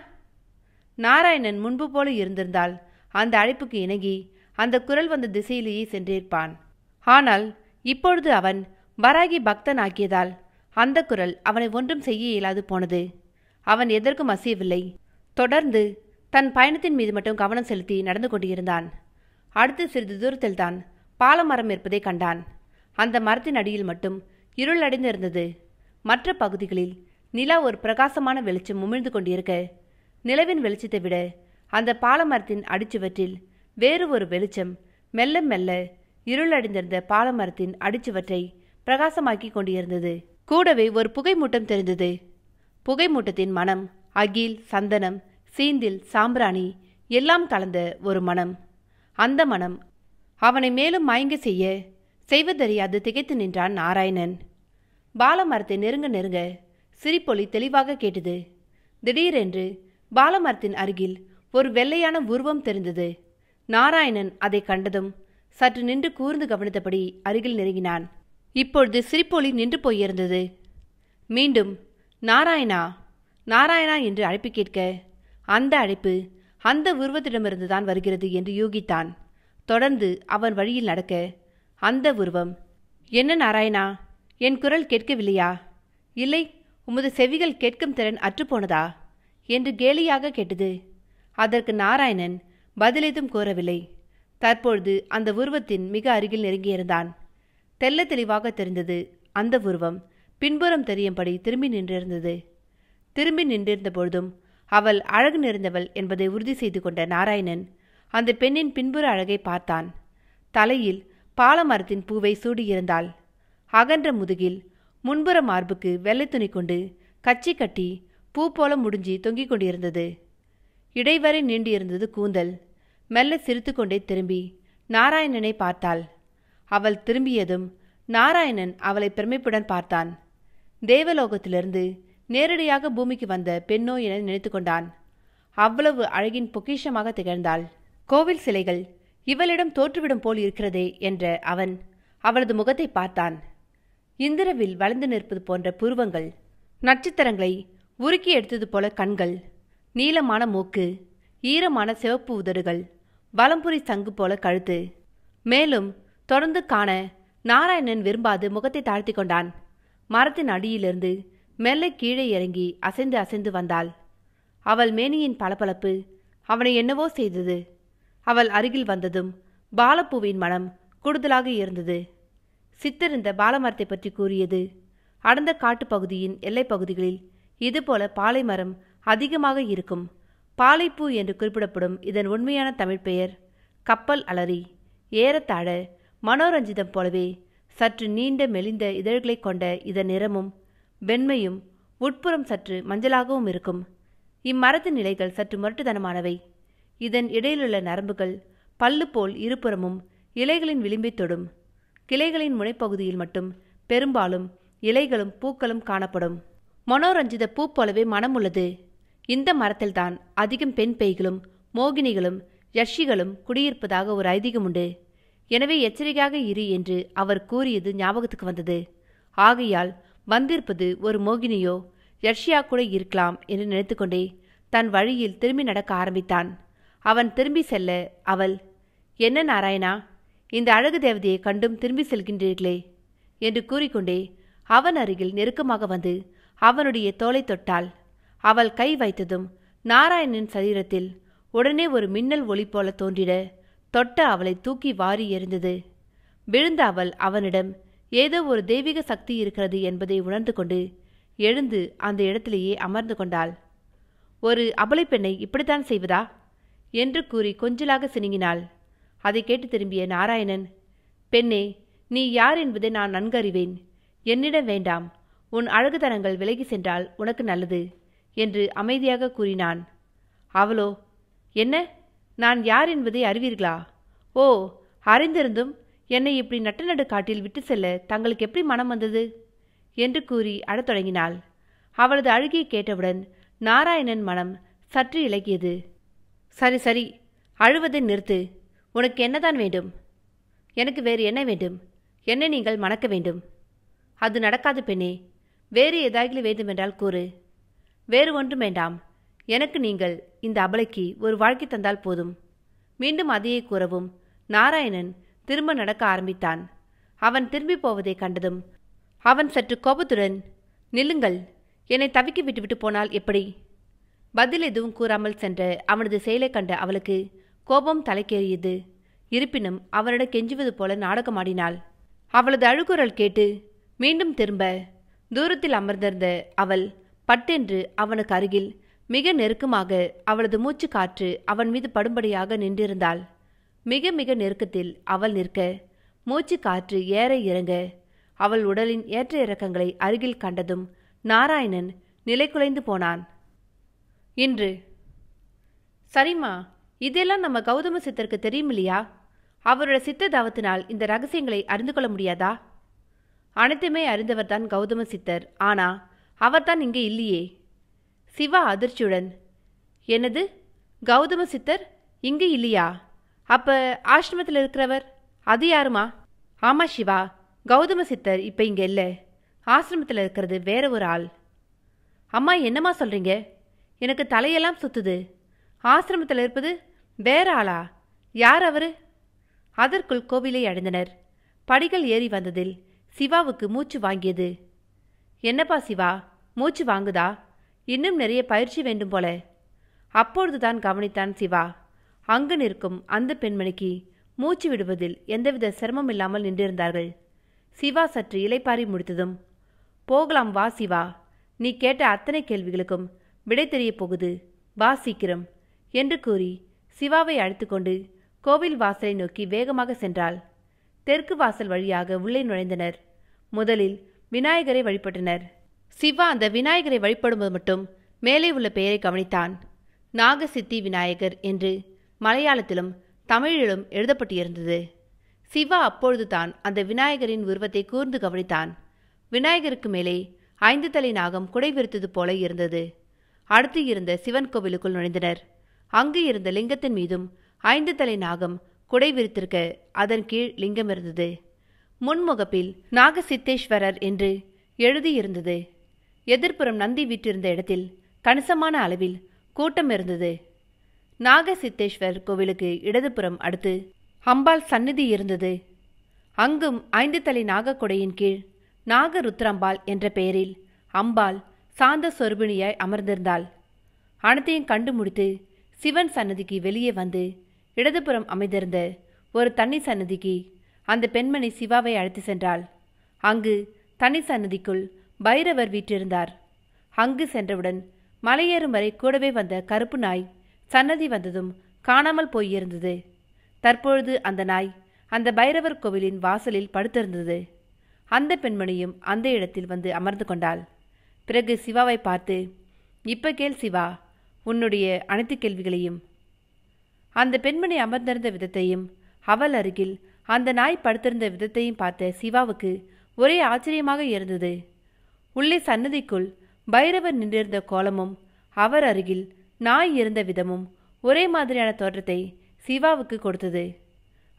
நாராயணன் முன்பு போல இருந்திருந்தால் அந்த அழைப்புக்கு இணங்கி அந்த குரல் வந்த திசையிலேயே சென்றிருப்பான் ஆனால் இப்பொழுது அவன் வராகி பக்தன் ஆக்கியதால் அந்த குரல் அவனை ஒன்றும் செய்ய இயலாது போனது அவன் எதற்கும் அசையவில்லை தொடர்ந்து தன் பயணத்தின் மீது மட்டும் கவனம் செலுத்தி நடந்து கொண்டிருந்தான் அடுத்து சிறிது தூரத்தில் தான் பாலமரம் இருப்பதை கண்டான் அந்த மரத்தின் அடியில் மட்டும் இருள் இருந்தது மற்ற பகுதிகளில் நிலா ஒரு பிரகாசமான வெளிச்சம் உமிழ்ந்து கொண்டிருக்க நிலவின் வெளிச்சத்தை விட அந்த பாலமரத்தின் அடிச்சுவற்றில் வேறு ஒரு வெளிச்சம் மெல்ல மெல்ல இருளடைந்திருந்த பாலமரத்தின் அடிச்சுவற்றை பிரகாசமாக்கி கொண்டிருந்தது கூடவே ஒரு புகை மூட்டம் தெரிந்தது புகை மூட்டத்தின் மனம் அகில் சந்தனம் சீந்தில் சாம்பிராணி எல்லாம் கலந்த ஒரு மனம் அந்த மனம் அவனை மேலும் மயங்க செய்ய செய்வதறியாது திகைத்து நின்றான் நாராயணன் பாலமரத்தை நெருங்க நெருங்க சிரிப்பொலி தெளிவாக கேட்டது திடீரென்று பாலமரத்தின் அருகில் ஒரு வெள்ளையான உருவம் தெரிந்தது நாராயணன் அதை கண்டதும் சற்று நின்று கூர்ந்து கவனித்தபடி அருகில் நெருங்கினான் இப்பொழுது சிரிப்பொலி நின்று போயிருந்தது மீண்டும் நாராயணா நாராயணா என்று அழைப்பு கேட்க அந்த அழைப்பு அந்த உருவத்திடமிருந்து தான் வருகிறது என்று யூகித்தான் தொடர்ந்து அவன் வழியில் நடக்க அந்த உருவம் என்ன நாராயணா என் குரல் கேட்கவில்லையா இல்லை உமது செவிகள் கேட்கும் திறன் அற்றுப்போனதா என்று கேலியாக கேட்டது அதற்கு நாராயணன் பதிலேதும் கோரவில்லை தற்பொழுது அந்த உருவத்தின் மிக அருகில் நெருங்கியிருந்தான் தெல்ல தெளிவாக தெரிந்தது அந்த உருவம் பின்புறம் தெரியும்படி திரும்பி நின்றிருந்தது திரும்பி நின்றிருந்த பொழுதும் அவள் அழகு நிறைந்தவள் என்பதை உறுதி செய்து கொண்ட நாராயணன் அந்த பெண்ணின் பின்புற அழகை பார்த்தான் தலையில் பாலமரத்தின் பூவை சூடியிருந்தாள் அகன்ற முதுகில் முன்புற மார்புக்கு வெள்ளை துணி கொண்டு கச்சி கட்டி பூ போல முடிஞ்சி தொங்கிக் கொண்டிருந்தது இடைவரை நீண்டியிருந்தது கூந்தல் மெல்ல சிரித்து கொண்டே திரும்பி நாராயணனை பார்த்தாள் அவள் திரும்பியதும் நாராயணன் அவளை பெருமைப்புடன் பார்த்தான் தேவலோகத்திலிருந்து நேரடியாக பூமிக்கு வந்த பெண்ணோ என நினைத்து கொண்டான் அவ்வளவு அழகின் பொக்கிஷமாக திகழ்ந்தாள் கோவில் சிலைகள் இவளிடம் தோற்றுவிடும் போல் இருக்கிறதே என்ற அவன் அவளது முகத்தை பார்த்தான் இந்திரவில் வளர்ந்து நிற்பது போன்ற புருவங்கள் நட்சத்திரங்களை உருக்கி எடுத்தது போல கண்கள் நீளமான மூக்கு ஈரமான சிவப்பு உதடுகள் வலம்புரி சங்கு போல கழுத்து மேலும் தொடர்ந்து காண நாராயணன் விரும்பாது முகத்தை தாழ்த்தி கொண்டான் மரத்தின் அடியிலிருந்து மெல்ல கீழே இறங்கி அசைந்து அசைந்து வந்தாள் அவள் மேனியின் பளபளப்பு அவனை என்னவோ செய்தது அவள் அருகில் வந்ததும் பாலப்பூவின் மனம் கூடுதலாக இருந்தது சித்தர் பாலமரத்தை பற்றி கூறியது அடர்ந்த காட்டுப்பகுதியின் எல்லைப்பகுதிகளில் இதுபோல பாலை மரம் அதிகமாக இருக்கும் பாலைப்பூ என்று குறிப்பிடப்படும் இதன் உண்மையான தமிழ் பெயர் கப்பல் அலரி ஏறத்தாழ மனோரஞ்சிதம் போலவே சற்று நீண்ட மெலிந்த இதழ்களை கொண்ட இதன் நிறமும் வெண்மையும் உட்புறம் சற்று மஞ்சளாகவும் இருக்கும் இம்மரத்தின் நிலைகள் சற்று முரட்டுதனமானவை இதன் இடையிலுள்ள நரம்புகள் பல்லு போல் இருபுறமும் இலைகளின் விளிம்பை தொடும் கிளைகளின் முனைப்பகுதியில் மட்டும் பெரும்பாலும் இலைகளும் பூக்களும் காணப்படும் மனோரஞ்சித பூ போலவே மனம் உள்ளது இந்த மரத்தில்தான் அதிகம் பெண் பெய்களும் மோகினிகளும் யஷிகளும் குடியிருப்பதாக ஒரு ஐதீகம் உண்டு எனவே எச்சரிக்கையாக இரு என்று அவர் கூறியது ஞாபகத்துக்கு வந்தது ஆகையால் வந்திருப்பது ஒரு மோகினியோ யர்ஷியா கூட இருக்கலாம் என்று நினைத்துக்கொண்டே தன் வழியில் திரும்பி நடக்க ஆரம்பித்தான் அவன் திரும்பி செல்ல அவள் என்ன நாராயணா இந்த அழகு தேவதையை கண்டும் திரும்பி செல்கின்றீர்களே என்று கூறிக்கொண்டே அவன் அருகில் நெருக்கமாக வந்து அவனுடைய தோலை தொட்டாள் அவள் கை வைத்ததும் நாராயணின் சரீரத்தில் உடனே ஒரு மின்னல் ஒளி போல தோன்றிட தொட்ட அவளை தூக்கி வாரி எறிந்தது விழுந்த அவள் அவனிடம் ஏதோ ஒரு தெய்வீக சக்தி இருக்கிறது என்பதை உணர்ந்து கொண்டு எழுந்து அந்த இடத்திலேயே அமர்ந்து கொண்டாள் ஒரு அபலை பெண்ணை இப்படித்தான் செய்வதா என்று கூறி கொஞ்சலாக சினுங்கினாள் அதை கேட்டு திரும்பிய நாராயணன் பெண்ணே நீ யார் என்பதை நான் நன்கறிவேன் என்னிடம் வேண்டாம் உன் அழகுதனங்கள் விலகி சென்றால் உனக்கு நல்லது என்று அமைதியாக கூறினான் அவளோ என்ன நான் யார் என்பதை அறிவீர்களா ஓ அறிந்திருந்தும் என்னை இப்படி நட்டநடு காட்டில் விட்டு செல்ல தங்களுக்கு எப்படி மனம் வந்தது என்று கூறி அழத் தொடங்கினாள் அவளது அழுகியை கேட்டவுடன் நாராயணன் மனம் சற்று இலகியது சரி சரி அழுவதை நிறுத்து உனக்கு என்னதான் வேண்டும் எனக்கு வேறு என்ன வேண்டும் என்ன நீங்கள் மணக்க வேண்டும் அது நடக்காது பெண்ணே வேறு ஏதாவது வேண்டுமென்றால் கூறு வேறு ஒன்றும் வேண்டாம் எனக்கு நீங்கள் இந்த அபலைக்கு ஒரு வாழ்க்கை தந்தால் போதும் மீண்டும் அதையே கூறவும் நாராயணன் திரும்ப நடக்க ஆரம்பித்தான் அவன் திரும்பி போவதை கண்டதும் அவன் சற்று கோபத்துடன் நில்லுங்கள் என்னை தவிக்க விட்டுவிட்டு போனால் எப்படி பதில் எதுவும் கூறாமல் சென்ற அவனது செயலை கண்ட அவளுக்கு கோபம் தலைக்கேறியது இருப்பினும் அவரிடம் கெஞ்சுவது போல நாடகமாடினாள் அவளது அழுகுரல் கேட்டு மீண்டும் திரும்ப தூரத்தில் அமர்ந்திருந்த அவள் பட்டென்று அவனுக்கு அருகில் மிக நெருக்கமாக அவளது மூச்சு காற்று அவன் மீது படும்படியாக நின்றிருந்தாள் மிக மிக நெருக்கத்தில் அவள் நிற்க மூச்சு காற்று ஏற இறங்க அவள் உடலின் ஏற்ற இறக்கங்களை அருகில் கண்டதும் நாராயணன் நிலை குலைந்து போனான் இன்று சரிம்மா இதெல்லாம் நம்ம கௌதம சித்தருக்கு தெரியும் இல்லையா அவரோட சித்த தாவத்தினால் இந்த ரகசியங்களை அறிந்து கொள்ள முடியாதா அனைத்துமே அறிந்தவர் தான் கௌதம சித்தர் ஆனா அவர்தான் இங்கே இல்லையே சிவா அதிர்ச்சியுடன் என்னது கௌதம சித்தர் இங்கே இல்லையா அப்ப ஆசிரமத்தில் இருக்கிறவர் அது யாருமா ஆமா சிவா கௌதம சித்தர் இப்போ இங்கே இல்லை ஆசிரமத்தில் இருக்கிறது வேற ஒரு ஆள் அம்மா என்னம்மா சொல்கிறீங்க எனக்கு தலையெல்லாம் சுத்துது ஆசிரமத்தில் இருப்பது வேற ஆளா யார் அவரு அதற்குள் கோவிலை அடைந்தனர் படிகள் ஏறி வந்ததில் சிவாவுக்கு மூச்சு வாங்கியது என்னப்பா சிவா மூச்சு வாங்குதா இன்னும் நிறைய பயிற்சி வேண்டும் போல அப்பொழுதுதான் கவனித்தான் சிவா அங்கு நிற்கும் அந்த பெண்மணிக்கு மூச்சு விடுவதில் எந்தவித சிரமம் இல்லாமல் நின்றிருந்தார்கள் சிவா சற்று இலைப்பாரி முடித்ததும் போகலாம் வா சிவா நீ கேட்ட அத்தனை கேள்விகளுக்கும் விடை தெரியப் போகுது வா சீக்கிரம் என்று கூறி சிவாவை அழைத்துக்கொண்டு கோவில் வாசலை நோக்கி வேகமாக சென்றாள் தெற்கு வாசல் வழியாக உள்ளே நுழைந்தனர் முதலில் விநாயகரை வழிபட்டனர் சிவா அந்த விநாயகரை வழிபடும்போது மட்டும் மேலே உள்ள பெயரை கவனித்தான் நாகசித்தி விநாயகர் என்று மலையாளத்திலும் தமிழிலும் எழுதப்பட்டிருந்தது சிவா அப்பொழுது தான் அந்த விநாயகரின் உருவத்தை கூர்ந்து கவனித்தான் விநாயகருக்கு மேலே ஐந்து தலை நாகம் குடை விரித்தது போல இருந்தது அடுத்து இருந்த சிவன் கோவிலுக்குள் நுழைந்தனர் அங்கு இருந்த லிங்கத்தின் மீதும் ஐந்து தலை நாகம் குடை விரித்திருக்க அதன் கீழ் லிங்கம் இருந்தது முன்முகப்பில் நாகசித்தேஸ்வரர் என்று எழுதியிருந்தது எதிர்ப்புறம் நந்தி வீற்றிருந்த இடத்தில் கணிசமான அளவில் கூட்டம் இருந்தது நாகசித்தேஸ்வர் கோவிலுக்கு இடதுபுறம் அடுத்து அம்பாள் சந்நிதி இருந்தது அங்கும் ஐந்து தலை நாகக்கொடையின் கீழ் நாக ருத்ரம்பாள் என்ற பெயரில் அம்பாள் சாந்த சொருபிணியாய் அமர்ந்திருந்தாள் அனைத்தையும் கண்டு முடித்து சிவன் சன்னதிக்கு வெளியே வந்து இடதுபுறம் அமைந்திருந்த ஒரு தண்ணி சன்னதிக்கு அந்த பெண்மணி சிவாவை அழைத்து சென்றாள் அங்கு தனி சன்னதிக்குள் பைரவர் வீற்றிருந்தார் அங்கு சென்றவுடன் மலையேறும் வரை கூடவே வந்த கருப்பு நாய் சன்னதி வந்ததும் காணாமல் போயிருந்தது தற்பொழுது அந்த நாய் அந்த பைரவர் கோவிலின் வாசலில் படுத்திருந்தது அந்த பெண்மணியும் அந்த இடத்தில் வந்து அமர்ந்து கொண்டாள் பிறகு சிவாவை பார்த்து இப்ப கேள் சிவா உன்னுடைய அனைத்து கேள்விகளையும் அந்த பெண்மணி அமர்ந்திருந்த விதத்தையும் அவள் அருகில் அந்த நாய் படுத்திருந்த விதத்தையும் பார்த்த சிவாவுக்கு ஒரே ஆச்சரியமாக இருந்தது உள்ளே சன்னதிக்குள் பைரவர் நின்றிருந்த கோலமும் அவர் அருகில் நாய் இருந்த விதமும் ஒரே மாதிரியான தோற்றத்தை சிவாவுக்கு கொடுத்தது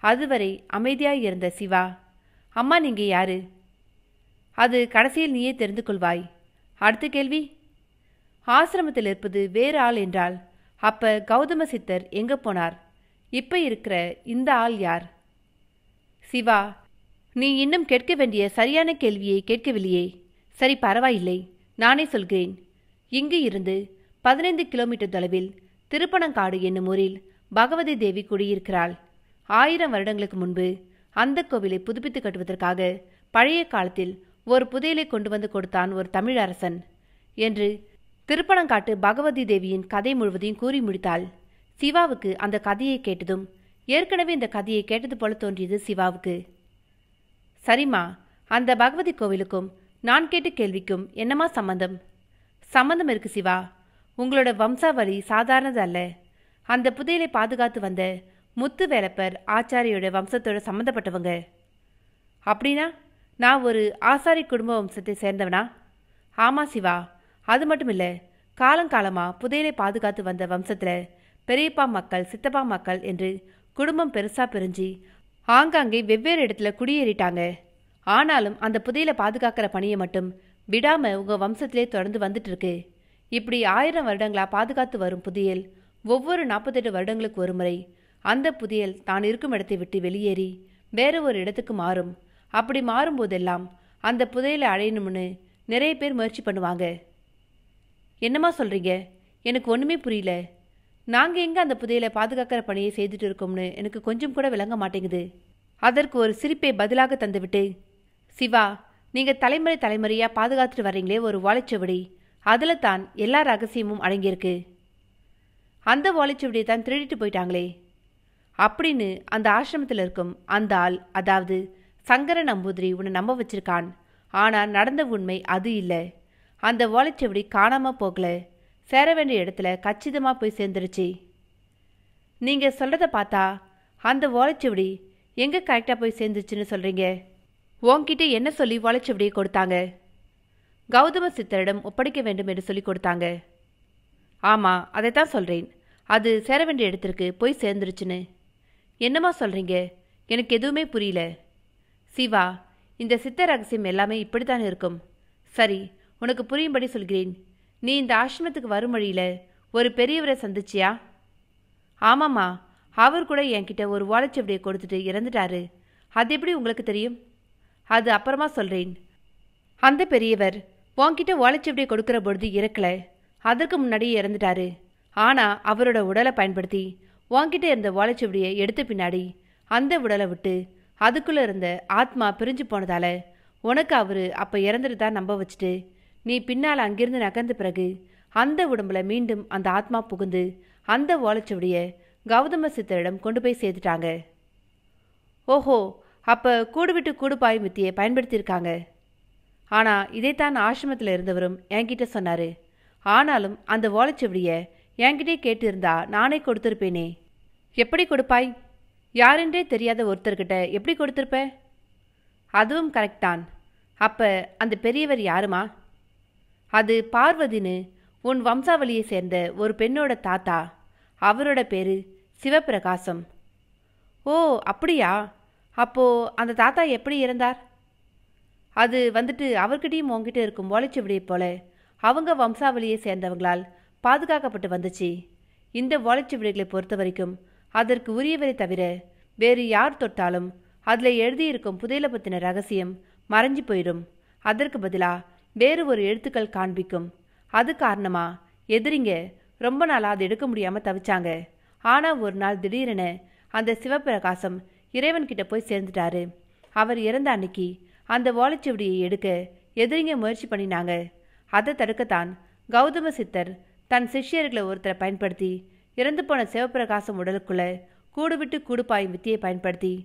அதுவரை அமைதியாய் இருந்த சிவா அம்மா நீங்கள் யாரு அது கடைசியில் நீயே தெரிந்து கொள்வாய் அடுத்த கேள்வி ஆசிரமத்தில் இருப்பது வேறு ஆள் என்றால் அப்ப கௌதம சித்தர் எங்க போனார் இப்ப இருக்கிற இந்த ஆள் யார் சிவா நீ இன்னும் கேட்க வேண்டிய சரியான கேள்வியை கேட்கவில்லையே சரி பரவாயில்லை நானே சொல்கிறேன் இங்கு இருந்து பதினைந்து கிலோமீட்டர் தொலைவில் திருப்பணங்காடு என்னும் ஊரில் பகவதி தேவி குடியிருக்கிறாள் ஆயிரம் வருடங்களுக்கு முன்பு அந்த கோவிலை புதுப்பித்து கட்டுவதற்காக பழைய காலத்தில் ஒரு புதையலை கொண்டு வந்து கொடுத்தான் ஒரு தமிழ் அரசன் என்று திருப்பணங்காட்டு பகவதி தேவியின் கதை முழுவதையும் கூறி முடித்தாள் சிவாவுக்கு அந்த கதையை கேட்டதும் ஏற்கனவே இந்த கதையை கேட்டது போல தோன்றியது சிவாவுக்கு சரிம்மா அந்த பகவதி கோவிலுக்கும் நான் கேட்ட கேள்விக்கும் என்னமா சம்பந்தம் சம்பந்தம் இருக்கு சிவா உங்களோட வம்சாவளி சாதாரணது அல்ல அந்த புதையலை பாதுகாத்து வந்த முத்து வேலப்பர் ஆச்சாரியோட வம்சத்தோட சம்மந்தப்பட்டவங்க அப்படின்னா நான் ஒரு ஆசாரி குடும்ப வம்சத்தை சேர்ந்தவனா ஆமாம் சிவா அது மட்டும் இல்லை காலங்காலமாக புதையலை பாதுகாத்து வந்த வம்சத்தில் பெரியப்பா மக்கள் சித்தப்பா மக்கள் என்று குடும்பம் பெருசாக பிரிஞ்சு ஆங்காங்கே வெவ்வேறு இடத்துல குடியேறிட்டாங்க ஆனாலும் அந்த புதையலை பாதுகாக்கிற பணியை மட்டும் விடாமல் உங்கள் வம்சத்திலே தொடர்ந்து வந்துட்டு இருக்கு இப்படி ஆயிரம் வருடங்களாக பாதுகாத்து வரும் புதியல் ஒவ்வொரு நாற்பத்தெட்டு வருடங்களுக்கு ஒரு முறை அந்த புதியல் தான் இருக்கும் இடத்தை விட்டு வெளியேறி வேறு ஒரு இடத்துக்கு மாறும் அப்படி மாறும்போதெல்லாம் அந்த புதையலை அடையணும்னு நிறைய பேர் முயற்சி பண்ணுவாங்க என்னம்மா சொல்கிறீங்க எனக்கு ஒன்றுமே புரியல நாங்கள் எங்கே அந்த புதையலை பாதுகாக்கிற பணியை செய்துட்டு இருக்கோம்னு எனக்கு கொஞ்சம் கூட விளங்க மாட்டேங்குது அதற்கு ஒரு சிரிப்பை பதிலாக தந்துவிட்டு சிவா நீங்கள் தலைமுறை தலைமுறையாக பாதுகாத்துட்டு வரீங்களே ஒரு வாழைச்சுவடி அதில் தான் எல்லா ரகசியமும் அடங்கியிருக்கு அந்த வாழைச்சுவடியை தான் திருடிட்டு போயிட்டாங்களே அப்படின்னு அந்த ஆசிரமத்தில் இருக்கும் அந்த ஆள் அதாவது சங்கர நம்பூதிரி உன்னை நம்ப வச்சிருக்கான் ஆனால் நடந்த உண்மை அது இல்லை அந்த ஓலைச்சுவடி காணாமல் போகல சேர வேண்டிய இடத்துல கச்சிதமாக போய் சேர்ந்துருச்சு நீங்கள் சொல்கிறத பார்த்தா அந்த ஓலைச்சுவடி எங்கே கரெக்டாக போய் சேர்ந்துச்சுன்னு சொல்கிறீங்க உங்ககிட்ட என்ன சொல்லி ஓலைச்சுவடியை கொடுத்தாங்க கௌதம சித்தரிடம் ஒப்படைக்க வேண்டும் என்று சொல்லி கொடுத்தாங்க ஆமாம் அதைத்தான் சொல்கிறேன் அது சேர வேண்டிய இடத்திற்கு போய் சேர்ந்துருச்சுன்னு என்னம்மா சொல்கிறீங்க எனக்கு எதுவுமே புரியல சிவா இந்த சித்த ரகசியம் எல்லாமே இப்படி தான் இருக்கும் சரி உனக்கு புரியும்படி சொல்கிறேன் நீ இந்த ஆசிரமத்துக்கு வரும் வழியில் ஒரு பெரியவரை சந்திச்சியா ஆமாம்மா அவர் கூட என்கிட்ட ஒரு வாழைச்சவடியை கொடுத்துட்டு இறந்துட்டாரு அது எப்படி உங்களுக்கு தெரியும் அது அப்புறமா சொல்கிறேன் அந்த பெரியவர் உன்கிட்ட வாழைச்சவடியை கொடுக்குற பொழுது இறக்கல அதற்கு முன்னாடியே இறந்துட்டாரு ஆனால் அவரோட உடலை பயன்படுத்தி உன்கிட்ட இருந்த வாழைச்சவடியை எடுத்த பின்னாடி அந்த உடலை விட்டு அதுக்குள்ளே இருந்த ஆத்மா பிரிஞ்சு போனதால உனக்கு அவர் அப்போ இறந்துட்டு தான் நம்ப வச்சுட்டு நீ பின்னால் அங்கிருந்து நகர்ந்த பிறகு அந்த உடம்புல மீண்டும் அந்த ஆத்மா புகுந்து அந்த ஓலைச்சுவடிய கௌதம சித்தரிடம் கொண்டு போய் சேர்த்துட்டாங்க ஓஹோ அப்போ கூடுவிட்டு கூடு பாய் மித்தியை பயன்படுத்தியிருக்காங்க ஆனால் இதைத்தான் ஆசிரமத்தில் இருந்தவரும் என்கிட்ட சொன்னார் ஆனாலும் அந்த ஓலைச்சுவடிய என்கிட்டே கேட்டிருந்தா நானே கொடுத்துருப்பேனே எப்படி கொடுப்பாய் யாரென்றே தெரியாத ஒருத்தர்கிட்ட எப்படி கொடுத்துருப்ப அதுவும் கரெக்ட் தான் அப்போ அந்த பெரியவர் யாருமா அது பார்வதினு உன் வம்சாவளியை சேர்ந்த ஒரு பெண்ணோட தாத்தா அவரோட பேரு சிவபிரகாசம் ஓ அப்படியா அப்போ அந்த தாத்தா எப்படி இறந்தார் அது வந்துட்டு அவர்கிட்டயும் உங்ககிட்ட இருக்கும் ஓலைச்சுவடியை போல அவங்க வம்சாவளியை சேர்ந்தவங்களால் பாதுகாக்கப்பட்டு வந்துச்சு இந்த ஓலைச்சுவடிகளை பொறுத்த வரைக்கும் அதற்கு உரியவரை தவிர வேறு யார் தொட்டாலும் அதில் எழுதியிருக்கும் புதையலை பற்றின ரகசியம் மறைஞ்சு போயிடும் அதற்கு பதிலாக வேறு ஒரு எழுத்துக்கள் காண்பிக்கும் அது காரணமா எதிரிங்க ரொம்ப நாளாக அதை எடுக்க முடியாமல் தவிச்சாங்க ஆனால் ஒரு நாள் திடீரென அந்த சிவப்பிரகாசம் இறைவன்கிட்ட போய் சேர்ந்துட்டாரு அவர் இறந்த அன்னைக்கு அந்த ஓலைச்சுவடியை எடுக்க எதிரிங்க முயற்சி பண்ணினாங்க அதை தடுக்கத்தான் கௌதம சித்தர் தன் சிஷ்யர்களை ஒருத்தரை பயன்படுத்தி இறந்து போன சிவப்பிரகாசம் உடலுக்குள்ள கூடுவிட்டு கூடுப்பாயும் வித்தியை பயன்படுத்தி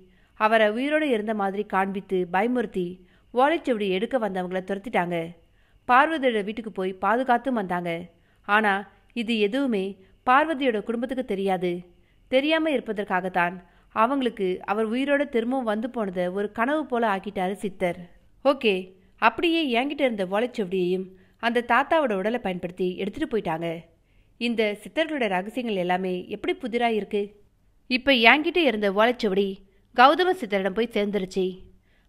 அவரை உயிரோடு இருந்த மாதிரி காண்பித்து பயமுறுத்தி ஓலைச்சுவடி எடுக்க வந்தவங்கள துரத்திட்டாங்க பார்வதியோட வீட்டுக்கு போய் பாதுகாத்தும் வந்தாங்க ஆனால் இது எதுவுமே பார்வதியோட குடும்பத்துக்கு தெரியாது தெரியாமல் இருப்பதற்காகத்தான் அவங்களுக்கு அவர் உயிரோட திரும்பவும் வந்து போனதை ஒரு கனவு போல ஆக்கிட்டாரு சித்தர் ஓகே அப்படியே என்கிட்ட இருந்த ஓலைச்சுவடியையும் அந்த தாத்தாவோட உடலை பயன்படுத்தி எடுத்துட்டு போயிட்டாங்க இந்த சித்தர்களோட ரகசியங்கள் எல்லாமே எப்படி புதிராக இருக்குது இப்போ என்கிட்ட இருந்த ஓலைச்சுவடி கௌதம சித்தரிடம் போய் சேர்ந்துருச்சு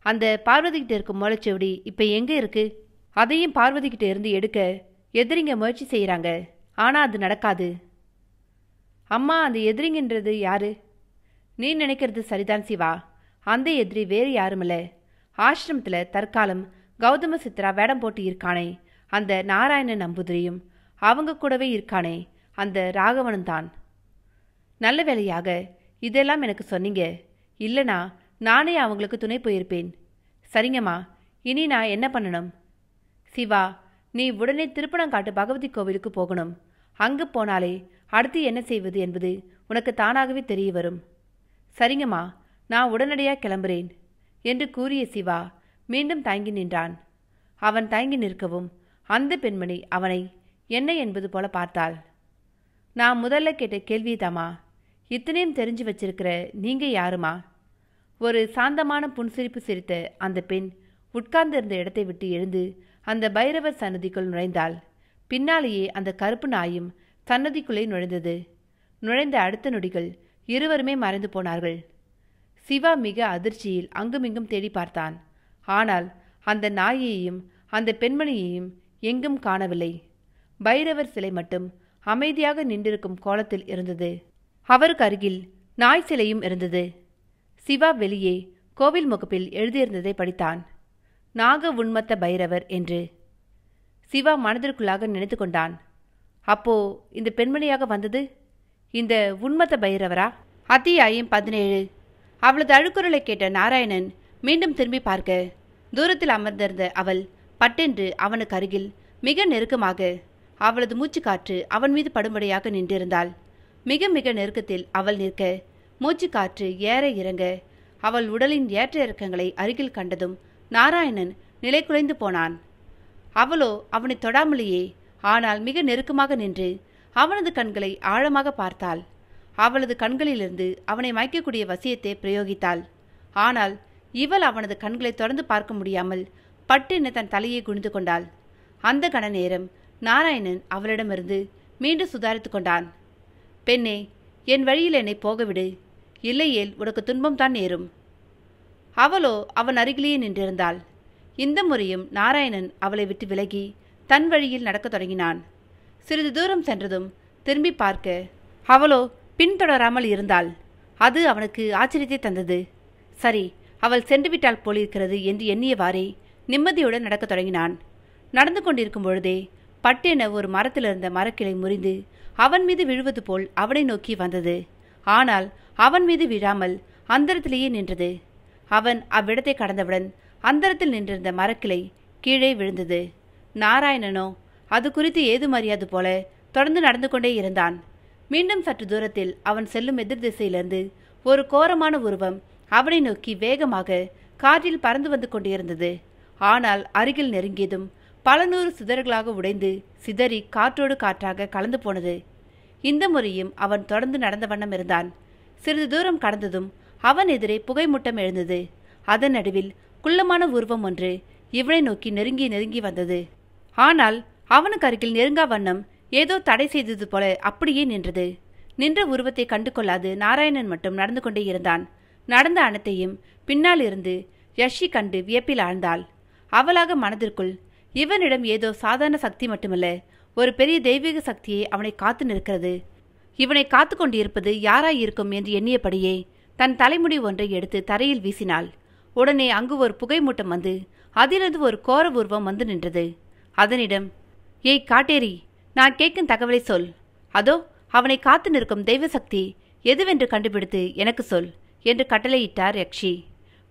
அந்த பார்வதிக்கிட்ட இருக்கும் முளைச்செவடி இப்போ எங்கே இருக்குது அதையும் பார்வதிக்கிட்ட இருந்து எடுக்க எதிரிங்க முயற்சி செய்கிறாங்க ஆனால் அது நடக்காது அம்மா அந்த எதிரிங்கன்றது யாரு நீ நினைக்கிறது சரிதான் சிவா அந்த எதிரி வேறு யாருமில்ல ஆசிரமத்தில் தற்காலம் கௌதம சித்ரா வேடம் போட்டு இருக்கானே அந்த நாராயண நம்புதிரியும் அவங்க கூடவே இருக்கானே அந்த ராகவனும் தான் நல்ல வேலையாக இதெல்லாம் எனக்கு சொன்னீங்க இல்லைனா நானே அவங்களுக்கு துணை போயிருப்பேன் சரிங்கம்மா இனி நான் என்ன பண்ணணும் சிவா நீ உடனே திருப்பணங்காட்டு பகவதி கோவிலுக்கு போகணும் அங்கு போனாலே அடுத்து என்ன செய்வது என்பது உனக்கு தானாகவே தெரிய வரும் சரிங்கம்மா நான் உடனடியாக கிளம்புறேன் என்று கூறிய சிவா மீண்டும் தயங்கி நின்றான் அவன் தயங்கி நிற்கவும் அந்த பெண்மணி அவனை என்ன என்பது போல பார்த்தாள் நான் முதல்ல கேட்ட கேள்விதாமா இத்தனையும் தெரிஞ்சு வச்சிருக்கிற நீங்கள் யாருமா ஒரு சாந்தமான புன்சிரிப்பு சிரித்த அந்த பெண் உட்கார்ந்திருந்த இடத்தை விட்டு எழுந்து அந்த பைரவர் சன்னதிக்குள் நுழைந்தாள் பின்னாலேயே அந்த கருப்பு நாயும் சன்னதிக்குள்ளே நுழைந்தது நுழைந்த அடுத்த நொடிகள் இருவருமே மறைந்து போனார்கள் சிவா மிக அதிர்ச்சியில் அங்குமிங்கும் தேடி பார்த்தான் ஆனால் அந்த நாயையும் அந்த பெண்மணியையும் எங்கும் காணவில்லை பைரவர் சிலை மட்டும் அமைதியாக நின்றிருக்கும் கோலத்தில் இருந்தது அவருக்கு அருகில் நாய் சிலையும் இருந்தது சிவா வெளியே கோவில் முகப்பில் எழுதியிருந்ததை படித்தான் நாக உண்மத்த பைரவர் என்று சிவா மனதிற்குள்ளாக நினைத்து கொண்டான் அப்போ இந்த பெண்மணியாக வந்தது இந்த உண்மத்த பைரவரா அத்தியாயம் பதினேழு அவளது அழுக்குரலை கேட்ட நாராயணன் மீண்டும் திரும்பி பார்க்க தூரத்தில் அமர்ந்திருந்த அவள் பட்டென்று அவனுக்கு அருகில் மிக நெருக்கமாக அவளது மூச்சு காற்று அவன் மீது படும்படியாக நின்றிருந்தாள் மிக மிக நெருக்கத்தில் அவள் நிற்க மூச்சு காற்று ஏற இறங்க அவள் உடலின் ஏற்ற இறக்கங்களை அருகில் கண்டதும் நாராயணன் நிலை குலைந்து போனான் அவளோ அவனை தொடாமலேயே ஆனால் மிக நெருக்கமாக நின்று அவனது கண்களை ஆழமாக பார்த்தாள் அவளது கண்களிலிருந்து அவனை மயக்கக்கூடிய வசியத்தை பிரயோகித்தாள் ஆனால் இவள் அவனது கண்களை தொடர்ந்து பார்க்க முடியாமல் பட்டென தன் தலையை குனிந்து கொண்டாள் அந்த கண நேரம் நாராயணன் அவளிடமிருந்து மீண்டும் சுதாரித்து கொண்டான் பெண்ணே என் வழியில் என்னை போகவிடு இல்லையேல் உனக்கு துன்பம்தான் நேரும் அவளோ அவன் அருகிலேயே நின்றிருந்தாள் இந்த முறையும் நாராயணன் அவளை விட்டு விலகி தன் வழியில் நடக்கத் தொடங்கினான் சிறிது தூரம் சென்றதும் திரும்பி பார்க்க அவளோ பின்தொடராமல் இருந்தாள் அது அவனுக்கு ஆச்சரியத்தை தந்தது சரி அவள் சென்றுவிட்டால் போலிருக்கிறது என்று எண்ணியவாறே நிம்மதியுடன் நடக்கத் தொடங்கினான் நடந்து கொண்டிருக்கும் பொழுதே பட்டென ஒரு மரத்திலிருந்த மரக்கிளை முறிந்து அவன் மீது விழுவது போல் அவனை நோக்கி வந்தது ஆனால் அவன் மீது விழாமல் அந்தரத்திலேயே நின்றது அவன் அவ்விடத்தை கடந்தவுடன் அந்தரத்தில் நின்றிருந்த மரக்கிளை கீழே விழுந்தது நாராயணனோ அது குறித்து ஏது மரியாது போல தொடர்ந்து நடந்து கொண்டே இருந்தான் மீண்டும் சற்று தூரத்தில் அவன் செல்லும் எதிர் திசையிலிருந்து ஒரு கோரமான உருவம் அவனை நோக்கி வேகமாக காற்றில் பறந்து வந்து கொண்டிருந்தது ஆனால் அருகில் நெருங்கியதும் பல நூறு சிதறுகளாக உடைந்து சிதறி காற்றோடு காற்றாக கலந்து போனது இந்த முறையும் அவன் தொடர்ந்து நடந்த வண்ணம் இருந்தான் சிறிது தூரம் கடந்ததும் அவன் எதிரே புகைமூட்டம் எழுந்தது அதன் நடுவில் குள்ளமான உருவம் ஒன்று இவனை நோக்கி நெருங்கி நெருங்கி வந்தது ஆனால் அவனுக்கு அருகில் நெருங்கா வண்ணம் ஏதோ தடை செய்தது போல அப்படியே நின்றது நின்ற உருவத்தை கண்டு கொள்ளாது நாராயணன் மட்டும் நடந்து கொண்டே இருந்தான் நடந்த அனைத்தையும் பின்னால் இருந்து யஷி கண்டு வியப்பில் ஆழ்ந்தாள் அவளாக மனதிற்குள் இவனிடம் ஏதோ சாதாரண சக்தி மட்டுமல்ல ஒரு பெரிய தெய்வீக சக்தியை அவனை காத்து நிற்கிறது இவனை காத்து கொண்டிருப்பது யாராயிருக்கும் என்று எண்ணியபடியே தன் தலைமுடி ஒன்றை எடுத்து தரையில் வீசினாள் உடனே அங்கு ஒரு புகை மூட்டம் வந்து அதிலிருந்து ஒரு கோர உருவம் வந்து நின்றது அதனிடம் ஏய் காட்டேரி நான் கேட்கும் தகவலை சொல் அதோ அவனை காத்து நிற்கும் தெய்வ சக்தி எதுவென்று கண்டுபிடித்து எனக்கு சொல் என்று கட்டளையிட்டார் யக்ஷி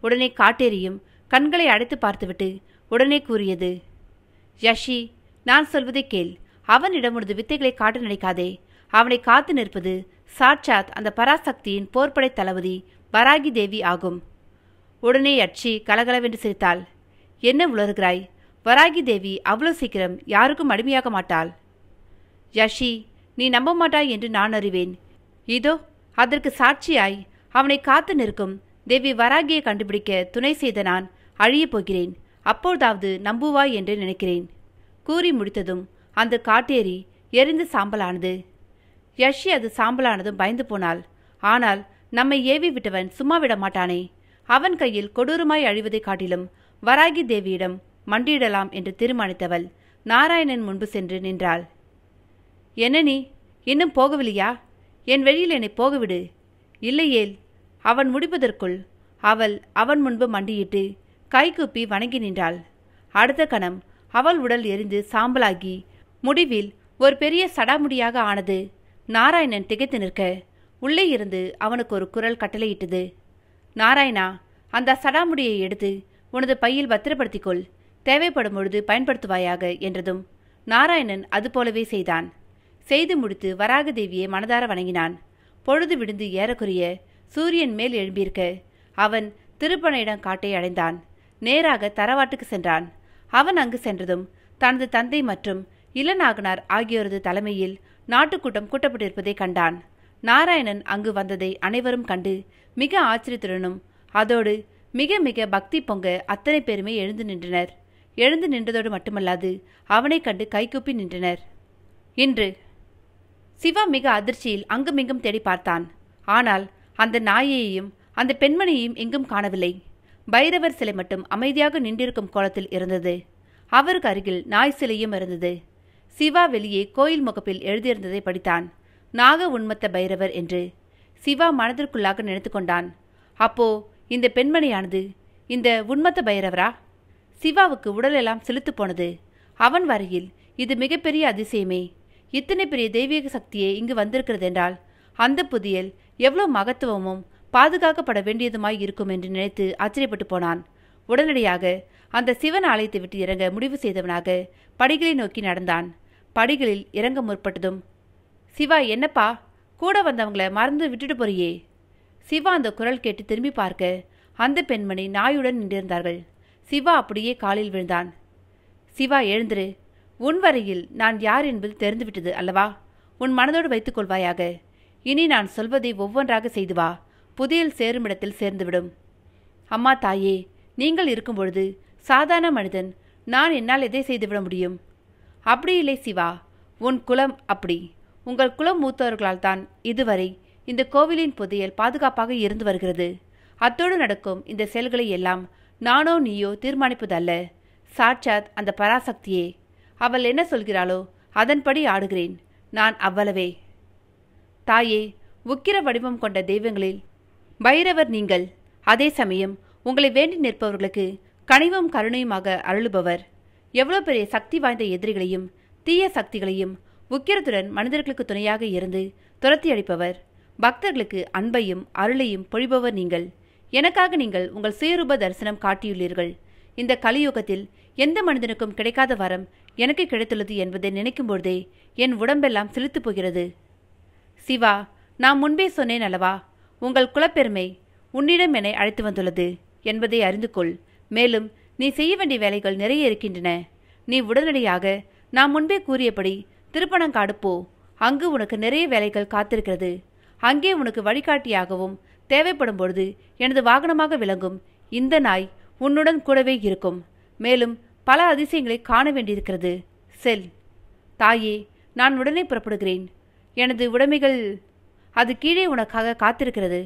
உடனே காட்டேரியும் கண்களை அடைத்து பார்த்துவிட்டு உடனே கூறியது யஷி நான் சொல்வதை கேள் அவனிடம் உனது வித்தைகளை காட்ட நினைக்காதே அவனை காத்து நிற்பது சாட்சாத் அந்த பராசக்தியின் போர்ப்படை தளபதி வராகி தேவி ஆகும் உடனே அச்சி கலகலவென்று சிரித்தாள் என்ன உளறுகிறாய் வராகி தேவி அவ்வளோ சீக்கிரம் யாருக்கும் அடிமையாக மாட்டாள் யஷி நீ நம்ப மாட்டாய் என்று நான் அறிவேன் இதோ அதற்கு சாட்சியாய் அவனை காத்து நிற்கும் தேவி வராகியை கண்டுபிடிக்க துணை செய்த நான் அழியப் போகிறேன் அப்போதாவது நம்புவாய் என்று நினைக்கிறேன் கூறி முடித்ததும் அந்த காட்டேரி எரிந்து சாம்பலானது யஷி அது சாம்பலானதும் பயந்து போனாள் ஆனால் நம்மை ஏவி விட்டவன் சும்மா விட மாட்டானே அவன் கையில் கொடூரமாய் அழிவதைக் காட்டிலும் வராகி தேவியிடம் மண்டியிடலாம் என்று தீர்மானித்தவள் நாராயணன் முன்பு சென்று நின்றாள் என்ன நீ இன்னும் போகவில்லையா என் வெளியில் என்னை போகவிடு இல்லையேல் அவன் முடிப்பதற்குள் அவள் அவன் முன்பு மண்டியிட்டு கைகூப்பி வணங்கி நின்றாள் அடுத்த கணம் அவள் உடல் எரிந்து சாம்பலாகி முடிவில் ஒரு பெரிய சடாமுடியாக ஆனது நாராயணன் திகைத்து நிற்க உள்ளே இருந்து அவனுக்கு ஒரு குரல் கட்டளையிட்டது நாராயணா அந்த சடாமுடியை எடுத்து உனது பையில் பத்திரப்படுத்திக்கொள் தேவைப்படும் பொழுது பயன்படுத்துவாயாக என்றதும் நாராயணன் அது போலவே செய்தான் செய்து முடித்து வராக தேவியை மனதார வணங்கினான் பொழுது விடுந்து ஏறக்குரிய சூரியன் மேல் எழும்பியிருக்க அவன் திருப்பனையிடம் காட்டை அடைந்தான் நேராக தரவாட்டுக்கு சென்றான் அவன் அங்கு சென்றதும் தனது தந்தை மற்றும் இளநாகனார் ஆகியோரது தலைமையில் நாட்டுக்கூட்டம் கூட்டப்பட்டிருப்பதை கண்டான் நாராயணன் அங்கு வந்ததை அனைவரும் கண்டு மிக ஆச்சரியத்துடனும் அதோடு மிக மிக பக்தி பொங்க அத்தனை பேருமே எழுந்து நின்றனர் எழுந்து நின்றதோடு மட்டுமல்லாது அவனை கண்டு கைகூப்பி நின்றனர் இன்று சிவா மிக அதிர்ச்சியில் அங்குமிங்கும் தேடி பார்த்தான் ஆனால் அந்த நாயையையும் அந்த பெண்மணியையும் எங்கும் காணவில்லை பைரவர் சிலை மட்டும் அமைதியாக நின்றிருக்கும் கோலத்தில் இருந்தது அவருக்கு அருகில் நாய் சிலையும் இருந்தது சிவா வெளியே கோயில் முகப்பில் எழுதியிருந்ததை படித்தான் நாக உண்மத்த பைரவர் என்று சிவா மனதிற்குள்ளாக நினைத்து கொண்டான் அப்போ இந்த பெண்மணியானது இந்த உண்மத்த பைரவரா சிவாவுக்கு உடலெல்லாம் செலுத்து போனது அவன் வரையில் இது மிகப்பெரிய அதிசயமே இத்தனை பெரிய தெய்வீக சக்தியே இங்கு வந்திருக்கிறது என்றால் அந்த புதியல் எவ்வளோ மகத்துவமும் பாதுகாக்கப்பட வேண்டியதுமாய் இருக்கும் என்று நினைத்து ஆச்சரியப்பட்டு போனான் உடனடியாக அந்த சிவன் ஆலயத்தை விட்டு இறங்க முடிவு செய்தவனாக படிகளை நோக்கி நடந்தான் படிகளில் இறங்க முற்பட்டதும் சிவா என்னப்பா கூட வந்தவங்கள மறந்து விட்டுட்டு போறியே சிவா அந்த குரல் கேட்டு திரும்பி பார்க்க அந்த பெண்மணி நாயுடன் நின்றிருந்தார்கள் சிவா அப்படியே காலில் விழுந்தான் சிவா எழுந்துரு உன் வரையில் நான் யார் என்பது தெரிந்துவிட்டது அல்லவா உன் மனதோடு வைத்துக்கொள்வாயாக இனி நான் சொல்வதை ஒவ்வொன்றாக செய்து வா புதியில் சேரும் இடத்தில் சேர்ந்துவிடும் அம்மா தாயே நீங்கள் இருக்கும் பொழுது சாதாரண மனிதன் நான் என்னால் எதை செய்துவிட முடியும் அப்படி இல்லை சிவா உன் குலம் அப்படி உங்கள் குலம் மூத்தவர்களால் தான் இதுவரை இந்த கோவிலின் புதையல் பாதுகாப்பாக இருந்து வருகிறது அத்தோடு நடக்கும் இந்த செயல்களை எல்லாம் நானோ நீயோ தீர்மானிப்பதல்ல சாட்சாத் அந்த பராசக்தியே அவள் என்ன சொல்கிறாளோ அதன்படி ஆடுகிறேன் நான் அவ்வளவே தாயே உக்கிர வடிவம் கொண்ட தெய்வங்களில் பைரவர் நீங்கள் அதே சமயம் உங்களை வேண்டி நிற்பவர்களுக்கு கனிவும் கருணையுமாக அருளுபவர் எவ்வளோ பெரிய சக்தி வாய்ந்த எதிரிகளையும் தீய சக்திகளையும் உக்கிரத்துடன் மனிதர்களுக்கு துணையாக இருந்து துரத்தி அடிப்பவர் பக்தர்களுக்கு அன்பையும் அருளையும் பொழிபவர் நீங்கள் எனக்காக நீங்கள் உங்கள் சுயரூப தரிசனம் காட்டியுள்ளீர்கள் இந்த கலியுகத்தில் எந்த மனிதனுக்கும் கிடைக்காத வரம் எனக்கு கிடைத்துள்ளது என்பதை நினைக்கும்போதே என் உடம்பெல்லாம் செலுத்துப் போகிறது சிவா நான் முன்பே சொன்னேன் அல்லவா உங்கள் குலப்பெருமை உன்னிடம் என்னை அழைத்து வந்துள்ளது என்பதை அறிந்து கொள் மேலும் நீ செய்ய வேண்டிய வேலைகள் நிறைய இருக்கின்றன நீ உடனடியாக நான் முன்பே கூறியபடி திருப்பணங்காடு போ அங்கு உனக்கு நிறைய வேலைகள் காத்திருக்கிறது அங்கே உனக்கு வழிகாட்டியாகவும் தேவைப்படும் பொழுது எனது வாகனமாக விளங்கும் இந்த நாய் உன்னுடன் கூடவே இருக்கும் மேலும் பல அதிசயங்களை காண வேண்டியிருக்கிறது செல் தாயே நான் உடனே புறப்படுகிறேன் எனது உடைமைகள் அது கீழே உனக்காக காத்திருக்கிறது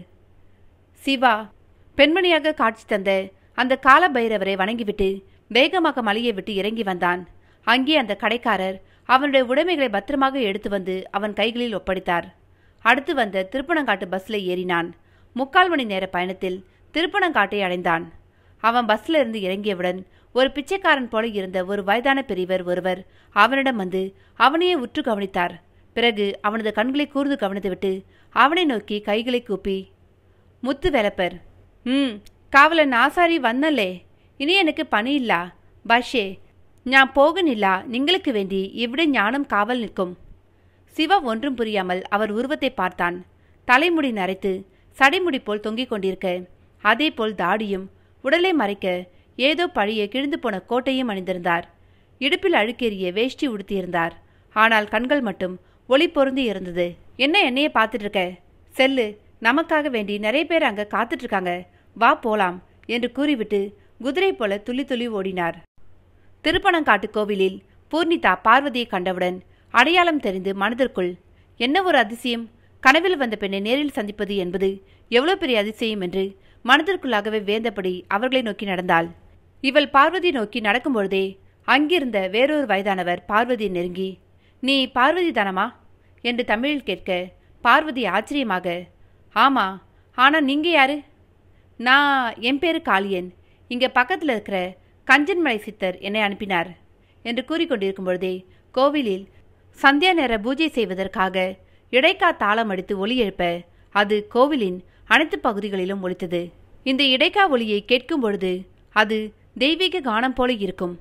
சிவா பெண்மணியாக காட்சி தந்த அந்த கால பைரவரை வணங்கிவிட்டு வேகமாக மலையை விட்டு இறங்கி வந்தான் அங்கே அந்த கடைக்காரர் அவனுடைய உடைமைகளை பத்திரமாக எடுத்து வந்து அவன் கைகளில் ஒப்படைத்தார் அடுத்து வந்த திருப்பணங்காட்டு பஸ்ல ஏறினான் முக்கால் மணி நேர பயணத்தில் திருப்பணங்காட்டை அடைந்தான் அவன் பஸ்ல இருந்து இறங்கியவுடன் ஒரு பிச்சைக்காரன் போல இருந்த ஒரு வயதான பெரியவர் ஒருவர் அவனிடம் வந்து அவனையே உற்று கவனித்தார் பிறகு அவனது கண்களை கூர்ந்து கவனித்துவிட்டு அவனை நோக்கி கைகளை கூப்பி முத்து வேலப்பர் ம் காவலன் ஆசாரி இனி எனக்கு பணி இல்லா பஷே நான் போகனில்லா நீங்களுக்கு வேண்டி இவ்விட ஞானம் காவல் நிற்கும் சிவ ஒன்றும் புரியாமல் அவர் உருவத்தை பார்த்தான் தலைமுடி நரைத்து சடைமுடி போல் தொங்கிக் கொண்டிருக்க அதே போல் தாடியும் உடலை மறைக்க ஏதோ பழைய கிழிந்து போன கோட்டையும் அணிந்திருந்தார் இடுப்பில் அழுக்கேறிய வேஷ்டி உடுத்தியிருந்தார் ஆனால் கண்கள் மட்டும் ஒளி பொருந்தி இருந்தது என்ன என்னையே பார்த்துட்டு இருக்க செல்லு நமக்காக வேண்டி நிறைய பேர் அங்கே காத்துட்ருக்காங்க வா போலாம் என்று கூறிவிட்டு குதிரை போல துள்ளி துள்ளி ஓடினார் திருப்பணங்காட்டு கோவிலில் பூர்ணிதா பார்வதியை கண்டவுடன் அடையாளம் தெரிந்து மனதிற்குள் என்ன ஒரு அதிசயம் கனவில் வந்த பெண்ணை நேரில் சந்திப்பது என்பது எவ்வளவு பெரிய அதிசயம் என்று மனதிற்குள்ளாகவே வேந்தபடி அவர்களை நோக்கி நடந்தாள் இவள் பார்வதி நோக்கி நடக்கும்பொழுதே அங்கிருந்த வேறொரு வயதானவர் பார்வதியை நெருங்கி நீ பார்வதி தானமா என்று தமிழில் கேட்க பார்வதி ஆச்சரியமாக ஆமா ஆனால் நீங்கள் யாரு நான் என் பேர் காளியன் இங்கே பக்கத்தில் இருக்கிற கஞ்சன்மலை சித்தர் என்னை அனுப்பினார் என்று கூறிக்கொண்டிருக்கும் பொழுதே கோவிலில் சந்தியா நேர பூஜை செய்வதற்காக இடைக்கா தாளம் அடித்து ஒலி எழுப்ப அது கோவிலின் அனைத்து பகுதிகளிலும் ஒழித்தது இந்த இடைக்கா ஒலியை கேட்கும் பொழுது அது தெய்வீக கானம் போல இருக்கும்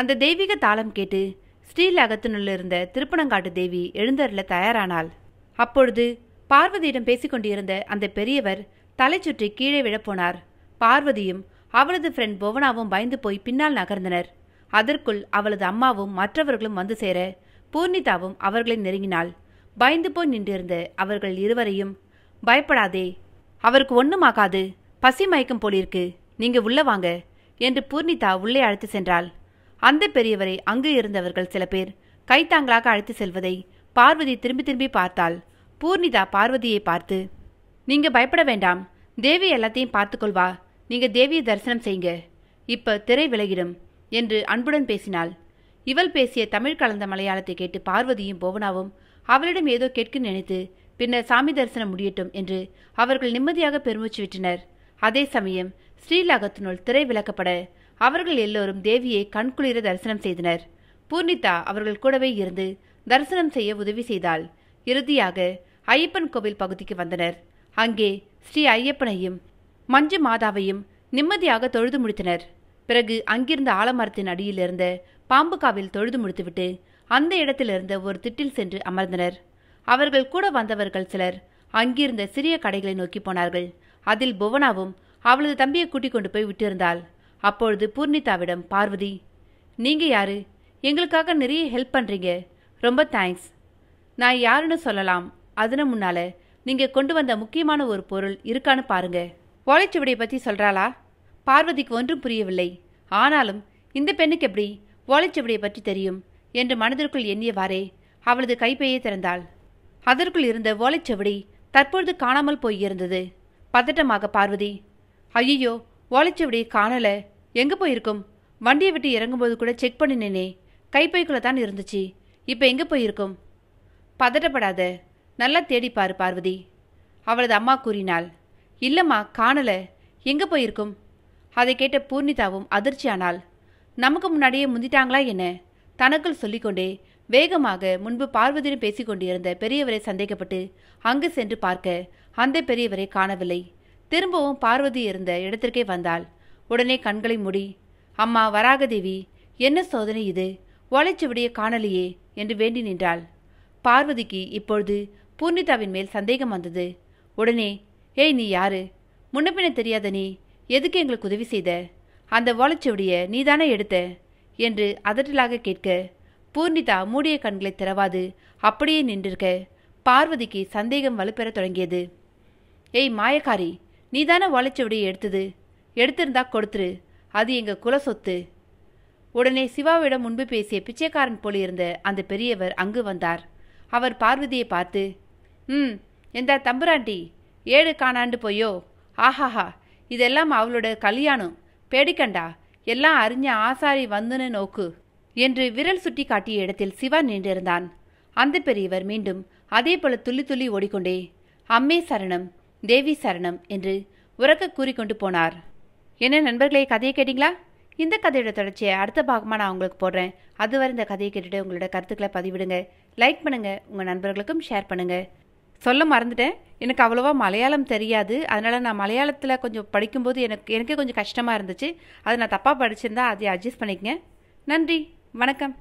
அந்த தெய்வீக தாளம் கேட்டு ஸ்ரீலகத்தினுள்ளிருந்த திருப்பணங்காட்டு தேவி எழுந்தருள தயாரானாள் அப்பொழுது பார்வதியிடம் பேசிக்கொண்டிருந்த அந்த பெரியவர் தலை சுற்றி கீழே விழப்போனார் பார்வதியும் அவளது ஃப்ரெண்ட் புவனாவும் பயந்து போய் பின்னால் நகர்ந்தனர் அதற்குள் அவளது அம்மாவும் மற்றவர்களும் வந்து சேர பூர்ணிதாவும் அவர்களை நெருங்கினாள் பயந்து போய் நின்றிருந்த அவர்கள் இருவரையும் பயப்படாதே அவருக்கு ஆகாது பசி மயக்கம் போலிருக்கு நீங்க உள்ள வாங்க என்று பூர்ணிதா உள்ளே அழைத்து சென்றாள் அந்த பெரியவரை அங்கு இருந்தவர்கள் சில பேர் கைத்தாங்களாக அழைத்து செல்வதை பார்வதி திரும்பி திரும்பி பார்த்தாள் பூர்ணிதா பார்வதியை பார்த்து நீங்கள் பயப்பட வேண்டாம் தேவி எல்லாத்தையும் பார்த்துக்கொள்வா நீங்கள் தேவியை தரிசனம் செய்யுங்க இப்போ திரை விலகிடும் என்று அன்புடன் பேசினாள் இவள் பேசிய தமிழ் கலந்த மலையாளத்தை கேட்டு பார்வதியும் போவனாவும் அவளிடம் ஏதோ கேட்க நினைத்து பின்னர் சாமி தரிசனம் முடியட்டும் என்று அவர்கள் நிம்மதியாக பெருமூச்சு விட்டனர் அதே சமயம் ஸ்ரீலகத்தினுள் திரை விளக்கப்பட அவர்கள் எல்லோரும் தேவியை கண்குளிர தரிசனம் செய்தனர் பூர்ணிதா அவர்கள் கூடவே இருந்து தரிசனம் செய்ய உதவி செய்தாள் இறுதியாக ஐயப்பன் கோவில் பகுதிக்கு வந்தனர் அங்கே ஸ்ரீ ஐயப்பனையும் மஞ்சு மாதாவையும் நிம்மதியாக தொழுது முடித்தனர் பிறகு அங்கிருந்த ஆலமரத்தின் அடியில் இருந்த பாம்புகாவில் தொழுது முடித்துவிட்டு அந்த இடத்திலிருந்த ஒரு திட்டில் சென்று அமர்ந்தனர் அவர்கள் கூட வந்தவர்கள் சிலர் அங்கிருந்த சிறிய கடைகளை நோக்கி போனார்கள் அதில் புவனாவும் அவளது தம்பியை கூட்டிக் கொண்டு போய் விட்டிருந்தாள் அப்பொழுது பூர்ணிதாவிடம் பார்வதி நீங்க யாரு எங்களுக்காக நிறைய ஹெல்ப் பண்றீங்க ரொம்ப தேங்க்ஸ் நான் யாருன்னு சொல்லலாம் அதுன முன்னால நீங்கள் கொண்டு வந்த முக்கியமான ஒரு பொருள் இருக்கான்னு பாருங்க ஓலைச்சுவடியை பற்றி சொல்கிறாளா பார்வதிக்கு ஒன்றும் புரியவில்லை ஆனாலும் இந்த பெண்ணுக்கு எப்படி ஓலைச்சுவடியை பற்றி தெரியும் என்று மனதிற்குள் எண்ணியவாறே அவளது கைப்பையை திறந்தாள் அதற்குள் இருந்த ஓலைச்சுவடி தற்பொழுது காணாமல் போயிருந்தது பதட்டமாக பார்வதி ஐயோ ஓலைச்சுவடியை காணல எங்கே போயிருக்கும் வண்டியை விட்டு இறங்கும்போது கூட செக் பண்ணினேனே கைப்பைக்குள்ளே தான் இருந்துச்சு இப்போ எங்கே போயிருக்கும் பதட்டப்படாத நல்லா தேடிப்பார் பார்வதி அவளது அம்மா கூறினாள் இல்லம்மா காணல எங்கே போயிருக்கும் அதை கேட்ட பூர்ணிதாவும் அதிர்ச்சியானாள் நமக்கு முன்னாடியே முந்திட்டாங்களா என்ன தனக்குள் சொல்லிக்கொண்டே வேகமாக முன்பு பார்வதியிடம் பேசிக்கொண்டிருந்த பெரியவரை சந்தேகப்பட்டு அங்கு சென்று பார்க்க அந்த பெரியவரை காணவில்லை திரும்பவும் பார்வதி இருந்த இடத்திற்கே வந்தாள் உடனே கண்களை முடி அம்மா வராகதேவி என்ன சோதனை இது விடிய காணலையே என்று வேண்டி நின்றாள் பார்வதிக்கு இப்பொழுது பூர்ணிதாவின் மேல் சந்தேகம் வந்தது உடனே ஏய் நீ யாரு முன்னப்பின தெரியாத நீ எதுக்கு எங்களுக்கு உதவி செய்த அந்த ஓலைச்சுவடிய நீதானே எடுத்த என்று அதட்டலாக கேட்க பூர்ணிதா மூடிய கண்களை திறவாது அப்படியே நின்றிருக்க பார்வதிக்கு சந்தேகம் வலுப்பெற தொடங்கியது ஏய் மாயக்காரி நீதானே ஓலைச்சுவடியை எடுத்தது எடுத்திருந்தா கொடுத்துரு அது எங்கள் குல சொத்து உடனே சிவாவிடம் முன்பு பேசிய பிச்சைக்காரன் போலிருந்த அந்த பெரியவர் அங்கு வந்தார் அவர் பார்வதியை பார்த்து ம் எந்த தம்புராண்டி ஏடு காணாண்டு போயோ ஆஹாஹா இதெல்லாம் அவளோட கல்யாணம் பேடிக்கண்டா எல்லாம் அறிஞ ஆசாரி வந்துன்னு நோக்கு என்று விரல் சுட்டி காட்டிய இடத்தில் சிவா நின்றிருந்தான் அந்த பெரியவர் மீண்டும் அதே போல துள்ளி துள்ளி ஓடிக்கொண்டே அம்மே சரணம் தேவி சரணம் என்று உறக்க கூறிக்கொண்டு போனார் என்ன நண்பர்களே கதையை கேட்டிங்களா இந்த கதையோட தொடர்ச்சியை அடுத்த பாகமாக நான் உங்களுக்கு போடுறேன் அதுவரை இந்த கதையை கேட்டுட்டு உங்களோட கருத்துக்களை பதிவிடுங்க லைக் பண்ணுங்கள் உங்கள் நண்பர்களுக்கும் ஷேர் பண்ணுங்கள் சொல்ல மறந்துட்டேன் எனக்கு அவ்வளோவா மலையாளம் தெரியாது அதனால் நான் மலையாளத்தில் கொஞ்சம் படிக்கும்போது எனக்கு எனக்கே கொஞ்சம் கஷ்டமாக இருந்துச்சு அதை நான் தப்பாக படிச்சிருந்தா அதை அட்ஜஸ்ட் பண்ணிக்கங்க நன்றி வணக்கம்